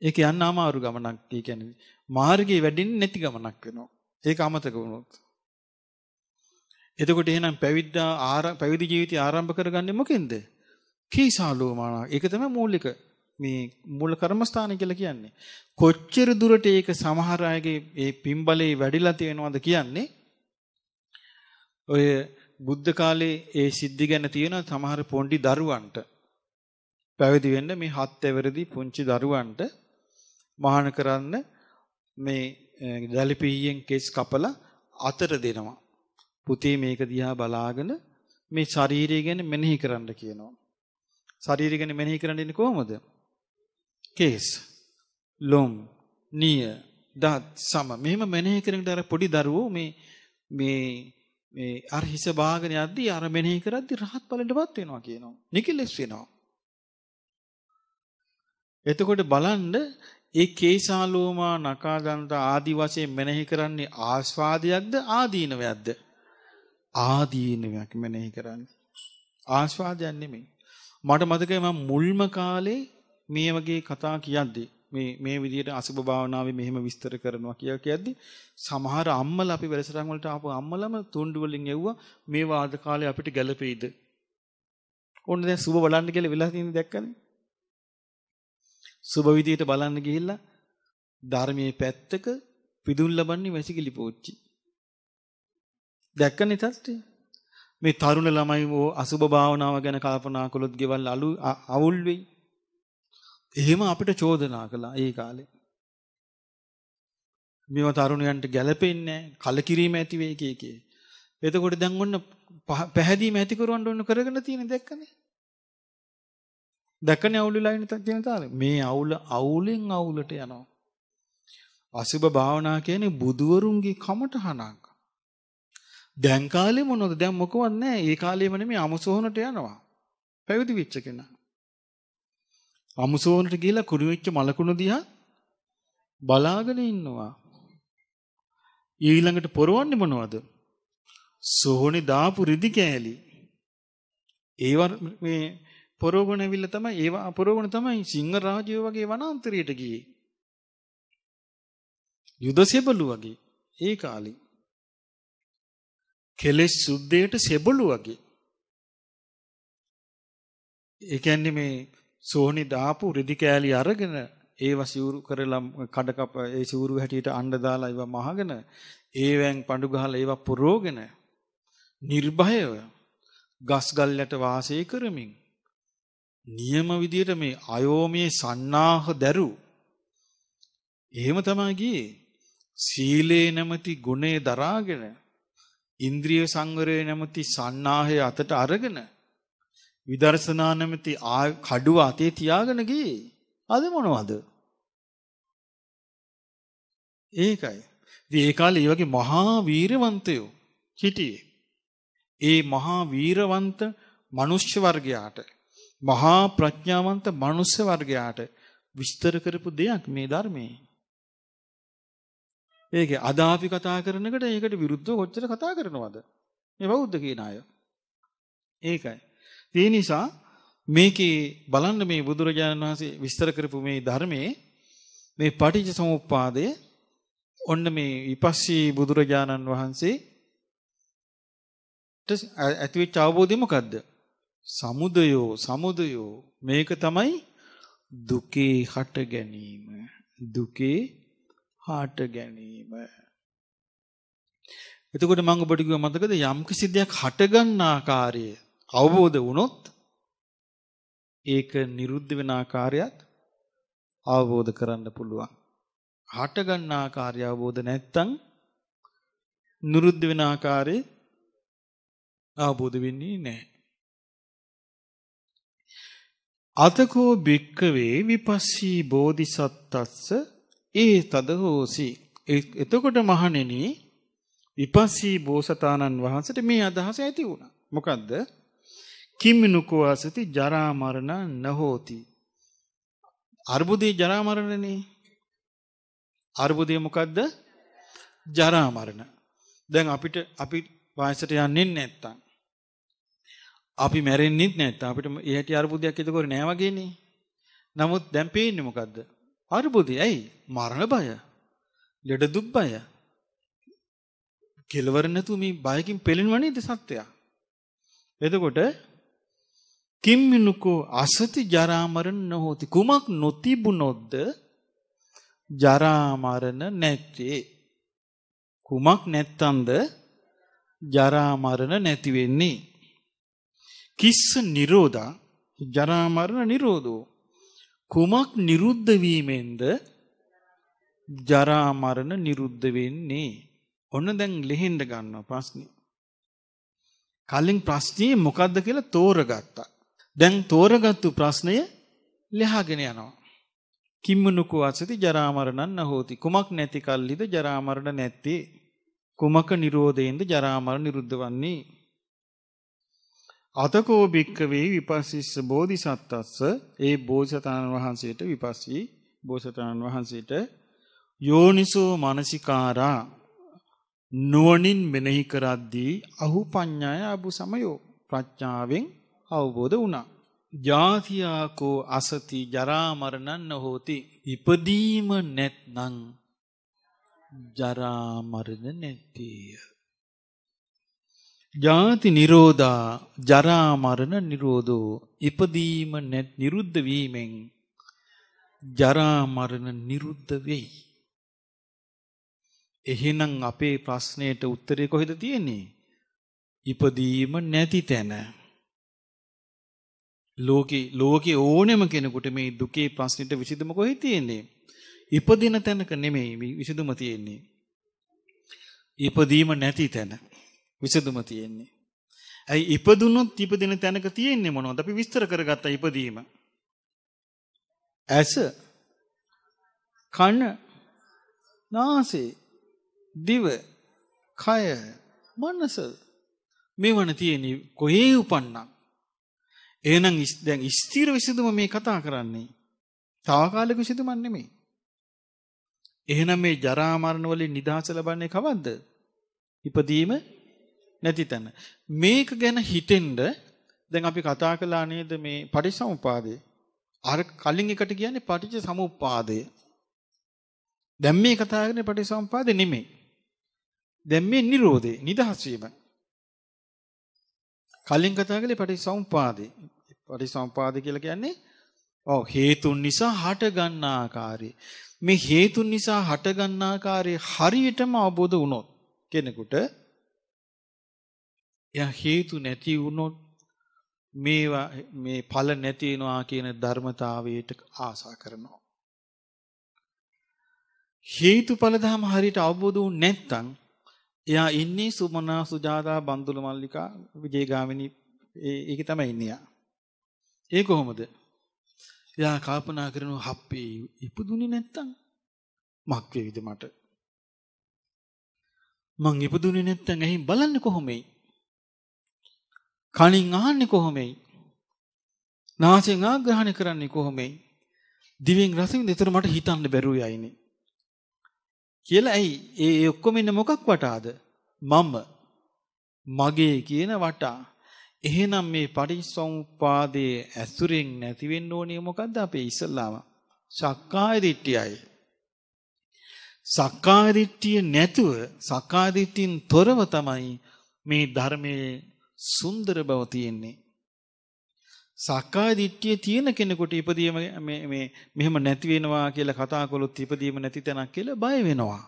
ඒක යන්න අමාරු ගමනක්. ඒ කියන්නේ මාර්ගයේ වැඩෙන්නේ නැති ගමනක් වෙනවා. ඒක අමතක වුණොත්. එතකොට එහෙනම් පැවිද්දා ආර පැවිදි ජීවිතය ආරම්භ කරගන්නේ මොකෙන්ද? කීසාලෝමානා. ඒක තමයි මූලික මේ මූල කර්මස්ථානය කියලා කියන්නේ. කොච්චර දුරට ඒක සමහර අයගේ ඒ පිම්බලේ වැඩිලා තියෙනවද කියන්නේ? ඔය බුද්ධ කාලේ ඒ සිද්ධි ගැන තියෙන සමහර පොන්ඩි දරුවන්ට පැවිදි වෙන්න මේ හත් ඇවරදී පුංචි දරුවන්ට මහාන කරන්න මේ දැලිපියෙන් කෙස් කපලා අතට දෙනවා. පුතේ මේක දිහා බලාගෙන මේ ශරීරය ගැන මෙනෙහි කරන්න කියනවා. ශරීරය ගැන මෙනෙහි කරන්න ඉන්නේ කොහොමද? කේස්, ලොම්, නිය, දත් සම මෙහෙම මෙනෙහි කරනකොට අර පොඩි දරුවෝ මේ මේ මේ අර හිස බාගෙන යද්දී අර මෙනෙහි කරද්දී රහත් ඵලයටපත් වෙනවා කියනවා. නිකලස් වෙනවා. එතකොට බලන්න ඒ කේසාලෝමා නකාදන්ත ආදි වශයෙන් මෙනෙහි කරන්නේ ආස්වාදයක්ද ආදීනවයක්ද? ආදීනවයක් මෙනෙහි කරන්නේ. ආස්වාදයක් නෙමෙයි. මට මතකයි මම මුල්ම කාලේ මේ වගේ කතා කියද්දී මේ මේ විදිහට අසුබ භාවනාවේ මෙහෙම විස්තර කරනවා කියලා කියද්දි සමහර අම්මලා අපි වැඩසටහන් වලට ආපු අම්මලම තුණ්ඩු වලින් එව්වා මේ වාද කාලේ අපිට ගැළපෙයිද? ඕන්න දැන් සුබ බලන්න කියලා වෙලා තියෙන දැක්කනේ. සුබ විදියට බලන්න ගිහිල්ලා ධර්මයේ පැත්තක පිදුම් ලබන්නේ වැසිකිලි පෝච්චි. දැක්කනේ තත්ත්වය. මේ තරුණ ළමයි වෝ අසුබ භාවනාව ගැන කල්පනා කළොත් ගෙවල් අලු අවුල් වෙයි. එහෙම අපිට චෝදනා කළා ඒ කාලේ. මේව තරුණයන්ට ගැළපෙන්නේ කලකිරීම ඇති වෙයි කේකේ. එතකොට දැන් ඔන්න පැහැදීම ඇති කරවන්න ඕන කරගෙන තියෙන දැක්කනේ. දැකනේ අවුලලා ඉන්න තියෙන තාලේ. මේ අවුල අවුලෙන් අවුලට යනවා. අසුබ භාවනා කියන්නේ බුදුවරුන්ගේ කමටහනක්. දැන් කාලේ මොනවද? දැන් මොකවත් නැහැ. ඒ කාලේම නෙමෙයි අමසෝහනට යනවා. පැවිදි වෙච්ච කෙනා. අමසෝහනට ගිහිලා කුරු වෙච්ච මලකුණ දිහා බලාගෙන ඉන්නවා. ඊළඟට පොරවන්නේ මොනවද? සෝහනේ දාපු රිදි කෑලි. ඒව මේ පොරෝගණ ඇවිල්ලා තමයි ඒවා පොරෝගණ තමයි සිංහ රාජ්‍යය වගේ වනාන්තරයට ගියේ. යුද සෙබළු වගේ ඒ කාලේ. කෙලෙස් සුද්ධයට සෙබළු වගේ. ඒ කියන්නේ මේ සෝහනි දාපු රිදි කෑලි අරගෙන ඒව සිවුරු කරලා කඩකප ඒ සිවුරු හැටියට අඬ දාලා ඒව මහගෙන ඒවෙන් පඳු ගහලා ඒව පුරෝගෙන නිර්භයව ගස් ගල් යට වාසය කරමින් නියම විදියට මේ අයෝමයේ සන්නාහ දැරු. එහෙම තමයි ගියේ. සීලේ නැමැති ගුණේ දරාගෙන ඉන්ද්‍රිය සංවරය නැමැති සන්නාහය අතට අරගෙන විදර්ශනා නැමැති කඩුව අතේ තියාගෙන ගියේ. අද මොනවද? ඒකයි. ඉතින් ඒ කාලේ මේ වගේ මහා වීරවන්තයෝ හිටියේ. ඒ මහා වීරවන්ත මනුෂ්‍ය වර්ගයාට මහා ප්‍රඥාවන්ත මනුස්ස වර්ගයාට විස්තර කරපු දෙයක් මේ ධර්මයේ. ඒක අදාපි කතා කරනකට ඒකට විරුද්ධව කොච්චර කතා කරනවද? මේ බෞද්ධ කියන අය. ඒකයි. ඒ නිසා මේකේ බලන්න මේ බුදුරජාණන් වහන්සේ විස්තර කරපු මේ ධර්මයේ මේ පටිච්ච සමුප්පාදය ඔන්න මේ විපස්සී බුදුරජාණන් වහන්සේ ඇතිවෙච්ච අවබෝධය මොකද්ද? සමුදයෝ සමුදයෝ මේක තමයි දුකේ හට ගැනීම දුකේ හට ගැනීම එතකොට මම ඔබට කිව්ව මතකද යම් කිසි දෙයක් හට ගන්න ආකාරය අවබෝධ වුණොත් ඒක නිරුද්ධ වෙන ආකාරයත් අවබෝධ කරන්න පුළුවන් හට ගන්න ආකාරය අවබෝධ නැත්නම් නිරුද්ධ වෙන ආකාරය අවබෝධ වෙන්නේ නැහැ අතකෝ භික්කවේ විපස්සී බෝධිසත්තස්ස ඒ තද හෝසි. එතකොට මහණෙනි විපස්සී බෝසතාණන් වහන්සට මේ අදහස ඇති වුණ. මොකක්ද කිම්මිනුකවාසති ජරාමරණ නහෝති. අර්බුදේ ජරාමරණනේ අර්බුදය මොකක්ද ජරාමරණ. දැන් අපිට අපි වයසට යන්නේ නැත්තං. අපි මැරෙන්නෙත් නැත්නම් අපිට ඒ හැටි අරුබුදයක් එතකොට නෑ වගේනේ. නමුත් දැන් පේන්නේ මොකද්ද? අරුබුදේ ඇයි? මරණ බය. ලෙඩ දුක් බය. කෙලවර නැතුව මේ බයකින් පෙළෙනවා නේද සත්‍යය. එතකොට කිම්මිනුකෝ අසති ජරා මරණ නොහොති කුමක් නොතිබුනොත්ද ජරා මරණ නැත්තේ කුමක් නැත්තන්ද ජරා මරණ නැති වෙන්නේ කිස්ස නිරෝධා ජරාමරණ නිරෝධෝ. කුමක් නිරුද්ධවීමෙන්ද ජරාමරණ නිරුද්ධ වෙන්නේ. ඔන්න දැන් ලෙහෙන්ඩ ගන්නවා ප්‍රශ්නය. කලින් ප්‍රශ්නයේ මොකක්ද කියලා තෝරගත්තා. දැන් තෝරගත්තු ප්‍රශ්නය ලෙහාගෙන යනවා. කිම්මනුකු අසති ජරාමරණන් නහෝති. කුමක් නැති කල්ලිද ජරාමරණ නැත්තේ. කුමක නිරෝධයෙන්ද ජරාමර නිරුද්ධ වන්නේ. අතකෝ භික්කවේ විපස්සිස්ස බෝධිසත්තස්ස ඒ බෝධිසතාණන් වහන්සේට විපස්සී බෝසතාණන් වහන්සේට යෝනිසෝ මනසිකාරා නුවනින් මෙනෙහි කරද්දී අහු පඤ්ඥාය අබු සමයෝ ප්‍රඥ්ඥාවෙන් අවබෝධ වුණා. ජාතියාකෝ අසති ජරාමරණන්න හෝති ඉපදීම නැත්නං ජරාමරණ නැත්තිය. ජාති නිරෝධා ජරා මරණ නිරෝධෝ ඉපදීම නැත් නිරුද්ධ වීමෙන් ජරා මරණ නිරුද්ධ වෙයි. එහෙනම් අපේ ප්‍රශ්නයට උත්තරේ කොහෙද තියෙන්නේ? ඉපදීම නැති තැන. ලෝකේ ලෝකේ ඕනෙම කෙනෙකුට මේ දුකේ ප්‍රශ්නෙට විසඳුම කොහෙද තියෙන්නේ? ඉපදින තැනක නෙමෙයි විසඳුම තියෙන්නේ. ඉපදීම නැති තැන. විසඳුම තියෙන්නේ. ඇයි ඉපදුනොත් ඉපදින තැනක තියෙන්නේ මොනවද? අපි විස්තර කරගත්ත ඉපදීම. ඇස, කන, නාසය, දිව, කය, මනස මේවන තියෙන්නේ කොහේ උපන්නම්? එහෙනම් දැන් ස්ථිර විසඳුම මේ කතා කරන්නේ. తాවකාලික විසඳුමක් නෙමෙයි. එහෙනම් මේ ජරා මරණ වලින් නිදහස ලබන්නේ කවද්ද? ඉපදීම නැති තැන. මේක ගැන හිතෙන්ඩ දැන් අපි කතා කළා නේද මේ පටිච්චසමුපාදේ. අර කලින් එකට කියන්නේ පටිච්ච සමුප්පාදය. දැන් මේ කතා කරන්නේ පටිච්චසමුපාදේ නෙමෙයි. දැන් මේ නිරෝධේ නිදහස් වීම. කලින් කතා කළේ පටිච්චසමුපාදේ. පටිච්චසමුපාදේ කියලා කියන්නේ ඔව් හේතුන් නිසා හටගන්න ආකාරය. මේ හේතුන් නිසා හටගන්න ආකාරය හරියටම අවබෝධ වුණොත් කෙනෙකුට එයා හේතු නැති වුණොත් මේවා මේ ඵල නැති වෙනවා කියන ධර්මතාවයට ආසා කරනවා. හේතුඵල ධම හරියට අවබෝධ වුනේ නැත්නම් එයා ඉන්නේ සුමනා සුජාතා බන්දුල මල්ලිකා විජේගාමිනී ඒක තමයි ඉන්නේ යා. ඒ කොහොමද? එයා කල්පනා කරනවා හප්පේ ඉපදුනේ නැත්නම් මක් වේවිද මට? මං ඉපදුනේ නැත්නම් ඇහින් බලන්නේ කොහොමයි? කනින් අහන්නේ කොහොමයි? නාසයෙන් ආග්‍රහණය කරන්නේ කොහොමයි? දිවෙන් රස විඳින මට හිතන්න බැරුව යයිනේ. කියලා ඇයි? ඒ ඔක්කොම ඉන්න මොකක් වටාද? මම මගේ කියන වටා. එහෙනම් මේ පටිච්චසමුප්පාදයේ ඇසුරෙන් නැති වෙන්න ඕනේ මොකද්ද අපේ ඉස්ලාම? සක්කාය දිට්ඨියයි. සක්කාය දිට්ඨිය නැතුව සක්කාය දිට්ඨියෙන් තොරව තමයි මේ ධර්මයේ සුන්දර බව තියෙන්නේ. සක්කාය දිට්ඨිය තියෙන කෙනෙකුට ඉපදීම මේ මේ මෙහෙම නැති වෙනවා කියලා කතා කළොත් ඉපදීම නැති තැනක් කියලා බය වෙනවා.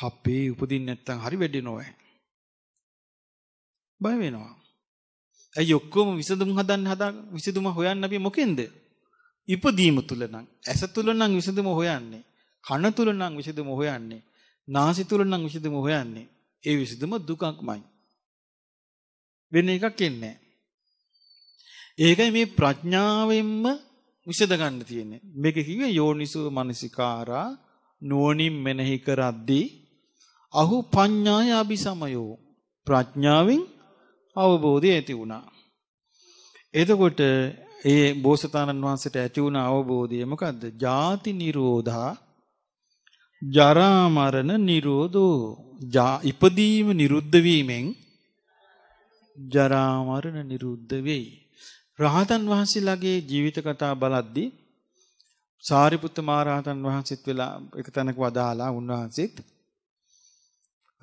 හප්පේ උපදින්න නැත්තම් හරි වැඩේ නෝයි. බය වෙනවා. ඇයි ඔක්කොම විසඳුම් හදන්න හදා විසඳුම හොයන්න අපි මොකෙන්ද? ඉපදීම තුල නම් ඇස තුල නම් විසඳුම හොයන්නේ. කන තුල නම් විසඳුම හොයන්නේ. නාසය තුල නම් විසඳුම හොයන්නේ. ඒ විසඳුම දුකක්මයි. වෙන එකක් එන්නේ ඒකයි මේ ප්‍රඥාවෙන්ම විසඳ ගන්න තියෙන්නේ. මේක කිව්වේ යෝනිසෝ මනසිකාරා නුවණින් මෙනෙහි කරද්දී අහු පඤ්ඤාය අபிසමයෝ ප්‍රඥාවෙන් අවබෝධය ඇති වුණා. එතකොට ඒ බෝසතාණන් වහන්සේට ඇති වුණ අවබෝධය මොකද්ද? ජාති නිරෝධා ජරා මරණ නිරෝධෝ ඉපදීම නිරුද්ධ වීමෙන් ජරාමරණ නිරුද්ධ වෙයි. රහතන් වහන්සේලාගේ ජීවිත කතා බලද්දී සාරිපුත්ත මහරහතන් වහන්සේත් වෙලා එක තැනක වදාලා උන්වහන්සේත්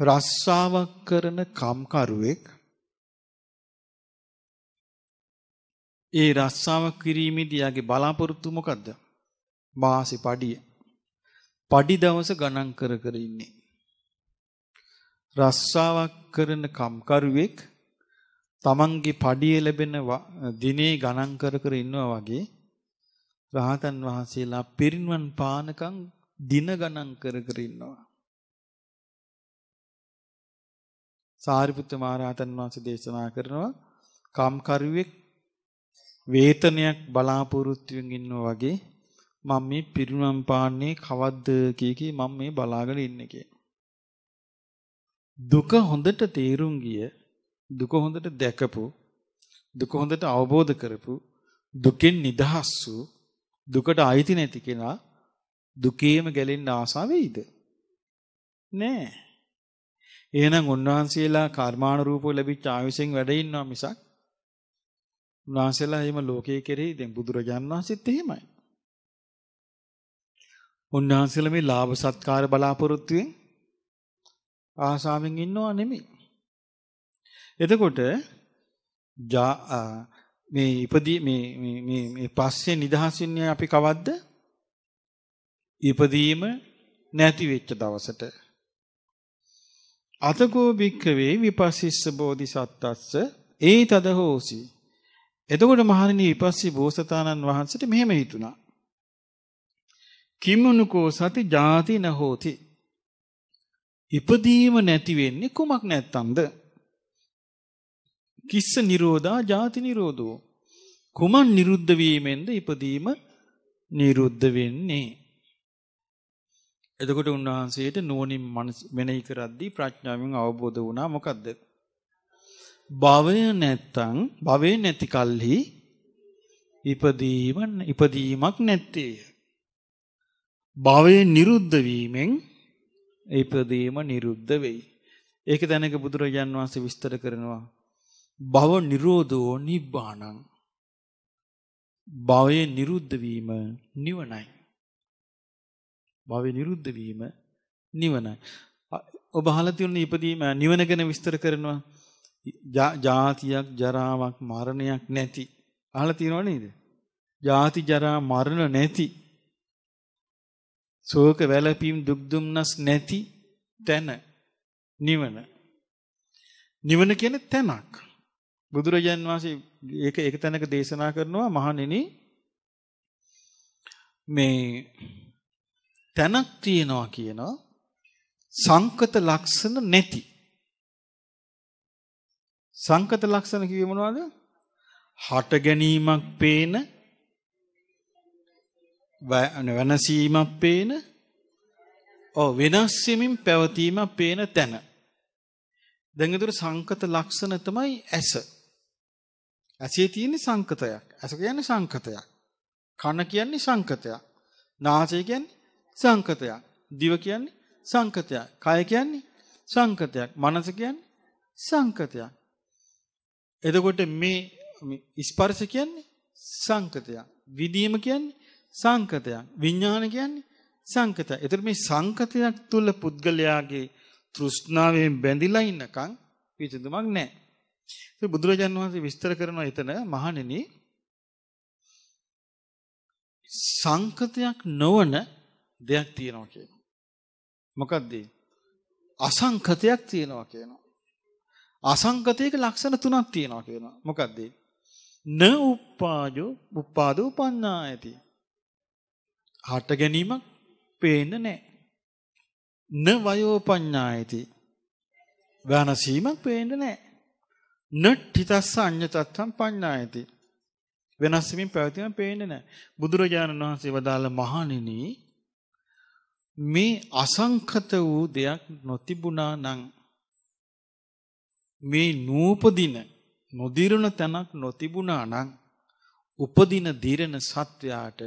රස්සාවක් කරන කම්කරුවෙක් ඒ රස්සාවක් කිරීමේදී යාගේ බලාපොරොත්තු මොකද්ද? මාසෙ පඩිය. පඩි දවස ගණන් කර කර ඉන්නේ. රස්සාවක් කරන කම්කරුවෙක් තමන්ගේ පඩියේ ලැබෙන දිනේ ගණන් කර කර ඉන්නවා වගේ රහතන් වහන්සේලා පිරිනුවන් පානකම් දින ගණන් කර කර ඉන්නවා. සාරිපුත්ත මහ රහතන් වහන්සේ දේශනා කරනවා කම්කරුවෙක් වේතනයක් බලාපොරොත්තුවෙන් ඉන්නවා වගේ මම මේ පිරිනුවම් පාන්නේ කවද්ද කීකී මම මේ බලාගෙන ඉන්නේ කිය. දුක හොඳට තේරුම් ගිය දුක හොඳට දැකපු දුක හොඳට අවබෝධ කරපු දුකෙන් නිදහස් වූ දුකට අයිති නැති කෙනා දුකේම ගැලෙන්න ආසාව වෙයිද නෑ එහෙනම් උන්වහන්සේලා කර්මානුරූපව ලැබිච්ච ආයුෂෙන් වැඩ ඉන්නවා මිසක් උන්වහන්සේලා එහෙම ලෝකයේ කෙරෙහි දැන් බුදුරජාන් වහන්සේත් එහෙමයි උන්වහන්සේලා මේ ලාභ සත්කාර බලාපොරොත්තුෙන් ආසාවෙන් ඉන්නව නෙමෙයි එතකොට මේ ඉපදී මේ මේ මේ පස්සේ නිදහස් වෙන්නේ අපි කවද්ද? ඉපදීම නැති වෙච්ච දවසට. අතකෝ භික්කවේ විපස්සිස්ස බෝධිසත්ත්වස්ස ඒ තද හෝසි. එතකොට මහණෙනි විපස්සී බෝසතාණන් වහන්සේට මෙහෙම හිතුණා. කිමුනුකෝ සති ජාති නහෝති. ඉපදීම නැති වෙන්නේ කුමක් නැත්තම්ද? කිස්ස නිරෝධා ජාති නිරෝධෝ. කුමන් නිරුද්ධවීමෙන්ද ඉපදීම නිරුද්ධ වෙන්නේ. එදකොට උන්වහන්සේට නෝනින් මෙනෙහි කරද්දී ප්‍රඥාවෙන් අවබෝධ වුණා මොකක්ද. භවය නැත්තං භවය නැති කල්හි ඉපදීම ඉපදීමක් නැත්තේය. භවය නිරුද්ධවීමෙන් ඉපදීම නිරුද්ධ වෙයි. ඒක දැනක බුදුරජාන් වහන්සේ විස්තර කරනවා භව නිරෝධෝ නිබ්බාණං භවයේ නිරුද්ධ වීම නිවනයි භවයේ නිරුද්ධ වීම නිවනයි ඔබ අහලා තියෙන ඉපදීම නිවන ගැන විස්තර කරනවා ජාතියක් ජරාවක් මරණයක් නැති අහලා තියෙනව නේද ජාති ජරා මරණ නැති ශෝක වැළපීම් දුක් දුම්නස් නැති තැන නිවන නිවන කියන්නේ තැනක් බුදුරජාන් වහන්සේ ඒක ඒක තැනක දේශනා කරනවා මහණෙනි මේ තැනක් තියනවා කියනවා සංකත ලක්ෂණ නැති සංකත ලක්ෂණ කිව්වේ මොනවද? හට ගැනීමක් පේන වෙනසීමක් පේන ඔව් වෙනස් වෙමින් පැවතීමක් පේන තැන. දැන් ඒතර සංකත ලක්ෂණ තමයි ඇස. ඇසේ තියෙන්නේ සංකතයක්. ඇස කියන්නේ සංකතයක්. කන කියන්නේ සංකතයක්. නාසය කියන්නේ සංකතයක්. දිව කියන්නේ සංකතයක්. කය කියන්නේ සංකතයක්. මනස කියන්නේ සංකතයක්. එතකොට මේ ස්පර්ශ කියන්නේ සංකතයක්. විදීම කියන්නේ සංකතයක්. විඥාන කියන්නේ සංකතයක්. ඒතර මේ සංකතයක් තුල පුද්ගලයාගේ තෘෂ්ණාවෙන් බැඳිලා ඉන්නකම් විසඳුමක් නැහැ. බුදුරජාන් වහන්සේ විස්තර කරනවා එතන මහණෙනි සංකතයක් නොවන දෙයක් තියෙනවා කියනවා. මොකද්ද? අසංකතයක් තියෙනවා කියනවා. අසංකතයක ලක්ෂණ තුනක් තියෙනවා කියනවා. මොකද්ද? න උපායෝ උපාද උපන්නායති. හට ගැනීමක් පේන්න නැහැ. න වයෝපඤ්ඤායති. ඝනසීමක් පේන්න නැහැ. නට්ඨිතස්ස අඤ්ඤතත්තම් පඤ්ඤායති. වෙනස් වීම පැවතීම පේන්නේ නැහැ. බුදුරජාණන් වහන්සේ වදාළ මහණෙනි මේ අසංකත වූ දෙයක් නොතිබුණා නම් මේ නූපදින නොදිරණ තැනක් නොතිබුණා නම් උපදින දිරණ සත්වයාට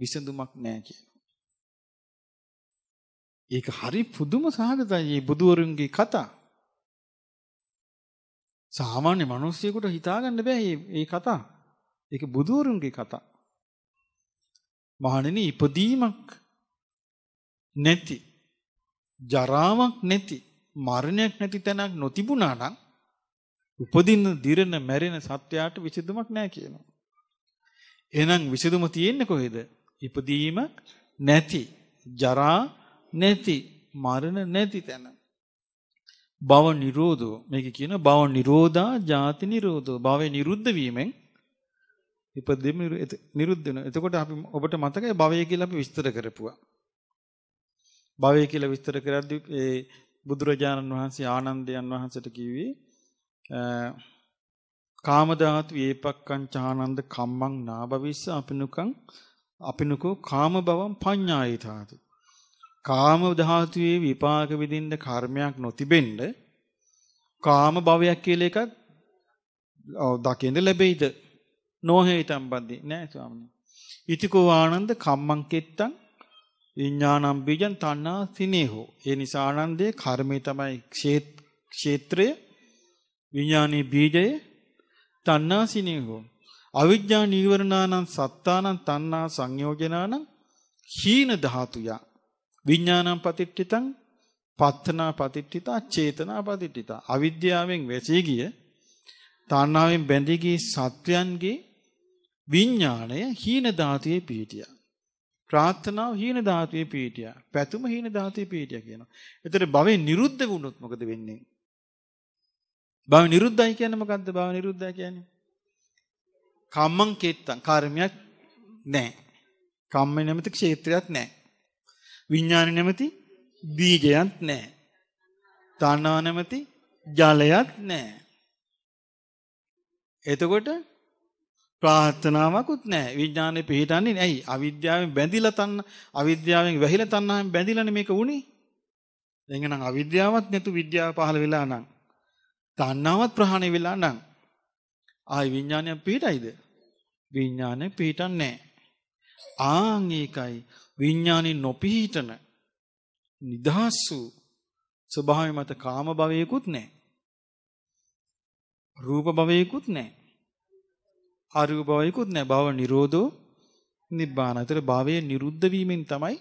විසඳුමක් නැහැ කියනවා. ඒක හරි පුදුම සහගතයි මේ බුදුවරුන්ගේ කතා. සාමාන්‍ය මිනිස්සුයෙකුට හිතාගන්න බෑ මේ කතා. ඒක බුදුරුන්ගේ කතා. මහණෙනි ඉපදීමක් නැති ජරාවක් නැති මරණයක් නැති තැනක් නොතිබුණා නම් උපදින දිරන මැරෙන සත්‍යයට විසඳුමක් නැහැ කියනවා. එහෙනම් විසඳුම තියෙන්නේ කොහෙද? ඉපදීම නැති ජරා නැති මරණ නැති තැන. භව නිරෝධෝ මේක කියන භව නිරෝධා ජාති නිරෝධෝ භවයේ නිරුද්ධ වීමෙන් ඉපදෙම නිරුද්ධ වෙනවා. එතකොට අපි ඔබට මතකයි භවය කියලා අපි විස්තර කරපුවා. භවය කියලා විස්තර කරද්දී ඒ බුදුරජාණන් වහන්සේ ආනන්දයන් වහන්සේට කිව්වේ කාම ධාතු ඒපක්කං චානන්ද කම්මං නාභවිස්ස අපිනුකං අපිනුකෝ කාම භවං පඤ්ඤායිතාති. කාම ධාතුවේ විපාක විඳින්න කර්මයක් නොතිබෙන්න කාම භවයක් කියලා එකක් දකින්න ලැබෙයිද? නොහේතම් බද්දි නෑ ස්වාමීනි. ඉතිකෝ ආනන්ද කම්මං කෙත්තං විඥානම් බීජං තණ්හා සිනේහෝ. ඒ නිසා ආනන්දේ කර්මය තමයි ක්ෂේත්‍රය විඥානයේ බීජය තණ්හා සිනේහෝ. අවිඥා නීවරණානම් සත්තානම් තණ්හා සංයෝජනානම් හීන ධාතුයා විඥානං පතිට්ඨිතං පත්තනා පතිට්ඨිතා චේතනා පතිට්ඨිතා අවිද්‍යාවෙන් වැසී ගිය තාණ්හාවෙන් බැඳී ගිය සත්‍යයන්ගේ විඥාණය හීන ධාතුවේ පිහිටියා ප්‍රාර්ථනාව හීන ධාතුවේ පිහිටියා පැතුම හීන ධාතුවේ පිහිටියා කියනවා. එතකොට භවෙ නිරුද්ධ වුණොත් මොකද වෙන්නේ? භව නිරුද්ධයි කියන්නේ මොකද්ද? භව නිරුද්ධයි කියන්නේ කම්මං කෙත්තං කර්මයක් නැහැ. කම්ම නැමැති ක්ෂේත්‍රයක් නැහැ. විඥාන නැමැති බීජයක් නැහැ. තණ්හා නැමැති ජලයක් නැහැ. එතකොට ප්‍රාර්ථනාවකුත් නැහැ. විඥානේ පිහිටන්නේ නැයි. අවිද්‍යාවෙන් බැඳිලා තන්න අවිද්‍යාවෙන් වැහිලා තණ්හාවෙන් බැඳිලානේ මේක උනේ. දැන් එහෙනම් අවිද්‍යාවත් නැතු විද්‍යාව පහළ වෙලා නම් තණ්හාවත් ප්‍රහාණය වෙලා නම් ආයි විඥානය පිහිටයිද? විඥානය පිහිටන්නේ නැහැ. ආන් ඒකයි විඤ්ඥානය නොපිහිටන නිදහස් වූ ස්වභාව මත කාම භවයකුත් නෑ. රූප භවයකුත් නෑ. අරූප භවයකුත් නෑ භව නිරෝධෝ නිබ්බාන. ඒතර භවය නිරුද්ධ වීමෙන් තමයි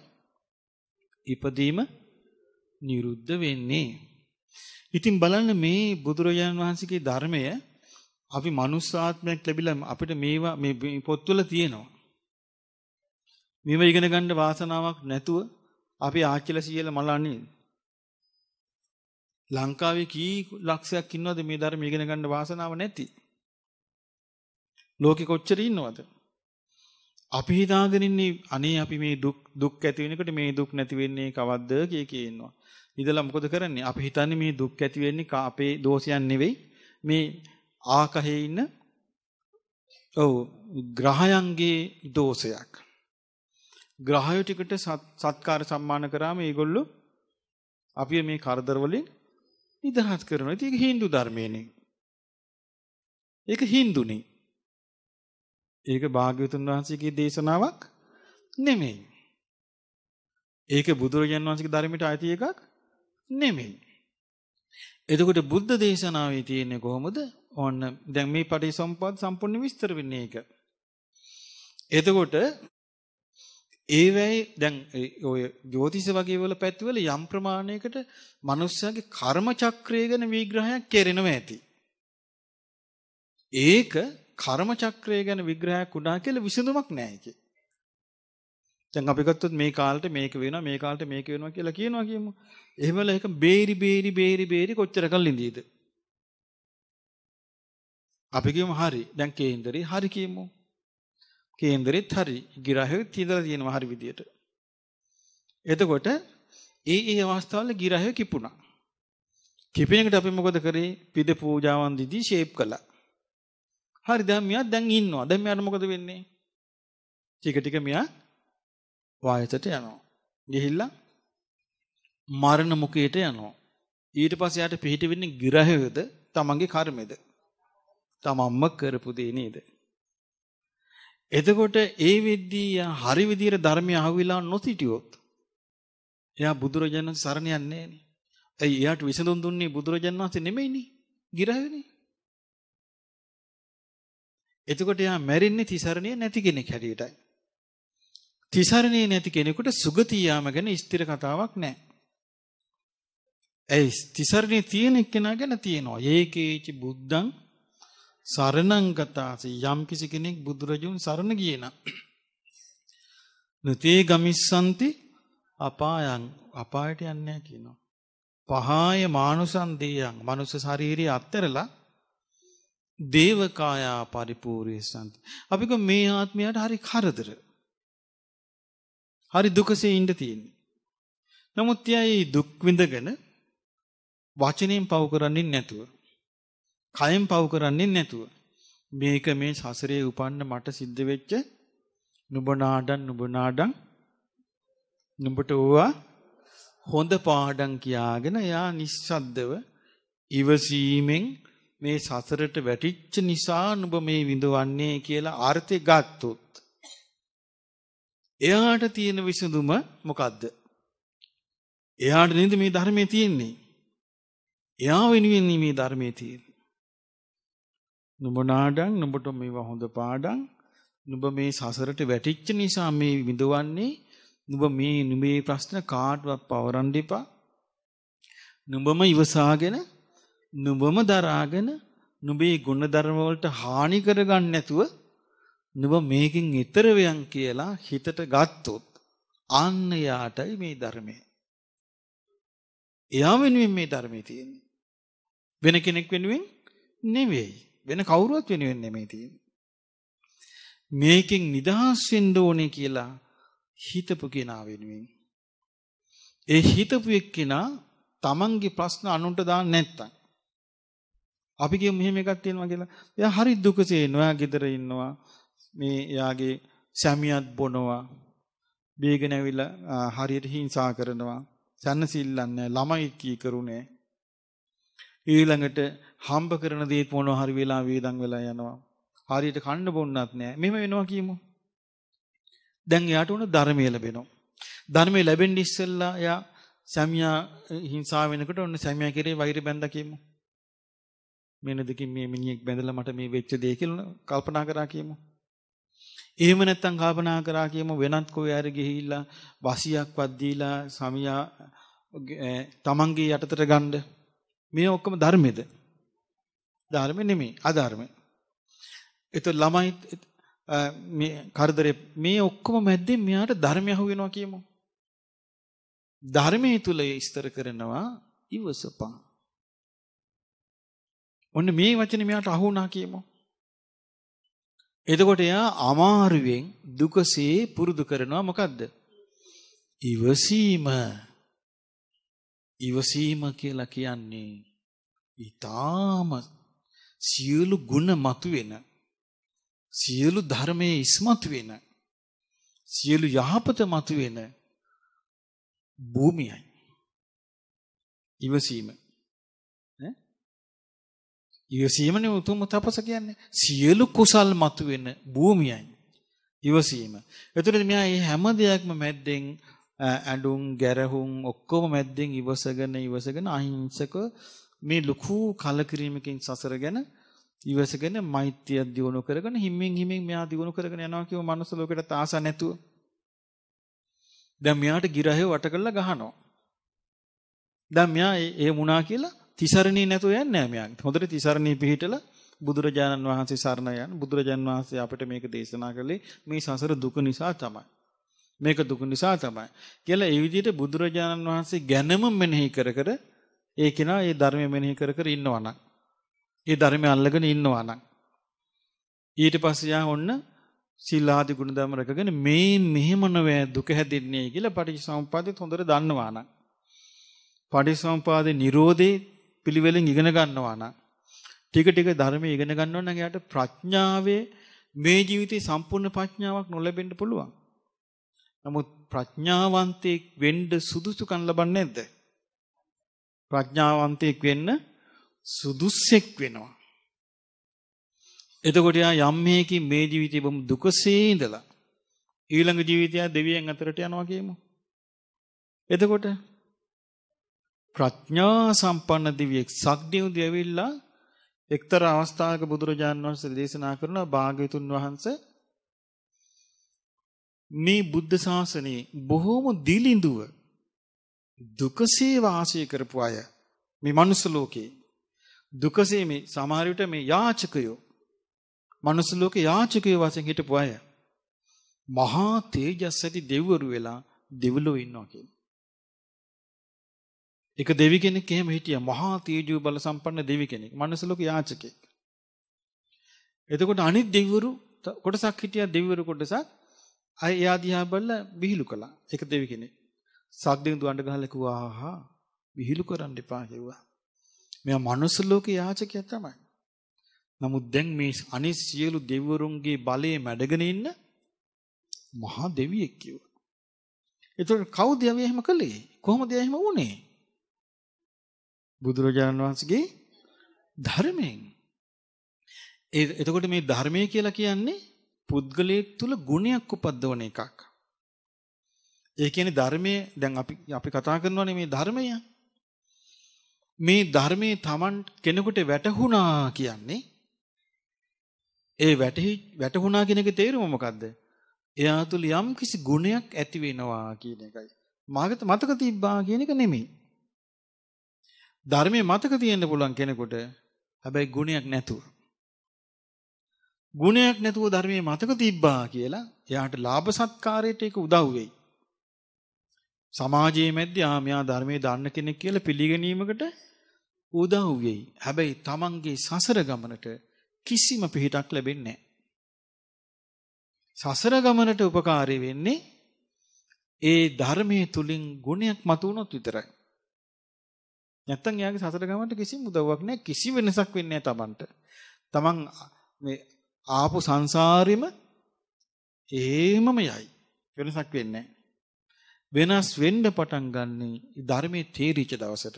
ඉපදීම නිරුද්ධ වෙන්නේ. ඉතින් බලන්න මේ බුදුරජාණන් වහන්සේගේ ධර්මය අපි මනුස්ස ආත්මයක් ලැබිලා අපිට මේවා මේ පොත්වල තියෙනවා. මේව ඉගෙන ගන්න වාසනාවක් නැතුව අපි ආච්චිලා සීයලා මලන්නේ ලංකාවේ කී ලක්ෂයක් ඉන්නවද මේ ධර්ම ඉගෙන ගන්න වාසනාව නැති ලෝකෙ කොච්චර ඉන්නවද අපි හිතාගෙන ඉන්නේ අනේ අපි මේ දුක් දුක් ඇති වෙනකොට මේ දුක් නැති වෙන්නේ කවද්ද කිය කී ඉන්නවා ඉතලා මොකද කරන්නේ අපි හිතන්නේ මේ දුක් ඇති වෙන්නේ අපේ දෝෂයන් නෙවෙයි මේ ආකහේ ඉන්න ඔව් ග්‍රහයන්ගේ දෝෂයක් ග්‍රහයෝ ටිකට සත්කාර සම්මාන කරාම ඒගොල්ලෝ අපි මේ කරදර වලින් නිදහස් කරනවා. ඉතින් ඒක Hindu ධර්මයේනේ. ඒක Hinduනේ. ඒක භාග්‍යවතුන් වහන්සේගේ දේශනාවක් නෙමෙයි. ඒක බුදුරජාන් වහන්සේගේ ධර්මයට අයිති එකක් නෙමෙයි. එතකොට බුද්ධ දේශනාවේ තියෙන්නේ කොහොමද? ඕන්න දැන් මේ පටිසම්පද සම්පූර්ණ විස්තර වෙන්නේ ඒක. එතකොට ඒවැයි දැන් ඔය ජ්‍යොතිෂ වගේ වල පැතිවල යම් ප්‍රමාණයකට මිනිස්යාගේ කර්ම චක්‍රය ගැන විග්‍රහයක් කෙරෙනවා ඇති. ඒක කර්ම චක්‍රය ගැන විග්‍රහයක් උනා කියලා විසඳුමක් නෑ ඒකේ. දැන් අපි ගත්තොත් මේ කාලෙට මේක වෙනවා මේ කාලෙට මේක වෙනවා කියලා කියනවා කියමු. එහෙමල ඒක බේරි බේරි බේරි බේරි කොච්චරකල් ඉඳීද? අපි කියමු හරි. දැන් කේන්දරේ හරි කියමු. කේන්දරෙත් හරි ගිරහය තියදලා තියෙනවා හරි විදියට. එතකොට ඒ ඒ අවස්ථාවල ගිරහය කිපුණා. කිපෙන එකට අපි මොකද කරේ? පිද පූජාවන් දීදී ෂේප් කළා. හරි දැන් මෙයා දැන් ඉන්නවා. දැන් මෙයාට මොකද වෙන්නේ? ටික ටික මෙයා වායතට යනවා. ගිහිල්ලා මරණ මුකයට යනවා. ඊට පස්සේ යාට පිහිට වෙන්නේ ගිරහයද තමන්ගේ කර්මෙද? තමන්ම කරපු දේ නේද? එතකොට ඒ වෙද්දී යා හරි විදියට ධර්මය අහුවිලා නොසිටියොත් එයා බුදුරජාණන් සරණ යන්නේ නෑනේ. ඇයි එයාට විසඳුම් දුන්නේ බුදුරජාණන් වහන්සේ නෙමෙයිනේ. ගිරහයනේ. එතකොට එයා මැරෙන්නේ තිසරණිය නැති කෙනෙක් හැටියටයි. තිසරණිය නැති කෙනෙකුට සුගතිය යාම ගැන ස්ථිර කතාවක් නැහැ. ඇයි තිසරණිය තියෙන කෙනා ගැන තියෙනවා. ඒකේච බුද්ධං සරණංගතාසි යම් කිසි කෙනෙක් බුදුරජුන් සරණ ගියන. නතේ ගමිස්සන්ති අපායන් අපායට යන්නේ කියනවා. පහාය මානුසන්දේයන් මනුස්ස ශාරීරිය අත්තරලා දේවකායා පරිපූර්ණේ සම්ති. අපික මේ ආත්මයට හරි කරදර. හරි දුකසේ ඉඳ තියෙන්නේ. නමුත් යයි දුක් විඳගෙන වචනයෙන් පව කරන්නේ නැතුව කයෙන් පව් කරන්නේ නැතුව. මේක මේ සසරේ උපන්න මට සිද්ධ වෙච්ච නුඹනාඩන් නුඹනාඩන් නුඹට ඕවා හොඳ පාඩම් කියාගෙන එයා නිස්සද්දව ඉවසීමෙන් මේ සසරට වැටිච්ච නිසා නුඹ මේ විඳවන්නේ කියලා අර්ථය ගත්තොත් එයාට තියෙන විසඳුම මොකද්ද? එයාට නේද මේ ධර්මයේ තියෙන්නේ. එයා වෙනුවෙන් මේ ධර්මයේ තියෙන්නේ. නුඹ නාඩන් නුඹට මේවා හොඳ පාඩම්. නුඹ මේ සසරට වැටිච්ච නිසා මේ විඳවන්නේ නුඹ මේ නුඹේ ප්‍රශ්න කාටවත් පවරන්න එපා. නුඹම ඉවසාගෙන නුඹම දරාගෙන නුඹේ ගුණධර්ම වලට හානි කරගන්න නැතුව නුඹ මේකෙන් ඈතර වෙයන් කියලා හිතට ගත්තොත් ආන්න යාටයි මේ ධර්මය. එයා වෙනුවෙන් මේ ධර්මයේ තියෙන්නේ. වෙන කෙනෙක් වෙනුවෙන් නෙවෙයි. වෙන කවුරුවත් වෙනුවෙන් නෙමෙයි තියෙන්නේ. මේකෙන් නිදහස් වෙන්න ඕනේ කියලා හිතපු කෙනා වෙනුවෙන්. ඒ හිතපු එක්කෙනා තමන්ගේ ප්‍රශ්න අනුන්ට දාන්න නැත්තම්. අපි කියමු මෙහෙම එකක් තියෙනවා කියලා. එයා හරි දුකසේ නොයා ගෙදර ඉන්නවා. මේ එයාගේ සැමියාත් බොනවා. බේගෙන ඇවිල්ලා හරියට හිංසා කරනවා. සැනසෙල්ලන්නේ ළමයි කී කරුනේ. ඊළඟට හම්බ කරන දේත් මොනවා හරි වෙලා වේදන් වෙලා යනවා. හරියට කන්න බොන්නත් නෑ. මෙහෙම වෙනවා කියමු. දැන් එයාට උන ධර්මය ලැබෙනවා. ධර්මය ලැබෙන්න ඉස්සෙල්ලා එයා සැමියා හිංසා වෙනකොට ඔන්න සැමියා කෙරේ වෛර බැඳ කියමු. මෙන්න දෙකින් මේ මිනිහෙක් බැඳලා මට මේ වෙච්ච දේ කියලා කල්පනා කරා කියමු. එහෙම නැත්තම් කල්පනා කරා කියමු වෙනත් කෝ යාර ගිහිල්ලා වසියක්වත් දීලා සමියා තමන්ගේ යටතට ගන්න මේ ඔක්කොම ධර්මෙද? ධර්ම නෙමෙයි අධර්ම. ඒතකොට ළමයි මේ කරදරේ මේ ඔක්කොම මැද්දේ මෙයාට ධර්මය අහු වෙනවා කියමු. ධර්මයේ තුල ඉස්තර කරනවා ඉවසපන්. ඔන්න මේ වචනේ මෙයාට අහු වුණා කියමු. එතකොට එයා අමාරුවෙන් දුකසේ පුරුදු කරනවා මොකද්ද? ඉවසීම ඉවසීම කියලා කියන්නේ ඊටාම සියලු ಗುಣ මතුවෙන සියලු ධර්මයේ ඉස්මතු වෙන සියලු යහපත මතුවෙන භූමියයි ඉවසීම ඉවසීමනේ උතුම් තපස කියන්නේ සියලු කුසල් මතුවෙන භූමියයි ඉවසීම. එතකොට මෙයා මේ හැම දෙයක්ම මැද්දෙන් ඇඬුම් ගැරහුම් ඔක්කොම මැද්දෙන් ඉවසගෙන ඉවසගෙන අහිංසක මේ ලুকু කලකිරීමකින් සසර ගැන ඉවසගෙන මෛත්‍රිය දියුණු කරගෙන හිම්මින් හිම්මින් මෙයා දියුණු කරගෙන යනවා කියව මනුස්ස ලෝකෙට ආස නැතුව දැන් මෙයාට ගිරහය වට කරලා ගහනවා දැන් මෙයා ඒ වුණා කියලා තිසරණී නැතුව යන්නේ නැහැ මෙයා හොඳට තිසරණී පිහිටලා බුදුරජාණන් වහන්සේ සරණ යන බුදුරජාණන් වහන්සේ අපිට මේක දේශනා කළේ මේ සසර දුක නිසා තමයි මේක දුක නිසා තමයි. කියලා ඒ විදිහට බුදුරජාණන් වහන්සේ ගැනම මෙනෙහි කර කර ඒ කෙනා ඒ ධර්මය මෙනෙහි කර කර ඉන්නවා නම් ඒ ධර්මය අල්ලගෙන ඉන්නවා නම් ඊට පස්සේ යා ඔන්න සීලාදි ගුණධර්ම රැකගෙන මේ මෙහෙම නොවේ දුක හැදෙන්නේ කියලා පටිච්චසමුප්පාදෙත් හොඳට දන්නවා නම් පටිච්චසමුපාදේ Nirodhe පිළිවෙලින් ඉගෙන ගන්නවා නම් ටික ටික ධර්මයේ ඉගෙන ගන්නවා නම් එයාට ප්‍රඥාවේ මේ ජීවිතේ සම්පූර්ණ ප්‍රඥාවක් නොලැබෙන්න පුළුවන්. නමුත් ප්‍රඥාවන්තයෙක් වෙන්න සුදුසුකම් ලබන්නේ නැද්ද? ප්‍රඥාවන්තයෙක් වෙන්න සුදුස්සෙක් වෙනවා. එතකොට යා යම් මේකේ මේ ජීවිතේ බොහොම දුකසේ ඉඳලා ඊළඟ ජීවිතය දෙවියන් අතරට යනවා කියමු. එතකොට ප්‍රඥා සම්පන්න දිවියෙක් සක්දියුදි ඇවිල්ලා එක්තරා අවස්ථාවක බුදුරජාණන් වහන්සේ දේශනා කරන භාග්‍යතුන් වහන්සේ මේ බුද්ධ ශාසනයේ බොහෝම දිලිඳුව දුකසේ වාසය කරපු අය මේ මනුස්ස ලෝකේ දුකසේ මේ සමහර විට මේ යාචකයෝ මනුස්ස ලෝකේ යාචකයෝ වශයෙන් හිටපු අය මහා තේජස් ඇති දෙවිවරු වෙලා දෙවිලෝ ඉන්නවා කියන්නේ. එක දෙවි කෙනෙක් එහෙම හිටියා මහා තේජෝ බල සම්පන්න දෙවි කෙනෙක් මනුස්ස ලෝකේ යාචකෙක්. එතකොට අනිත් දෙවිවරු කොටසක් හිටියා දෙවිවරු කොටසක් අය එයා දිහා බලලා විහිළු කළා. ඒක දෙවි කෙනෙක්. සක්දෙන දුවන්න ගහලා කිව්වා ආහා විහිළු කරන්න එපා කිව්වා. මෙයා මනුස්ස ලෝකේ යාචකයා තමයි. නමුත් දැන් මේ අනිත් සියලු දෙවිවරුන්ගේ බලයේ මැඩගෙන ඉන්න මහා දෙවියෙක් කිව්වා. ඒතකොට කවුද යවේ එහෙම කළේ? කොහොමද එහෙම වුනේ? බුදුරජාණන් වහන්සේගේ ධර්මයෙන්. එතකොට මේ ධර්මය කියලා කියන්නේ පුද්ගලයෙක් තුල ගුණයක් උපද්දවන එකක්. ඒ කියන්නේ ධර්මයේ දැන් අපි අපි කතා කරනවානේ මේ ධර්මය. මේ ධර්මයේ Taman කෙනෙකුට වැටහුණා කියන්නේ ඒ වැටහි වැටහුණා කියන එකේ තේරුම මොකද්ද? එයා තුල යම් කිසි ගුණයක් ඇති වෙනවා කියන එකයි. මාගත මතක තිබ්බා කියන එක නෙමෙයි. ධර්මයේ මතක තියෙන්න පුළුවන් කෙනෙකුට හැබැයි ගුණයක් නැතුව. ගුණයක් නැතුව ධර්මයේ මතක තිබ්බා කියලා එයාට ලාභ සත්කාරයට ඒක උදව් වෙයි. සමාජයේ මැද්දේ ආ මෙයා ධර්මයේ දන්න කෙනෙක් කියලා පිළිගැනීමකට උදව් වෙයි. හැබැයි Tamanගේ සසර ගමනට කිසිම පිහිටක් ලැබෙන්නේ නැහැ. සසර ගමනට උපකාරී වෙන්නේ ඒ ධර්මයේ තුලින් ගුණයක් මතු වුණොත් විතරයි. නැත්තම් එයාගේ සසර ගමනට කිසිම උදව්වක් නැහැ. කිසි වෙනසක් වෙන්නේ නැහැ Tamanට. Taman මේ ආපු සංසාරෙම ඒමම යයි. වෙනසක් වෙන්නේ වෙනස් වෙන්න පටන් ගන්නේ ධර්මයේ තේරිච්ච දවසට.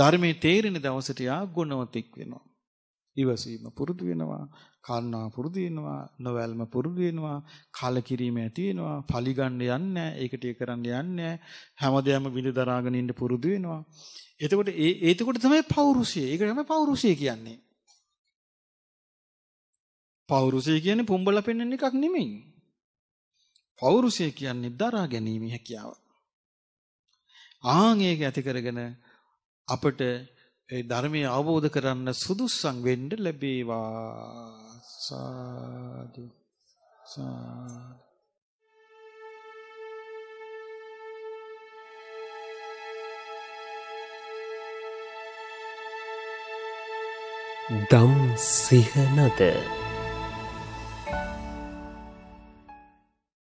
ධර්මයේ තේරෙන දවසට යා ගුණවතෙක් වෙනවා. ඉවසීම පුරුදු වෙනවා, කාරණා පුරුදු වෙනවා, නොවැල්ම පුරුදු වෙනවා, කලකිරීම ඇති වෙනවා, පලිගන්න යන්නේ ඒකට ඒ කරන්න යන්නේ හැමදේම විඳ දරාගෙන ඉන්න පුරුදු වෙනවා. එතකොට ඒ ඒතකොට තමයි පෞරුෂය. ඒක තමයි පෞරුෂය කියන්නේ. පෞරුෂය කියන්නේ පුඹල පෙන්වන්න එකක් නෙමෙයි. පෞරුෂය කියන්නේ දරා ගැනීම හැකියාව. ආන් ඒක ඇති කරගෙන අපට ඒ ධර්මය අවබෝධ කරන්න සුදුස්සන් වෙන්න ලැබේවා. සාදු සාදු දම් සිහනද